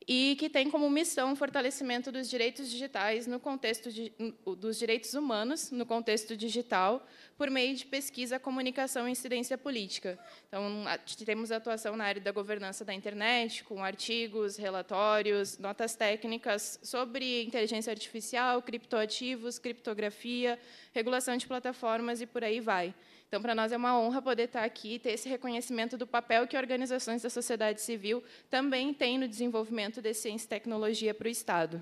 e que tem como missão o fortalecimento dos direitos digitais no contexto de, dos direitos humanos no contexto digital por meio de pesquisa, comunicação e incidência política. Então, temos atuação na área da governança da internet, com artigos, relatórios, notas técnicas sobre inteligência artificial, criptoativos, criptografia, regulação de plataformas e por aí vai. Então, para nós é uma honra poder estar tá aqui e ter esse reconhecimento do papel que organizações da sociedade civil também têm no desenvolvimento de ciência e tecnologia para o Estado.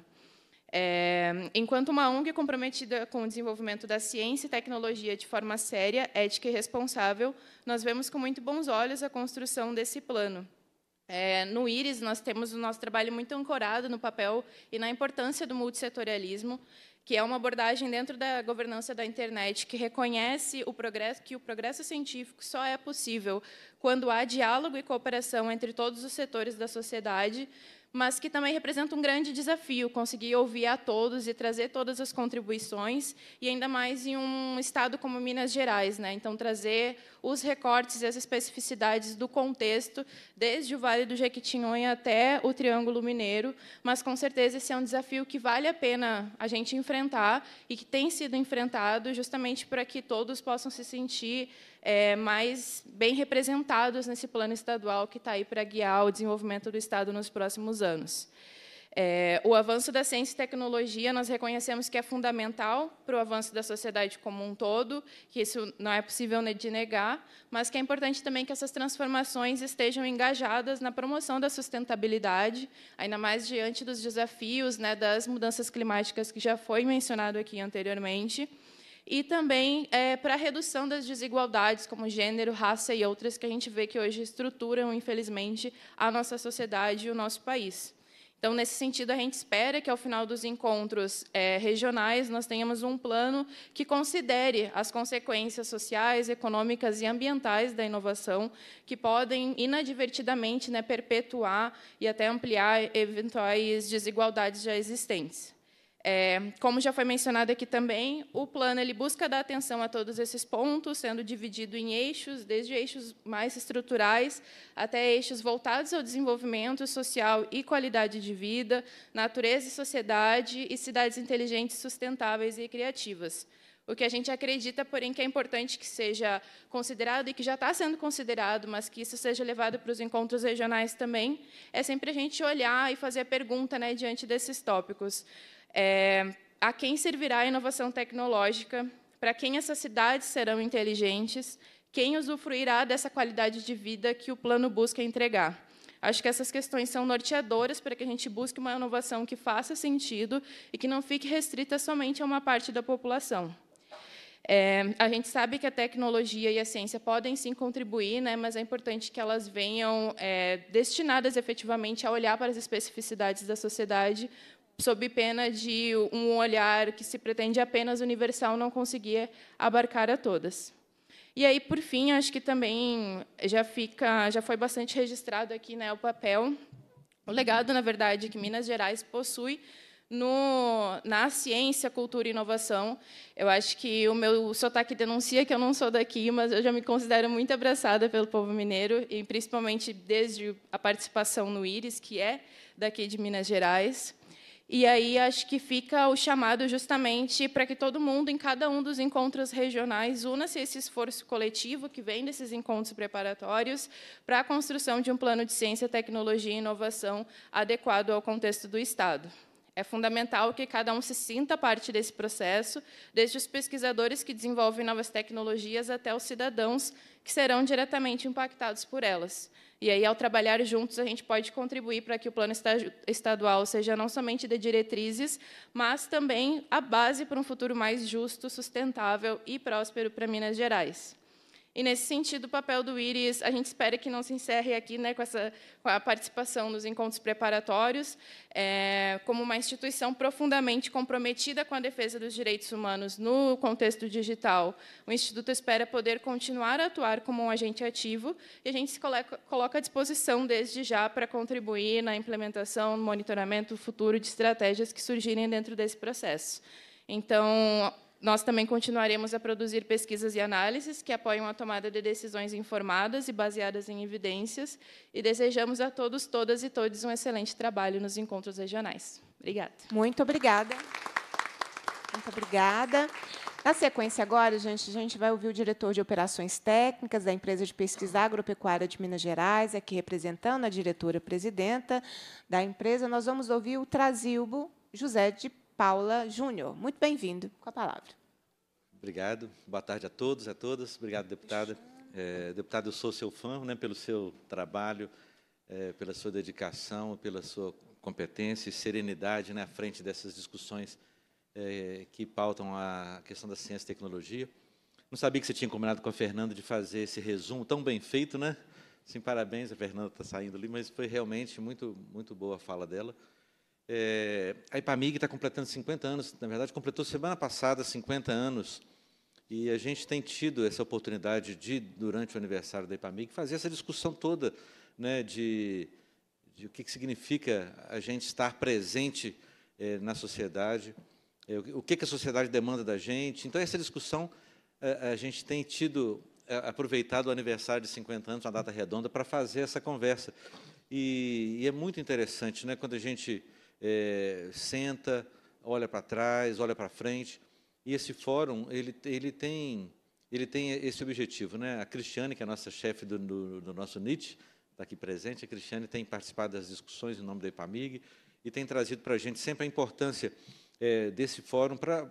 É, enquanto uma ONG comprometida com o desenvolvimento da ciência e tecnologia de forma séria, ética e responsável, nós vemos com muito bons olhos a construção desse plano. É, no IRIS, nós temos o nosso trabalho muito ancorado no papel e na importância do multissetorialismo, que é uma abordagem dentro da governança da internet que reconhece o progresso, que o progresso científico só é possível quando há diálogo e cooperação entre todos os setores da sociedade, mas que também representa um grande desafio conseguir ouvir a todos e trazer todas as contribuições, e ainda mais em um estado como Minas Gerais. Né? Então, trazer os recortes e as especificidades do contexto, desde o Vale do Jequitinhonha até o Triângulo Mineiro, mas com certeza esse é um desafio que vale a pena a gente enfrentar e que tem sido enfrentado justamente para que todos possam se sentir é, mais bem representados nesse plano estadual que está aí para guiar o desenvolvimento do Estado nos próximos anos. É, o avanço da ciência e tecnologia, nós reconhecemos que é fundamental para o avanço da sociedade como um todo, que isso não é possível de negar, mas que é importante também que essas transformações estejam engajadas na promoção da sustentabilidade, ainda mais diante dos desafios né, das mudanças climáticas que já foi mencionado aqui anteriormente e também é, para a redução das desigualdades como gênero, raça e outras que a gente vê que hoje estruturam, infelizmente, a nossa sociedade e o nosso país. Então, nesse sentido, a gente espera que, ao final dos encontros é, regionais, nós tenhamos um plano que considere as consequências sociais, econômicas e ambientais da inovação, que podem inadvertidamente né, perpetuar e até ampliar eventuais desigualdades já existentes. É, como já foi mencionado aqui também, o plano ele busca dar atenção a todos esses pontos, sendo dividido em eixos, desde eixos mais estruturais até eixos voltados ao desenvolvimento social e qualidade de vida, natureza e sociedade, e cidades inteligentes, sustentáveis e criativas. O que a gente acredita, porém, que é importante que seja considerado e que já está sendo considerado, mas que isso seja levado para os encontros regionais também, é sempre a gente olhar e fazer a pergunta né, diante desses tópicos. É, a quem servirá a inovação tecnológica? Para quem essas cidades serão inteligentes? Quem usufruirá dessa qualidade de vida que o plano busca entregar? Acho que essas questões são norteadoras para que a gente busque uma inovação que faça sentido e que não fique restrita somente a uma parte da população. É, a gente sabe que a tecnologia e a ciência podem sim contribuir, né, mas é importante que elas venham é, destinadas efetivamente a olhar para as especificidades da sociedade, sob pena de um olhar que se pretende apenas universal não conseguia abarcar a todas. E aí, por fim, acho que também já fica, já foi bastante registrado aqui, né, o papel, o legado, na verdade, que Minas Gerais possui no, na ciência, cultura e inovação. Eu acho que o meu sotaque denuncia que eu não sou daqui, mas eu já me considero muito abraçada pelo povo mineiro, e principalmente desde a participação no IRIS, que é daqui de Minas Gerais. E aí acho que fica o chamado justamente para que todo mundo, em cada um dos encontros regionais, una-se esse esforço coletivo que vem desses encontros preparatórios para a construção de um plano de ciência, tecnologia e inovação adequado ao contexto do Estado. É fundamental que cada um se sinta parte desse processo, desde os pesquisadores que desenvolvem novas tecnologias até os cidadãos que serão diretamente impactados por elas. E aí, ao trabalhar juntos, a gente pode contribuir para que o plano estadual seja não somente de diretrizes, mas também a base para um futuro mais justo, sustentável e próspero para Minas Gerais. E, nesse sentido, o papel do IRIS, a gente espera que não se encerre aqui né, com, essa, com a participação nos encontros preparatórios, é, como uma instituição profundamente comprometida com a defesa dos direitos humanos no contexto digital. O Instituto espera poder continuar a atuar como um agente ativo e a gente se coloca, coloca à disposição desde já para contribuir na implementação, monitoramento futuro de estratégias que surgirem dentro desse processo. Então, nós também continuaremos a produzir pesquisas e análises que apoiam a tomada de decisões informadas e baseadas em evidências, e desejamos a todos, todas e todos um excelente trabalho nos encontros regionais. Obrigada. Muito obrigada. Muito obrigada. Na sequência agora, gente, a gente vai ouvir o diretor de operações técnicas da empresa de pesquisa agropecuária de Minas Gerais, aqui representando a diretora presidenta da empresa. Nós vamos ouvir o Trasilbo José de Paula Júnior. Muito bem-vindo com a palavra. Obrigado. Boa tarde a todos, e a todas. Obrigado, deputada. É, deputado, eu sou seu fã né, pelo seu trabalho, é, pela sua dedicação, pela sua competência e serenidade né, à frente dessas discussões é, que pautam a questão da ciência e tecnologia. Não sabia que você tinha combinado com a Fernanda de fazer esse resumo tão bem feito, né? Sim, parabéns, a Fernanda está saindo ali, mas foi realmente muito, muito boa a fala dela. É, a IPAMIG está completando 50 anos, na verdade, completou semana passada 50 anos, e a gente tem tido essa oportunidade de, durante o aniversário da IPAMIG, fazer essa discussão toda né, de, de o que, que significa a gente estar presente é, na sociedade, é, o que, que a sociedade demanda da gente. Então, essa discussão é, a gente tem tido é, aproveitado o aniversário de 50 anos, uma data redonda, para fazer essa conversa. E, e é muito interessante, né, quando a gente é, senta, olha para trás, olha para frente. E esse fórum ele, ele, tem, ele tem esse objetivo. Né? A Cristiane, que é a nossa chefe do, do, do nosso NIT, está aqui presente. A Cristiane tem participado das discussões em nome da EPAMIG e tem trazido para a gente sempre a importância é, desse fórum para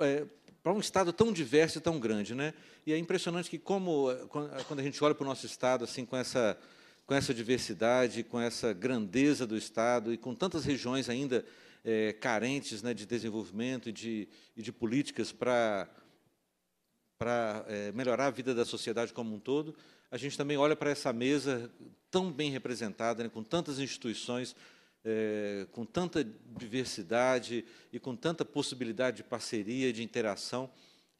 é, para um estado tão diverso e tão grande, né? E é impressionante que como é, quando a gente olha para o nosso estado assim com essa com essa diversidade, com essa grandeza do Estado e com tantas regiões ainda é, carentes né, de desenvolvimento e de, e de políticas para para é, melhorar a vida da sociedade como um todo, a gente também olha para essa mesa tão bem representada, né, com tantas instituições, é, com tanta diversidade e com tanta possibilidade de parceria, de interação,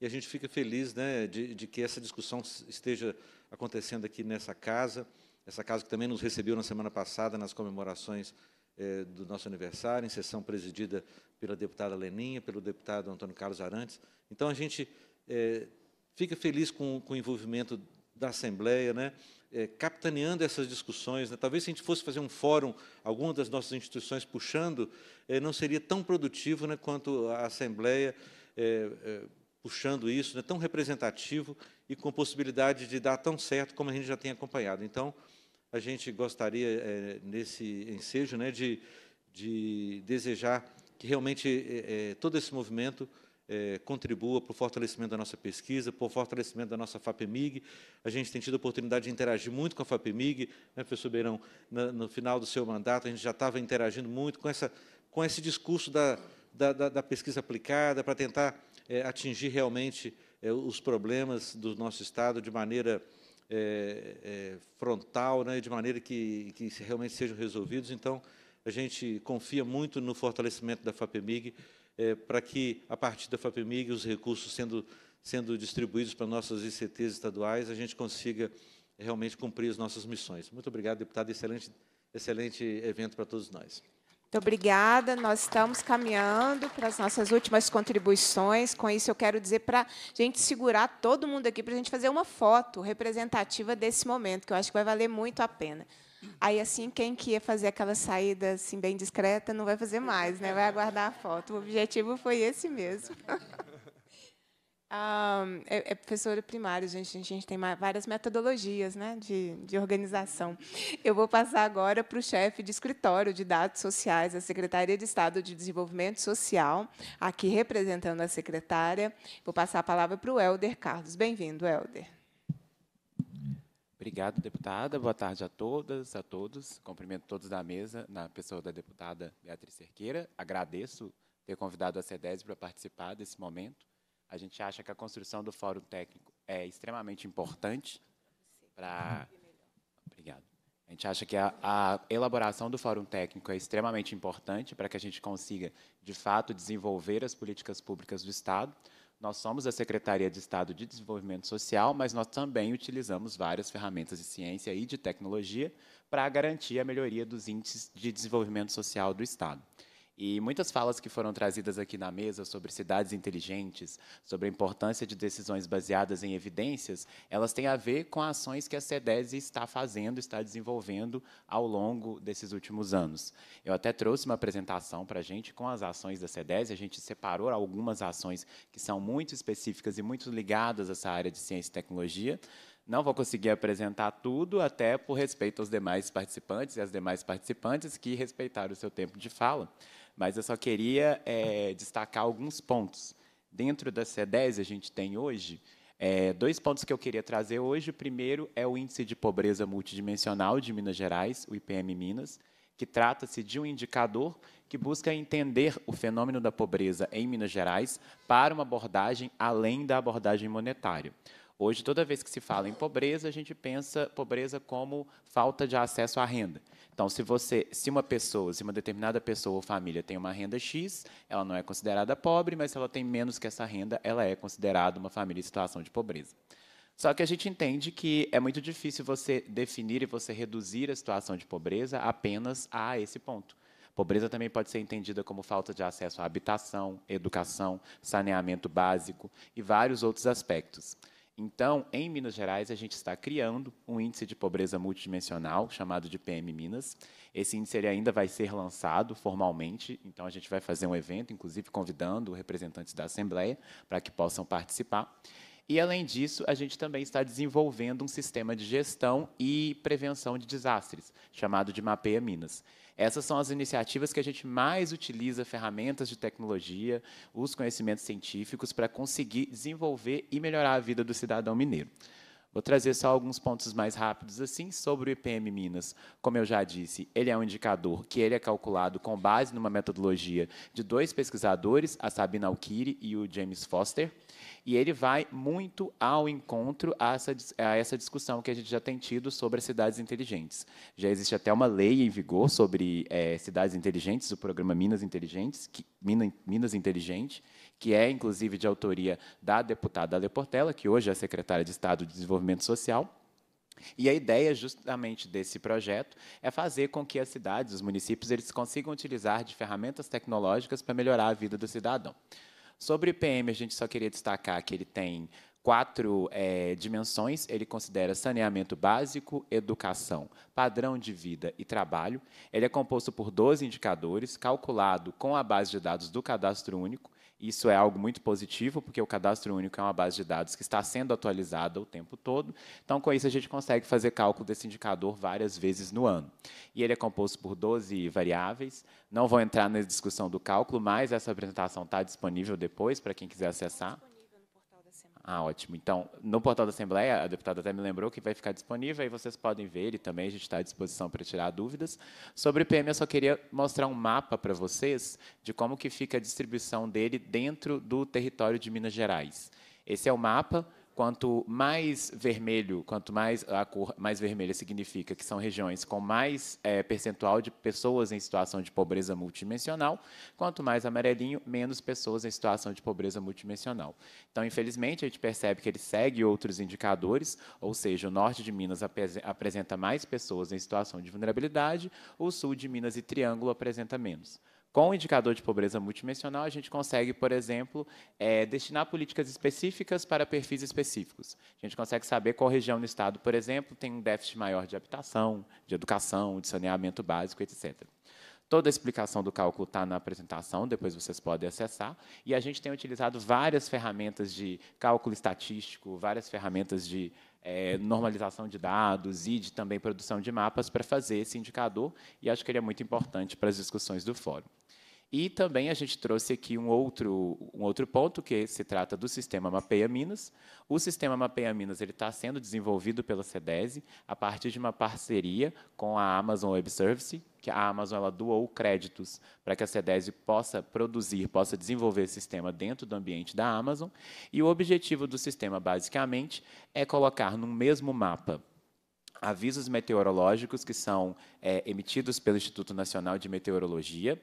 e a gente fica feliz né, de, de que essa discussão esteja acontecendo aqui nessa casa essa casa que também nos recebeu na semana passada nas comemorações eh, do nosso aniversário, em sessão presidida pela deputada Leninha, pelo deputado Antônio Carlos Arantes. Então, a gente eh, fica feliz com, com, o envolvimento da Assembleia, né, eh, capitaneando essas discussões. Né, talvez, se a gente fosse fazer um fórum, alguma das nossas instituições puxando, não seria tão produtivo né, quanto a Assembleia puxando isso, né, tão representativo e com possibilidade de dar tão certo como a gente já tem acompanhado. Então, a gente gostaria, é, nesse ensejo, né, de, de desejar que realmente é, todo esse movimento é, contribua para o fortalecimento da nossa pesquisa, para o fortalecimento da nossa FAPEMIG. A gente tem tido a oportunidade de interagir muito com a FAPEMIG, né, professor Beirão, na, no final do seu mandato, a gente já estava interagindo muito com, essa, com esse discurso da, da, da, da pesquisa aplicada, para tentar é, atingir realmente é, os problemas do nosso Estado de maneira é, é, frontal, né, de maneira que, que realmente sejam resolvidos. Então, a gente confia muito no fortalecimento da FAPEMIG, é, para que, a partir da FAPEMIG, os recursos sendo, sendo distribuídos para nossas ICTs estaduais, a gente consiga realmente cumprir as nossas missões. Muito obrigado, deputado. Excelente, excelente evento para todos nós. Muito obrigada. Nós estamos caminhando para as nossas últimas contribuições. Com isso, eu quero dizer para a gente segurar todo mundo aqui, para a gente fazer uma foto representativa desse momento, que eu acho que vai valer muito a pena. Aí, assim, quem que ia fazer aquela saída assim, bem discreta não vai fazer mais, né? vai aguardar a foto. O objetivo foi esse mesmo. é, é, professora primária, gente. A gente tem várias metodologias né, de, de organização. Eu vou passar agora para o chefe de escritório de dados sociais da Secretaria de Estado de Desenvolvimento Social, aqui representando a secretária. Vou passar a palavra para o Helder Carlos. Bem-vindo, Helder. Obrigado, deputada. Boa tarde a todas, a todos. Cumprimento todos da mesa, na pessoa da deputada Beatriz Cerqueira. Agradeço ter convidado a CEDES para participar desse momento a gente acha que a construção do fórum técnico é extremamente importante para. Obrigado. A gente acha que a, a, elaboração do fórum técnico é extremamente importante para que a gente consiga, de fato, desenvolver as políticas públicas do Estado. Nós somos a Secretaria de Estado de Desenvolvimento Social, mas nós também utilizamos várias ferramentas de ciência e de tecnologia para garantir a melhoria dos índices de desenvolvimento social do Estado. E muitas falas que foram trazidas aqui na mesa sobre cidades inteligentes, sobre a importância de decisões baseadas em evidências, elas têm a ver com ações que a CEDES está fazendo, está desenvolvendo ao longo desses últimos anos. Eu até trouxe uma apresentação para a gente com as ações da CEDES, a gente separou algumas ações que são muito específicas e muito ligadas a essa área de ciência e tecnologia. Não vou conseguir apresentar tudo, até por respeito aos demais participantes e às demais participantes que respeitaram o seu tempo de fala mas eu só queria é, destacar alguns pontos. Dentro da C10, a gente tem hoje é, dois pontos que eu queria trazer hoje. O primeiro é o Índice de Pobreza Multidimensional de Minas Gerais, o IPM Minas, que trata-se de um indicador que busca entender o fenômeno da pobreza em Minas Gerais para uma abordagem além da abordagem monetária. Hoje, toda vez que se fala em pobreza, a gente pensa pobreza como falta de acesso à renda. Então, se você, se uma pessoa, se uma determinada pessoa ou família tem uma renda X, ela não é considerada pobre, mas se ela tem menos que essa renda, ela é considerada uma família em situação de pobreza. Só que a gente entende que é muito difícil você definir e você reduzir a situação de pobreza apenas a esse ponto. Pobreza também pode ser entendida como falta de acesso à habitação, educação, saneamento básico e vários outros aspectos. Então, em Minas Gerais, a gente está criando um índice de pobreza multidimensional, chamado de PM Minas. Esse índice ele ainda vai ser lançado formalmente, então a gente vai fazer um evento, inclusive convidando representantes da Assembleia para que possam participar. E, além disso, a gente também está desenvolvendo um sistema de gestão e prevenção de desastres, chamado de Mapeia Minas. Essas são as iniciativas que a gente mais utiliza ferramentas de tecnologia, os conhecimentos científicos para conseguir desenvolver e melhorar a vida do cidadão mineiro. Vou trazer só alguns pontos mais rápidos assim sobre o IPM Minas. Como eu já disse, ele é um indicador que ele é calculado com base numa metodologia de dois pesquisadores, a Sabina Alquiri e o James Foster. E ele vai muito ao encontro a essa, a essa discussão que a gente já tem tido sobre as cidades inteligentes. Já existe até uma lei em vigor sobre é, cidades inteligentes, o programa Minas Inteligentes, que, Minas, Minas Inteligente, que é, inclusive, de autoria da deputada Ale Portela, que hoje é secretária de Estado de Desenvolvimento Social. E a ideia justamente desse projeto é fazer com que as cidades, os municípios, eles consigam utilizar de ferramentas tecnológicas para melhorar a vida do cidadão. Sobre o IPM, a gente só queria destacar que ele tem quatro é, dimensões. Ele considera saneamento básico, educação, padrão de vida e trabalho. Ele é composto por 12 indicadores, calculado com a base de dados do cadastro único. Isso é algo muito positivo, porque o cadastro único é uma base de dados que está sendo atualizada o tempo todo. Então, com isso, a gente consegue fazer cálculo desse indicador várias vezes no ano. E ele é composto por 12 variáveis. Não vou entrar na discussão do cálculo, mas essa apresentação está disponível depois para quem quiser acessar. Ah, ótimo. Então, no portal da Assembleia, a deputada até me lembrou que vai ficar disponível, aí vocês podem ver, e também a gente está à disposição para tirar dúvidas. Sobre o PM, eu só queria mostrar um mapa para vocês de como que fica a distribuição dele dentro do território de Minas Gerais. Esse é o mapa Quanto mais vermelho, quanto mais a cor mais vermelha significa que são regiões com mais é, percentual de pessoas em situação de pobreza multidimensional, quanto mais amarelinho, menos pessoas em situação de pobreza multidimensional. Então, infelizmente, a gente percebe que ele segue outros indicadores, ou seja, o norte de Minas apresenta mais pessoas em situação de vulnerabilidade, o sul de Minas e Triângulo apresenta menos. Com o indicador de pobreza multidimensional, a gente consegue, por exemplo, é, destinar políticas específicas para perfis específicos. A gente consegue saber qual região do estado, por exemplo, tem um déficit maior de habitação, de educação, de saneamento básico, etc. Toda a explicação do cálculo está na apresentação, depois vocês podem acessar. E a gente tem utilizado várias ferramentas de cálculo estatístico, várias ferramentas de é, normalização de dados e de também produção de mapas para fazer esse indicador, e acho que ele é muito importante para as discussões do fórum. E também a gente trouxe aqui um outro, um outro ponto, que se trata do sistema Mapeia Minas. O sistema Mapeia Minas está sendo desenvolvido pela Cedesi a partir de uma parceria com a Amazon Web Service, que a Amazon ela doou créditos para que a CEDESI possa produzir, possa desenvolver esse sistema dentro do ambiente da Amazon. E o objetivo do sistema, basicamente, é colocar no mesmo mapa avisos meteorológicos que são é, emitidos pelo Instituto Nacional de Meteorologia,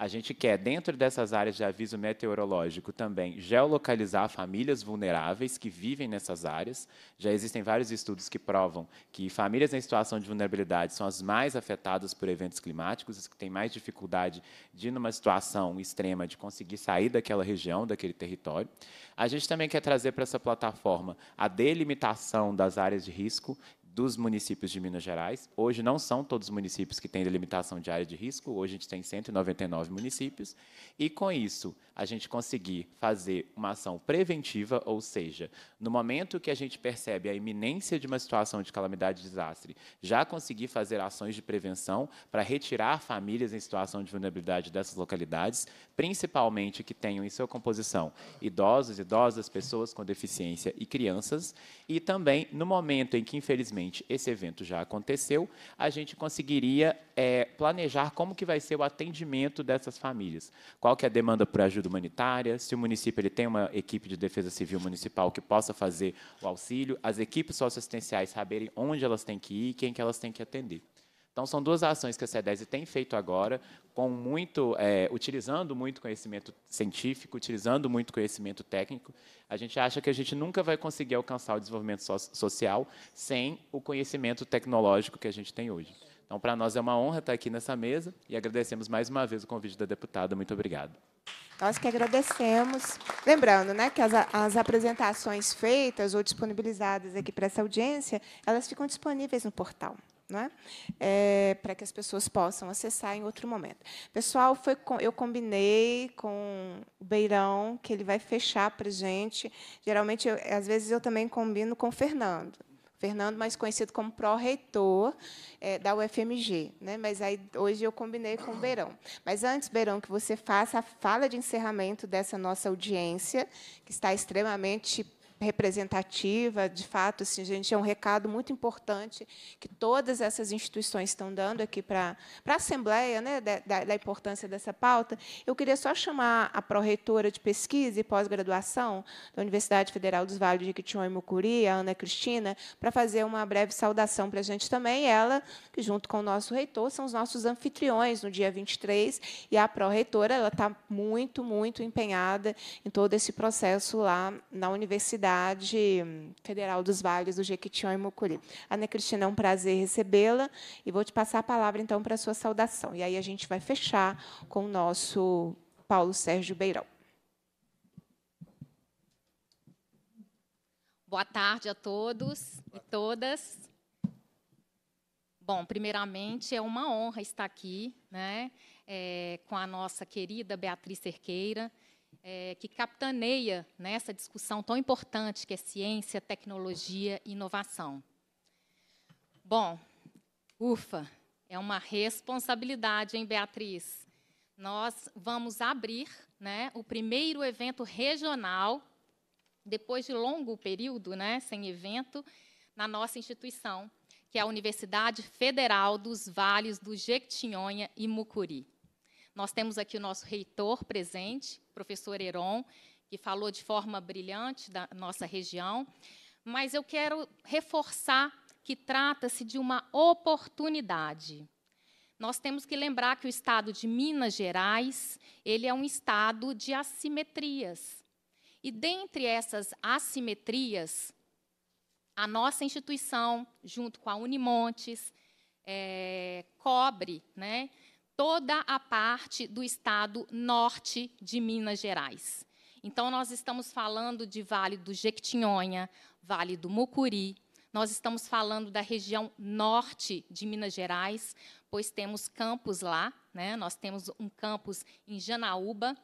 a gente quer, dentro dessas áreas de aviso meteorológico, também geolocalizar famílias vulneráveis que vivem nessas áreas. Já existem vários estudos que provam que famílias em situação de vulnerabilidade são as mais afetadas por eventos climáticos, as que têm mais dificuldade de, numa situação extrema, de conseguir sair daquela região, daquele território. A gente também quer trazer para essa plataforma a delimitação das áreas de risco dos municípios de Minas Gerais. Hoje não são todos os municípios que têm delimitação de área de risco, hoje a gente tem 199 municípios. E com isso, a gente conseguir fazer uma ação preventiva, ou seja, no momento que a gente percebe a iminência de uma situação de calamidade e desastre, já conseguir fazer ações de prevenção para retirar famílias em situação de vulnerabilidade dessas localidades, principalmente que tenham em sua composição idosos, idosas, pessoas com deficiência e crianças, e também no momento em que, infelizmente, infelizmente esse evento já aconteceu, a gente conseguiria é, planejar como que vai ser o atendimento dessas famílias. Qual que é a demanda por ajuda humanitária, se o município ele tem uma equipe de defesa civil municipal que possa fazer o auxílio, as equipes socioassistenciais saberem onde elas têm que ir e quem que elas têm que atender. Então, são duas ações que a CEDES tem feito agora, com muito, é, utilizando muito conhecimento científico, utilizando muito conhecimento técnico. A gente acha que a gente nunca vai conseguir alcançar o desenvolvimento so social sem o conhecimento tecnológico que a gente tem hoje. Então, para nós é uma honra estar aqui nessa mesa e agradecemos mais uma vez o convite da deputada. Muito obrigado. Nós que agradecemos. Lembrando né, que as, as, apresentações feitas ou disponibilizadas aqui para essa audiência, elas ficam disponíveis no portal. Né? É, para que as pessoas possam acessar em outro momento. Pessoal, foi com, eu combinei com o Beirão que ele vai fechar para gente. Geralmente, eu, às vezes eu também combino com o Fernando. Fernando, mais conhecido como pró-reitor é, da UFMG. Né? Mas aí hoje eu combinei com o Beirão. Mas antes, Beirão, que você faça a fala de encerramento dessa nossa audiência, que está extremamente representativa, de fato, assim, gente, é um recado muito importante que todas essas instituições estão dando aqui para a Assembleia, né, da, da, importância dessa pauta. Eu queria só chamar a pró-reitora de pesquisa e pós-graduação da Universidade Federal dos Vales de Quitinhon e Mucuri, a Ana Cristina, para fazer uma breve saudação para a gente também. Ela, que junto com o nosso reitor, são os nossos anfitriões no dia 23, e a pró-reitora está muito, muito empenhada em todo esse processo lá na universidade Universidade Federal dos Vales do Jequitinhonha e Mucuri. Ana Cristina, é um prazer recebê-la e vou te passar a palavra, então, para a sua saudação. E aí a gente vai fechar com o nosso Paulo Sérgio Beirão. Boa tarde a todos e todas. Bom, primeiramente é uma honra estar aqui, né, é, com a nossa querida Beatriz Cerqueira, é, que capitaneia nessa né, discussão tão importante que é ciência, tecnologia e inovação. Bom, ufa, é uma responsabilidade, hein, Beatriz? Nós vamos abrir né, o primeiro evento regional, depois de longo período né, sem evento, na nossa instituição, que é a Universidade Federal dos Vales do Jequitinhonha e Mucuri. Nós temos aqui o nosso reitor presente, professor Heron, que falou de forma brilhante da nossa região, mas eu quero reforçar que trata-se de uma oportunidade. Nós temos que lembrar que o estado de Minas Gerais, ele é um estado de assimetrias. E dentre essas assimetrias, a nossa instituição, junto com a Unimontes, é, cobre né, toda a parte do estado norte de Minas Gerais. Então, nós estamos falando de Vale do Jequitinhonha, Vale do Mucuri, nós estamos falando da região norte de Minas Gerais, pois temos campos lá, né? nós temos um campus em Janaúba,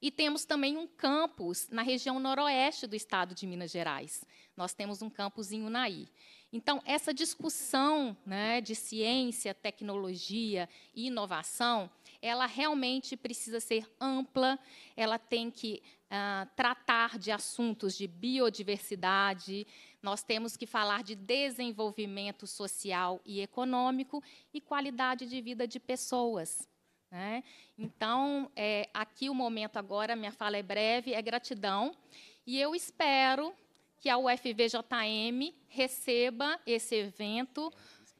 e temos também um campus na região noroeste do estado de Minas Gerais. Nós temos um campus em Unai. Então, essa discussão né, de ciência, tecnologia e inovação, ela realmente precisa ser ampla, ela tem que ah, tratar de assuntos de biodiversidade, nós temos que falar de desenvolvimento social e econômico e qualidade de vida de pessoas. Né? Então, é, aqui o momento agora, minha fala é breve, é gratidão. E eu espero que a UFVJM receba esse evento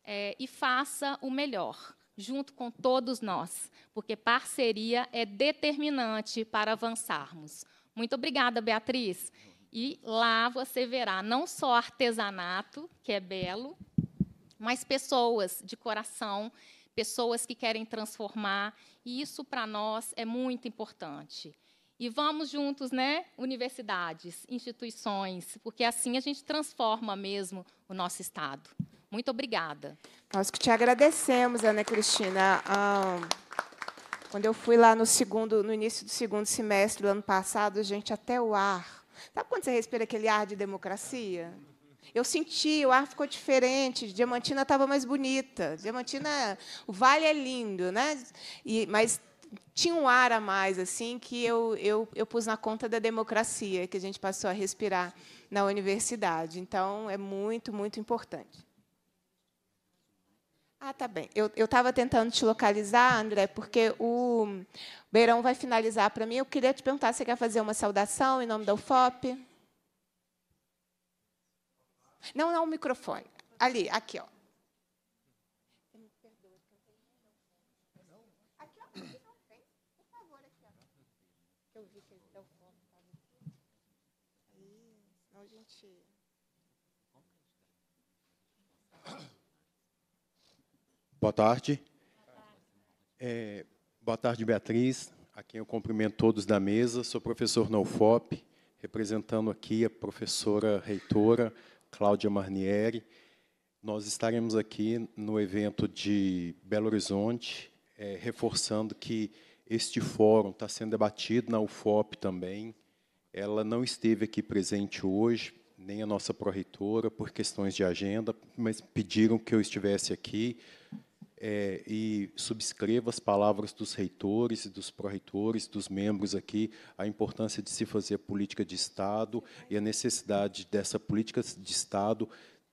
é, e faça o melhor, junto com todos nós, porque parceria é determinante para avançarmos. Muito obrigada, Beatriz. E lá você verá não só artesanato, que é belo, mas pessoas de coração, pessoas que querem transformar, e isso para nós é muito importante. E vamos juntos, né? Universidades, instituições, porque assim a gente transforma mesmo o nosso Estado. Muito obrigada. Nós que te agradecemos, Ana Cristina. Ah, quando eu fui lá no segundo, no início do segundo semestre do ano passado, gente, até o ar. Sabe quando você respira aquele ar de democracia? Eu senti, o ar ficou diferente. Diamantina estava mais bonita. Diamantina, o vale é lindo, né? E, mas tinha um ar a mais assim que eu, eu, eu pus na conta da democracia que a gente passou a respirar na universidade. Então, é muito, muito importante. Ah, tá bem. Eu estava tentando te localizar, André, porque o Beirão vai finalizar para mim. Eu queria te perguntar se você quer fazer uma saudação em nome da UFOP. Não, não, o microfone. Ali, aqui, ó. Boa tarde. É, boa tarde, Beatriz, a quem eu cumprimento todos da mesa. Sou professor na UFOP, representando aqui a professora reitora Cláudia Marnieri. Nós estaremos aqui no evento de Belo Horizonte, é, reforçando que este fórum está sendo debatido na UFOP também. Ela não esteve aqui presente hoje, nem a nossa pró-reitora, por questões de agenda, mas pediram que eu estivesse aqui é, e subscrevo as palavras dos reitores e dos pró-reitores, dos membros aqui, a importância de se fazer política de Estado e a necessidade dessa política de Estado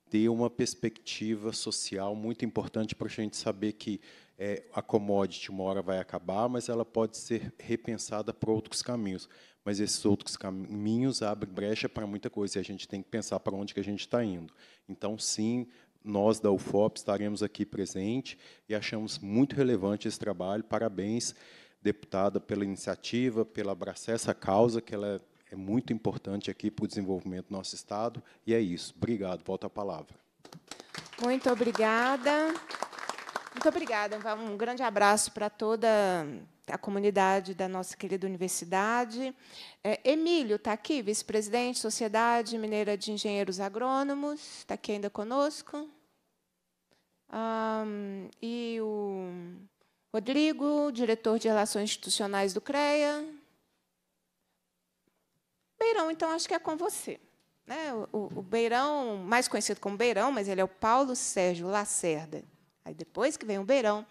ter uma perspectiva social muito importante para a gente saber que é, a commodity uma hora vai acabar, mas ela pode ser repensada por outros caminhos. Mas esses outros caminhos abrem brecha para muita coisa e a gente tem que pensar para onde que a gente está indo. Então, sim, nós da UFOP estaremos aqui presente e achamos muito relevante esse trabalho. Parabéns, deputada, pela iniciativa, pela abraçar essa causa, que ela é muito importante aqui para o desenvolvimento do nosso Estado. E é isso. Obrigado. Volto a palavra. Muito obrigada. Muito obrigada. Um grande abraço para toda a comunidade da nossa querida universidade. É, Emílio está aqui, vice-presidente, Sociedade Mineira de Engenheiros Agrônomos, está aqui ainda conosco. Um, e o Rodrigo, diretor de Relações Institucionais do CREA. Beirão, então, acho que é com você. Né? O, o, Beirão, mais conhecido como Beirão, mas ele é o Paulo Sérgio Lacerda. Aí depois que vem o Beirão.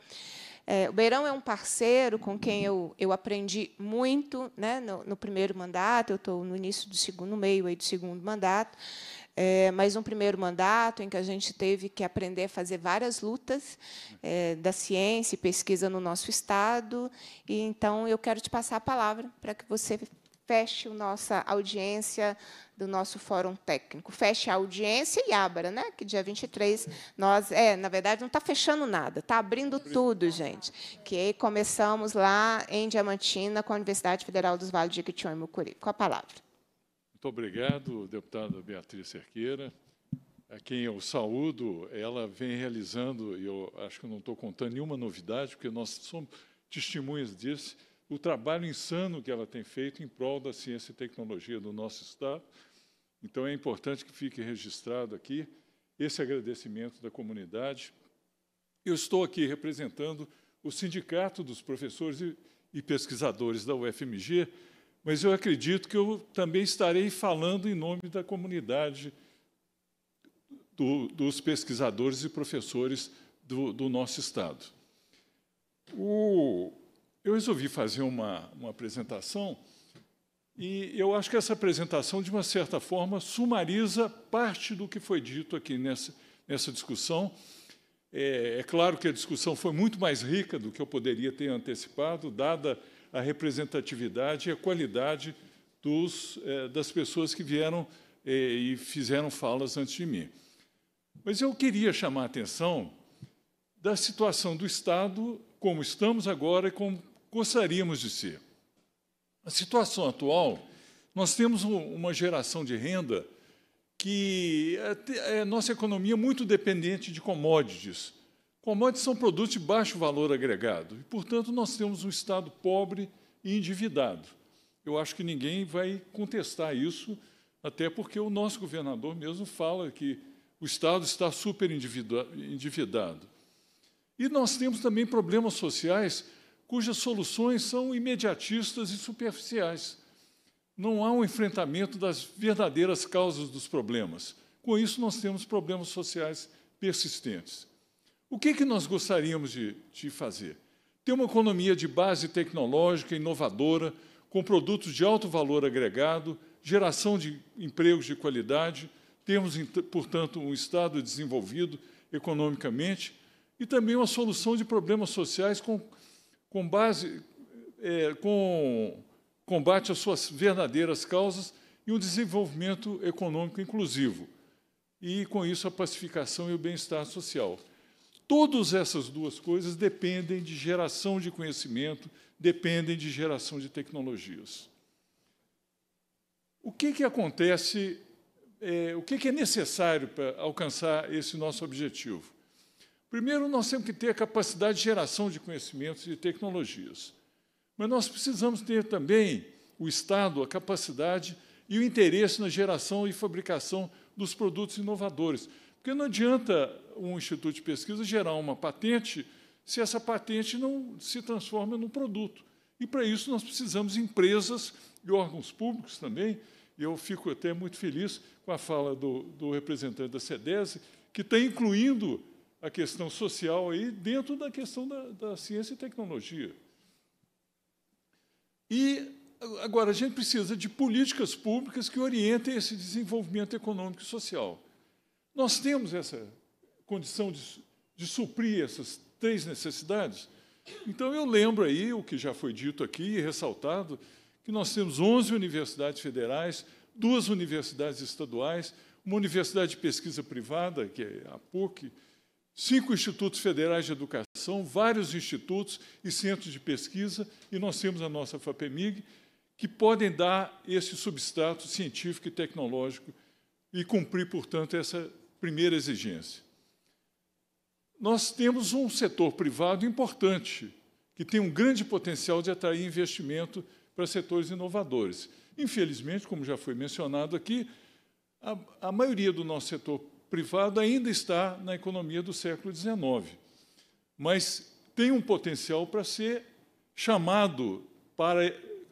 É, o Beirão é um parceiro com quem eu, eu aprendi muito né? no, no primeiro mandato, eu estou no início do segundo, meio aí do segundo mandato é, mas um primeiro mandato em que a gente teve que aprender a fazer várias lutas é, da ciência e pesquisa no nosso Estado. E, então, eu quero te passar a palavra para que você feche a nossa audiência do nosso fórum técnico. Feche a audiência e abra, né? Que dia 23 nós, é, na verdade não está fechando nada, está abrindo tudo, gente. Que começamos lá em Diamantina com a Universidade Federal dos Vales de Jequitinhonha e Mucuri. Com a palavra. Muito obrigado, deputada Beatriz Cerqueira. A quem eu saúdo, ela vem realizando, e eu acho que não estou contando nenhuma novidade, porque nós somos testemunhas disso, o trabalho insano que ela tem feito em prol da ciência e tecnologia do nosso Estado. Então, é importante que fique registrado aqui esse agradecimento da comunidade. Eu estou aqui representando o Sindicato dos Professores e, e Pesquisadores da UFMG, mas eu acredito que eu também estarei falando em nome da comunidade do, dos pesquisadores e professores do, do nosso Estado. O, eu resolvi fazer uma, uma apresentação e eu acho que essa apresentação, de uma certa forma, sumariza parte do que foi dito aqui nessa, nessa discussão. É, é, claro que a discussão foi muito mais rica do que eu poderia ter antecipado, dada a representatividade e a qualidade dos, eh, das pessoas que vieram eh, e fizeram falas antes de mim. Mas eu queria chamar a atenção da situação do Estado, como estamos agora e como gostaríamos de ser. A situação atual, nós temos uma geração de renda que a é, é, nossa economia muito dependente de commodities. Commodities são produtos de baixo valor agregado e, portanto, nós temos um Estado pobre e endividado. Eu acho que ninguém vai contestar isso, até porque o nosso governador mesmo fala que o Estado está super endividado. E nós temos também problemas sociais cujas soluções são imediatistas e superficiais. Não há um enfrentamento das verdadeiras causas dos problemas. Com isso, nós temos problemas sociais persistentes. O que, que nós gostaríamos de, de fazer? Ter uma economia de base tecnológica, inovadora, com produtos de alto valor agregado, geração de empregos de qualidade, Temos, portanto, um Estado desenvolvido economicamente e também uma solução de problemas sociais com, com base, é, com combate às suas verdadeiras causas e um desenvolvimento econômico inclusivo. E, com isso, a pacificação e o bem-estar social. Todas essas duas coisas dependem de geração de conhecimento, dependem de geração de tecnologias. O que, que acontece, é, o que, que é necessário para alcançar esse nosso objetivo? Primeiro, nós temos que ter a capacidade de geração de conhecimentos e tecnologias. Mas nós precisamos ter também o Estado, a capacidade e o interesse na geração e fabricação dos produtos inovadores. Porque não adianta um instituto de pesquisa gerar uma patente se essa patente não se transforma num produto. E, para isso, nós precisamos de empresas e órgãos públicos também. E eu fico até muito feliz com a fala do, do representante da SEDESI, que está incluindo a questão social aí dentro da questão da, da ciência e tecnologia. E agora a gente precisa de políticas públicas que orientem esse desenvolvimento econômico e social. Nós temos essa condição de, de suprir essas três necessidades? Então, eu lembro aí o que já foi dito aqui e ressaltado, que nós temos 11 universidades federais, duas universidades estaduais, uma universidade de pesquisa privada, que é a PUC, cinco institutos federais de educação, vários institutos e centros de pesquisa, e nós temos a nossa FAPEMIG, que podem dar esse substrato científico e tecnológico e cumprir, portanto, essa primeira exigência nós temos um setor privado importante, que tem um grande potencial de atrair investimento para setores inovadores. Infelizmente, como já foi mencionado aqui, a, a maioria do nosso setor privado ainda está na economia do século XIX, mas tem um potencial para ser chamado para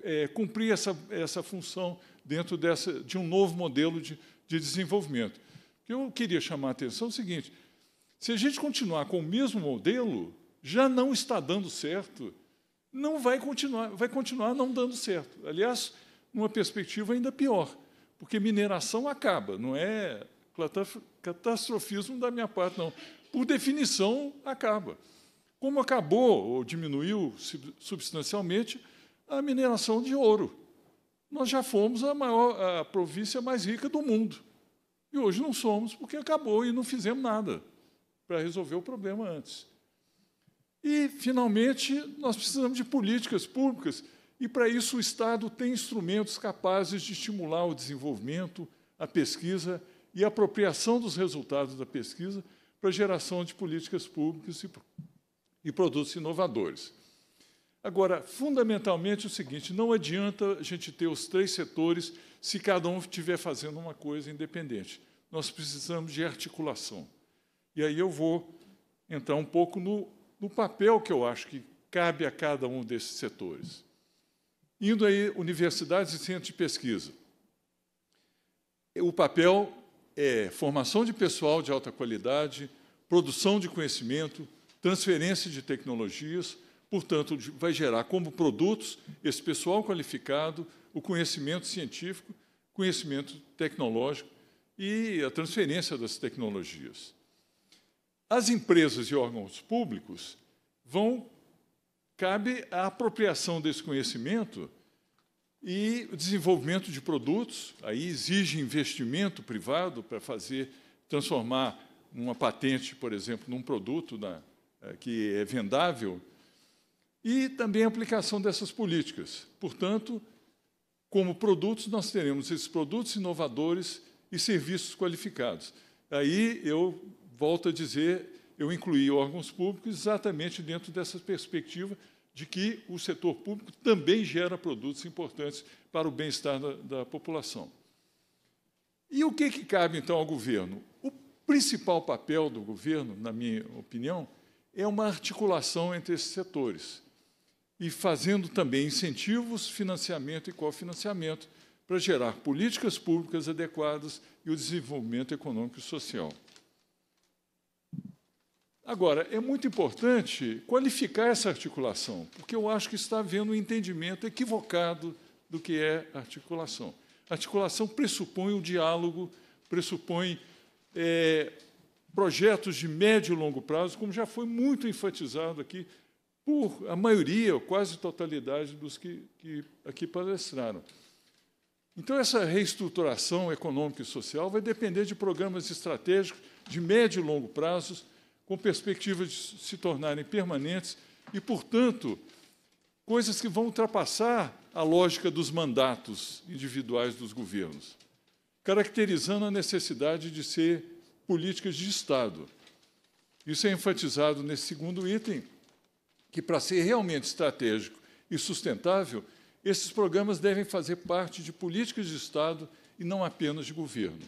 é, cumprir essa, essa função dentro dessa, de um novo modelo de, de desenvolvimento. Eu queria chamar a atenção é o seguinte: se a gente continuar com o mesmo modelo, já não está dando certo, não vai continuar, vai continuar não dando certo. Aliás, numa perspectiva ainda pior, porque mineração acaba, não é catastrofismo da minha parte, não. Por definição, acaba. Como acabou ou diminuiu substancialmente a mineração de ouro. Nós já fomos a, maior, a província mais rica do mundo. E hoje não somos, porque acabou e não fizemos nada para resolver o problema antes. E, finalmente, nós precisamos de políticas públicas, e para isso o Estado tem instrumentos capazes de estimular o desenvolvimento, a pesquisa e a apropriação dos resultados da pesquisa para geração de políticas públicas e, e produtos inovadores. Agora, fundamentalmente é o seguinte: não adianta a gente ter os três setores se cada um estiver fazendo uma coisa independente. Nós precisamos de articulação. E aí eu vou entrar um pouco no, no papel que eu acho que cabe a cada um desses setores. Indo aí, universidades e centros de pesquisa. O papel é formação de pessoal de alta qualidade, produção de conhecimento, transferência de tecnologias, portanto, vai gerar como produtos esse pessoal qualificado, o conhecimento científico, conhecimento tecnológico e a transferência das tecnologias. As empresas e órgãos públicos vão cabe a apropriação desse conhecimento e o desenvolvimento de produtos. Aí exige investimento privado para fazer transformar uma patente, por exemplo, num produto na, eh, que é vendável e também a aplicação dessas políticas. Portanto, como produtos, nós teremos esses produtos inovadores e serviços qualificados. Aí eu volto a dizer, eu incluí órgãos públicos exatamente dentro dessa perspectiva de que o setor público também gera produtos importantes para o bem-estar da, da, população. E o que, que cabe, então, ao governo? O principal papel do governo, na minha opinião, é uma articulação entre esses setores e fazendo também incentivos, financiamento e cofinanciamento para gerar políticas públicas adequadas e o desenvolvimento econômico e social. Agora, é muito importante qualificar essa articulação, porque eu acho que está havendo um entendimento equivocado do que é articulação. Articulação pressupõe o diálogo, pressupõe é, projetos de médio e longo prazo, como já foi muito enfatizado aqui por a maioria, ou quase totalidade, dos que, que aqui palestraram. Então, essa reestruturação econômica e social vai depender de programas estratégicos de médio e longo prazos com perspectiva de se tornarem permanentes e, portanto, coisas que vão ultrapassar a lógica dos mandatos individuais dos governos, caracterizando a necessidade de ser políticas de Estado. Isso é enfatizado nesse segundo item, que para ser realmente estratégico e sustentável, esses programas devem fazer parte de políticas de Estado e não apenas de governo.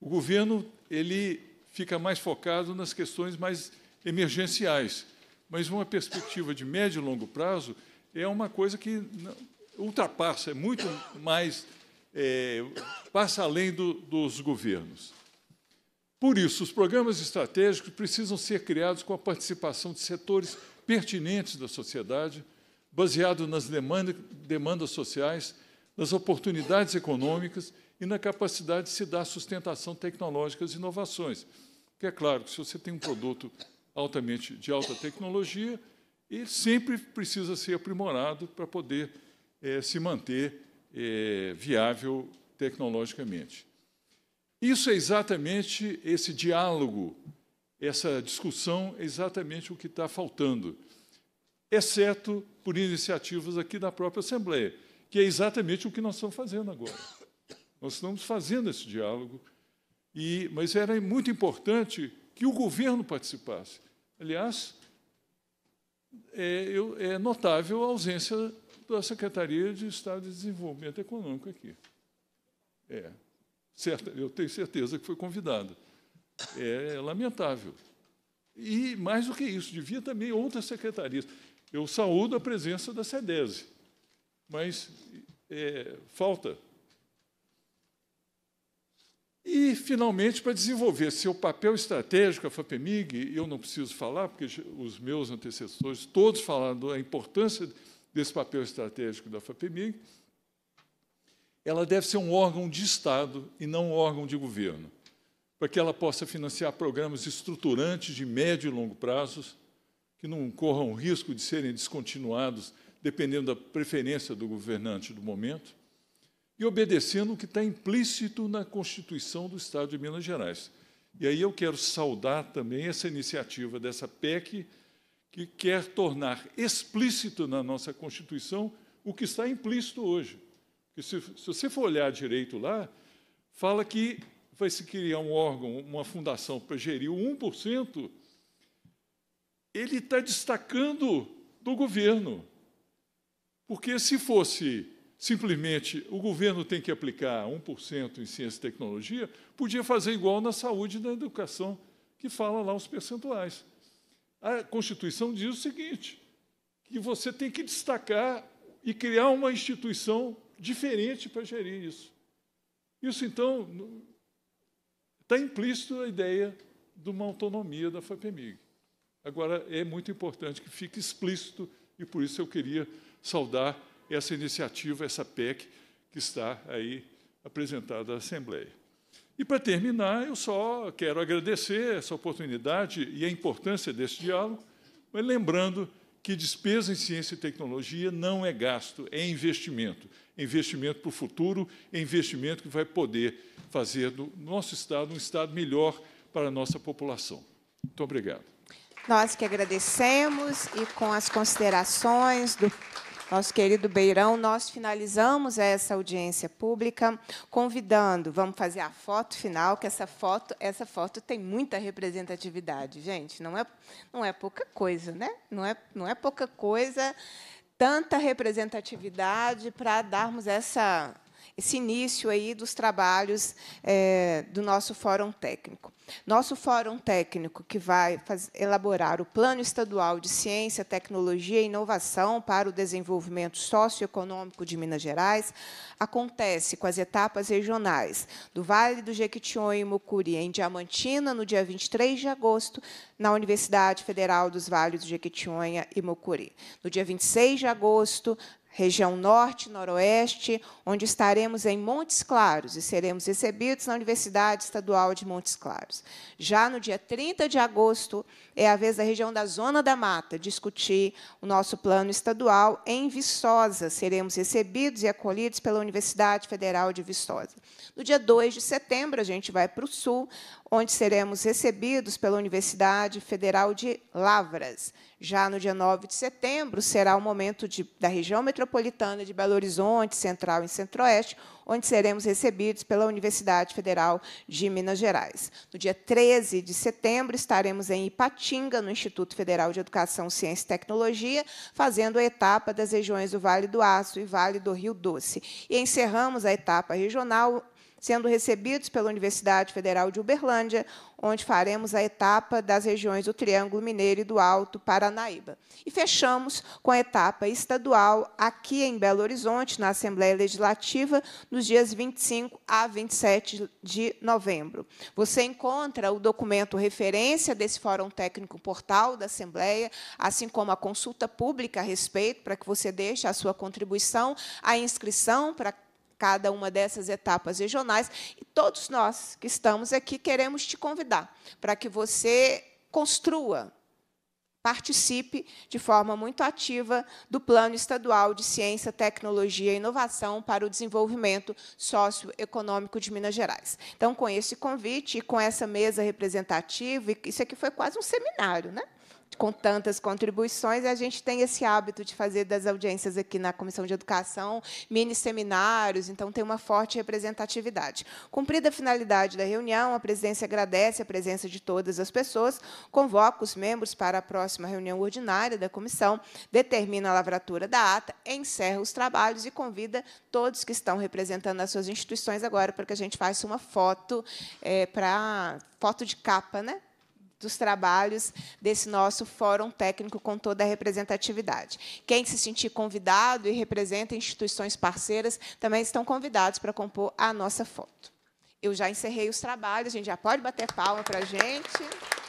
O governo ele fica mais focado nas questões mais emergenciais. Mas uma perspectiva de médio e longo prazo é uma coisa que ultrapassa, é muito mais, é, passa além do, dos governos. Por isso, os programas estratégicos precisam ser criados com a participação de setores pertinentes da sociedade, baseado nas demanda, demandas sociais, nas oportunidades econômicas e na capacidade de se dar sustentação tecnológica às inovações. Porque é claro que se você tem um produto altamente de alta tecnologia, ele sempre precisa ser aprimorado para poder é, se manter é, viável tecnologicamente. Isso é exatamente esse diálogo, essa discussão, é exatamente o que está faltando, exceto por iniciativas aqui da própria Assembleia, que é exatamente o que nós estamos fazendo agora. Nós estamos fazendo esse diálogo e, mas era muito importante que o governo participasse. Aliás, é, eu, é notável a ausência da Secretaria de Estado de Desenvolvimento Econômico aqui. É, certa, eu tenho certeza que foi convidada. É, lamentável. E, mais do que isso, devia também outras secretarias. Eu saúdo a presença da SEDESE, mas é, falta e, finalmente, para desenvolver seu papel estratégico, a é FAPEMIG, eu não preciso falar, porque os meus antecessores todos falaram da importância desse papel estratégico da FAPEMIG, ela deve ser um órgão de Estado e não um órgão de governo, para que ela possa financiar programas estruturantes de médio e longo prazos, que não corram risco de serem descontinuados dependendo da preferência do governante do momento, e obedecendo o que está implícito na Constituição do Estado de Minas Gerais. E aí eu quero saudar também essa iniciativa dessa PEC, que quer tornar explícito na nossa Constituição o que está implícito hoje. Porque se, se você for olhar direito lá, fala que vai se criar um órgão, uma fundação para gerir o 1%, ele está destacando do governo. Porque se fosse simplesmente o governo tem que aplicar 1% em ciência e tecnologia, podia fazer igual na saúde e na educação, que fala lá os percentuais. A Constituição diz o seguinte: que você tem que destacar e criar uma instituição diferente para gerir isso. Isso, então, está implícito a ideia de uma autonomia da FAPEMIG. Agora, é muito importante que fique explícito, e por isso eu queria saudar essa iniciativa, essa PEC, que está aí apresentada à Assembleia. E, para terminar, eu só quero agradecer essa oportunidade e a importância desse diálogo, mas lembrando que despesa em ciência e tecnologia não é gasto, é investimento. É investimento para o futuro, é investimento que vai poder fazer do nosso Estado um Estado melhor para a nossa população. Muito obrigado. Nós que agradecemos e com as considerações do nosso querido Beirão, nós finalizamos essa audiência pública convidando, vamos fazer a foto final, que essa foto, essa foto tem muita representatividade, gente, não é, não é pouca coisa, né? Não é, não é pouca coisa, tanta representatividade para darmos essa esse início aí dos trabalhos é, do nosso fórum técnico. Nosso fórum técnico que vai elaborar o Plano Estadual de Ciência, Tecnologia e Inovação para o Desenvolvimento Socioeconômico de Minas Gerais acontece com as etapas regionais do Vale do Jequitinhonha e Mucuri em Diamantina no dia 23 de agosto na Universidade Federal dos Vales do Jequitinhonha e Mucuri. No dia 26 de agosto região norte, noroeste, onde estaremos em Montes Claros e seremos recebidos na Universidade Estadual de Montes Claros. Já no dia 30 de agosto, é a vez da região da Zona da Mata discutir o nosso plano estadual em Viçosa. Seremos recebidos e acolhidos pela Universidade Federal de Viçosa. No dia 2 de setembro, a gente vai para o Sul, onde seremos recebidos pela Universidade Federal de Lavras. Já no dia 9 de setembro será o momento de, da região metropolitana de Belo Horizonte, Central e Centro-Oeste, onde seremos recebidos pela Universidade Federal de Minas Gerais. No dia 13 de setembro estaremos em Ipatinga, no Instituto Federal de Educação, Ciência e Tecnologia, fazendo a etapa das regiões do Vale do Aço e Vale do Rio Doce. E encerramos a etapa regional sendo recebidos pela Universidade Federal de Uberlândia, onde faremos a etapa das regiões do Triângulo Mineiro e do Alto Paranaíba. E fechamos com a etapa estadual aqui em Belo Horizonte, na Assembleia Legislativa, nos dias 25 a 27 de novembro. Você encontra o documento referência desse Fórum Técnico Portal da Assembleia, assim como a consulta pública a respeito, para que você deixe a sua contribuição, a inscrição para cada uma dessas etapas regionais. E todos nós que estamos aqui queremos te convidar para que você construa, participe de forma muito ativa do Plano Estadual de Ciência, Tecnologia e Inovação para o Desenvolvimento Socioeconômico de Minas Gerais. Então, com esse convite e com essa mesa representativa, isso aqui foi quase um seminário, né? com tantas contribuições, a gente tem esse hábito de fazer das audiências aqui na Comissão de Educação mini seminários, então tem uma forte representatividade. Cumprida a finalidade da reunião, a presidência agradece a presença de todas as pessoas, convoca os membros para a próxima reunião ordinária da comissão, determina a lavratura da ata, encerra os trabalhos e convida todos que estão representando as suas instituições agora para que a gente faça uma foto é, eh, para foto de capa, né? dos trabalhos desse nosso fórum técnico com toda a representatividade. Quem se sentir convidado e representa instituições parceiras também estão convidados para compor a nossa foto. Eu já encerrei os trabalhos, a gente já pode bater palma para a gente.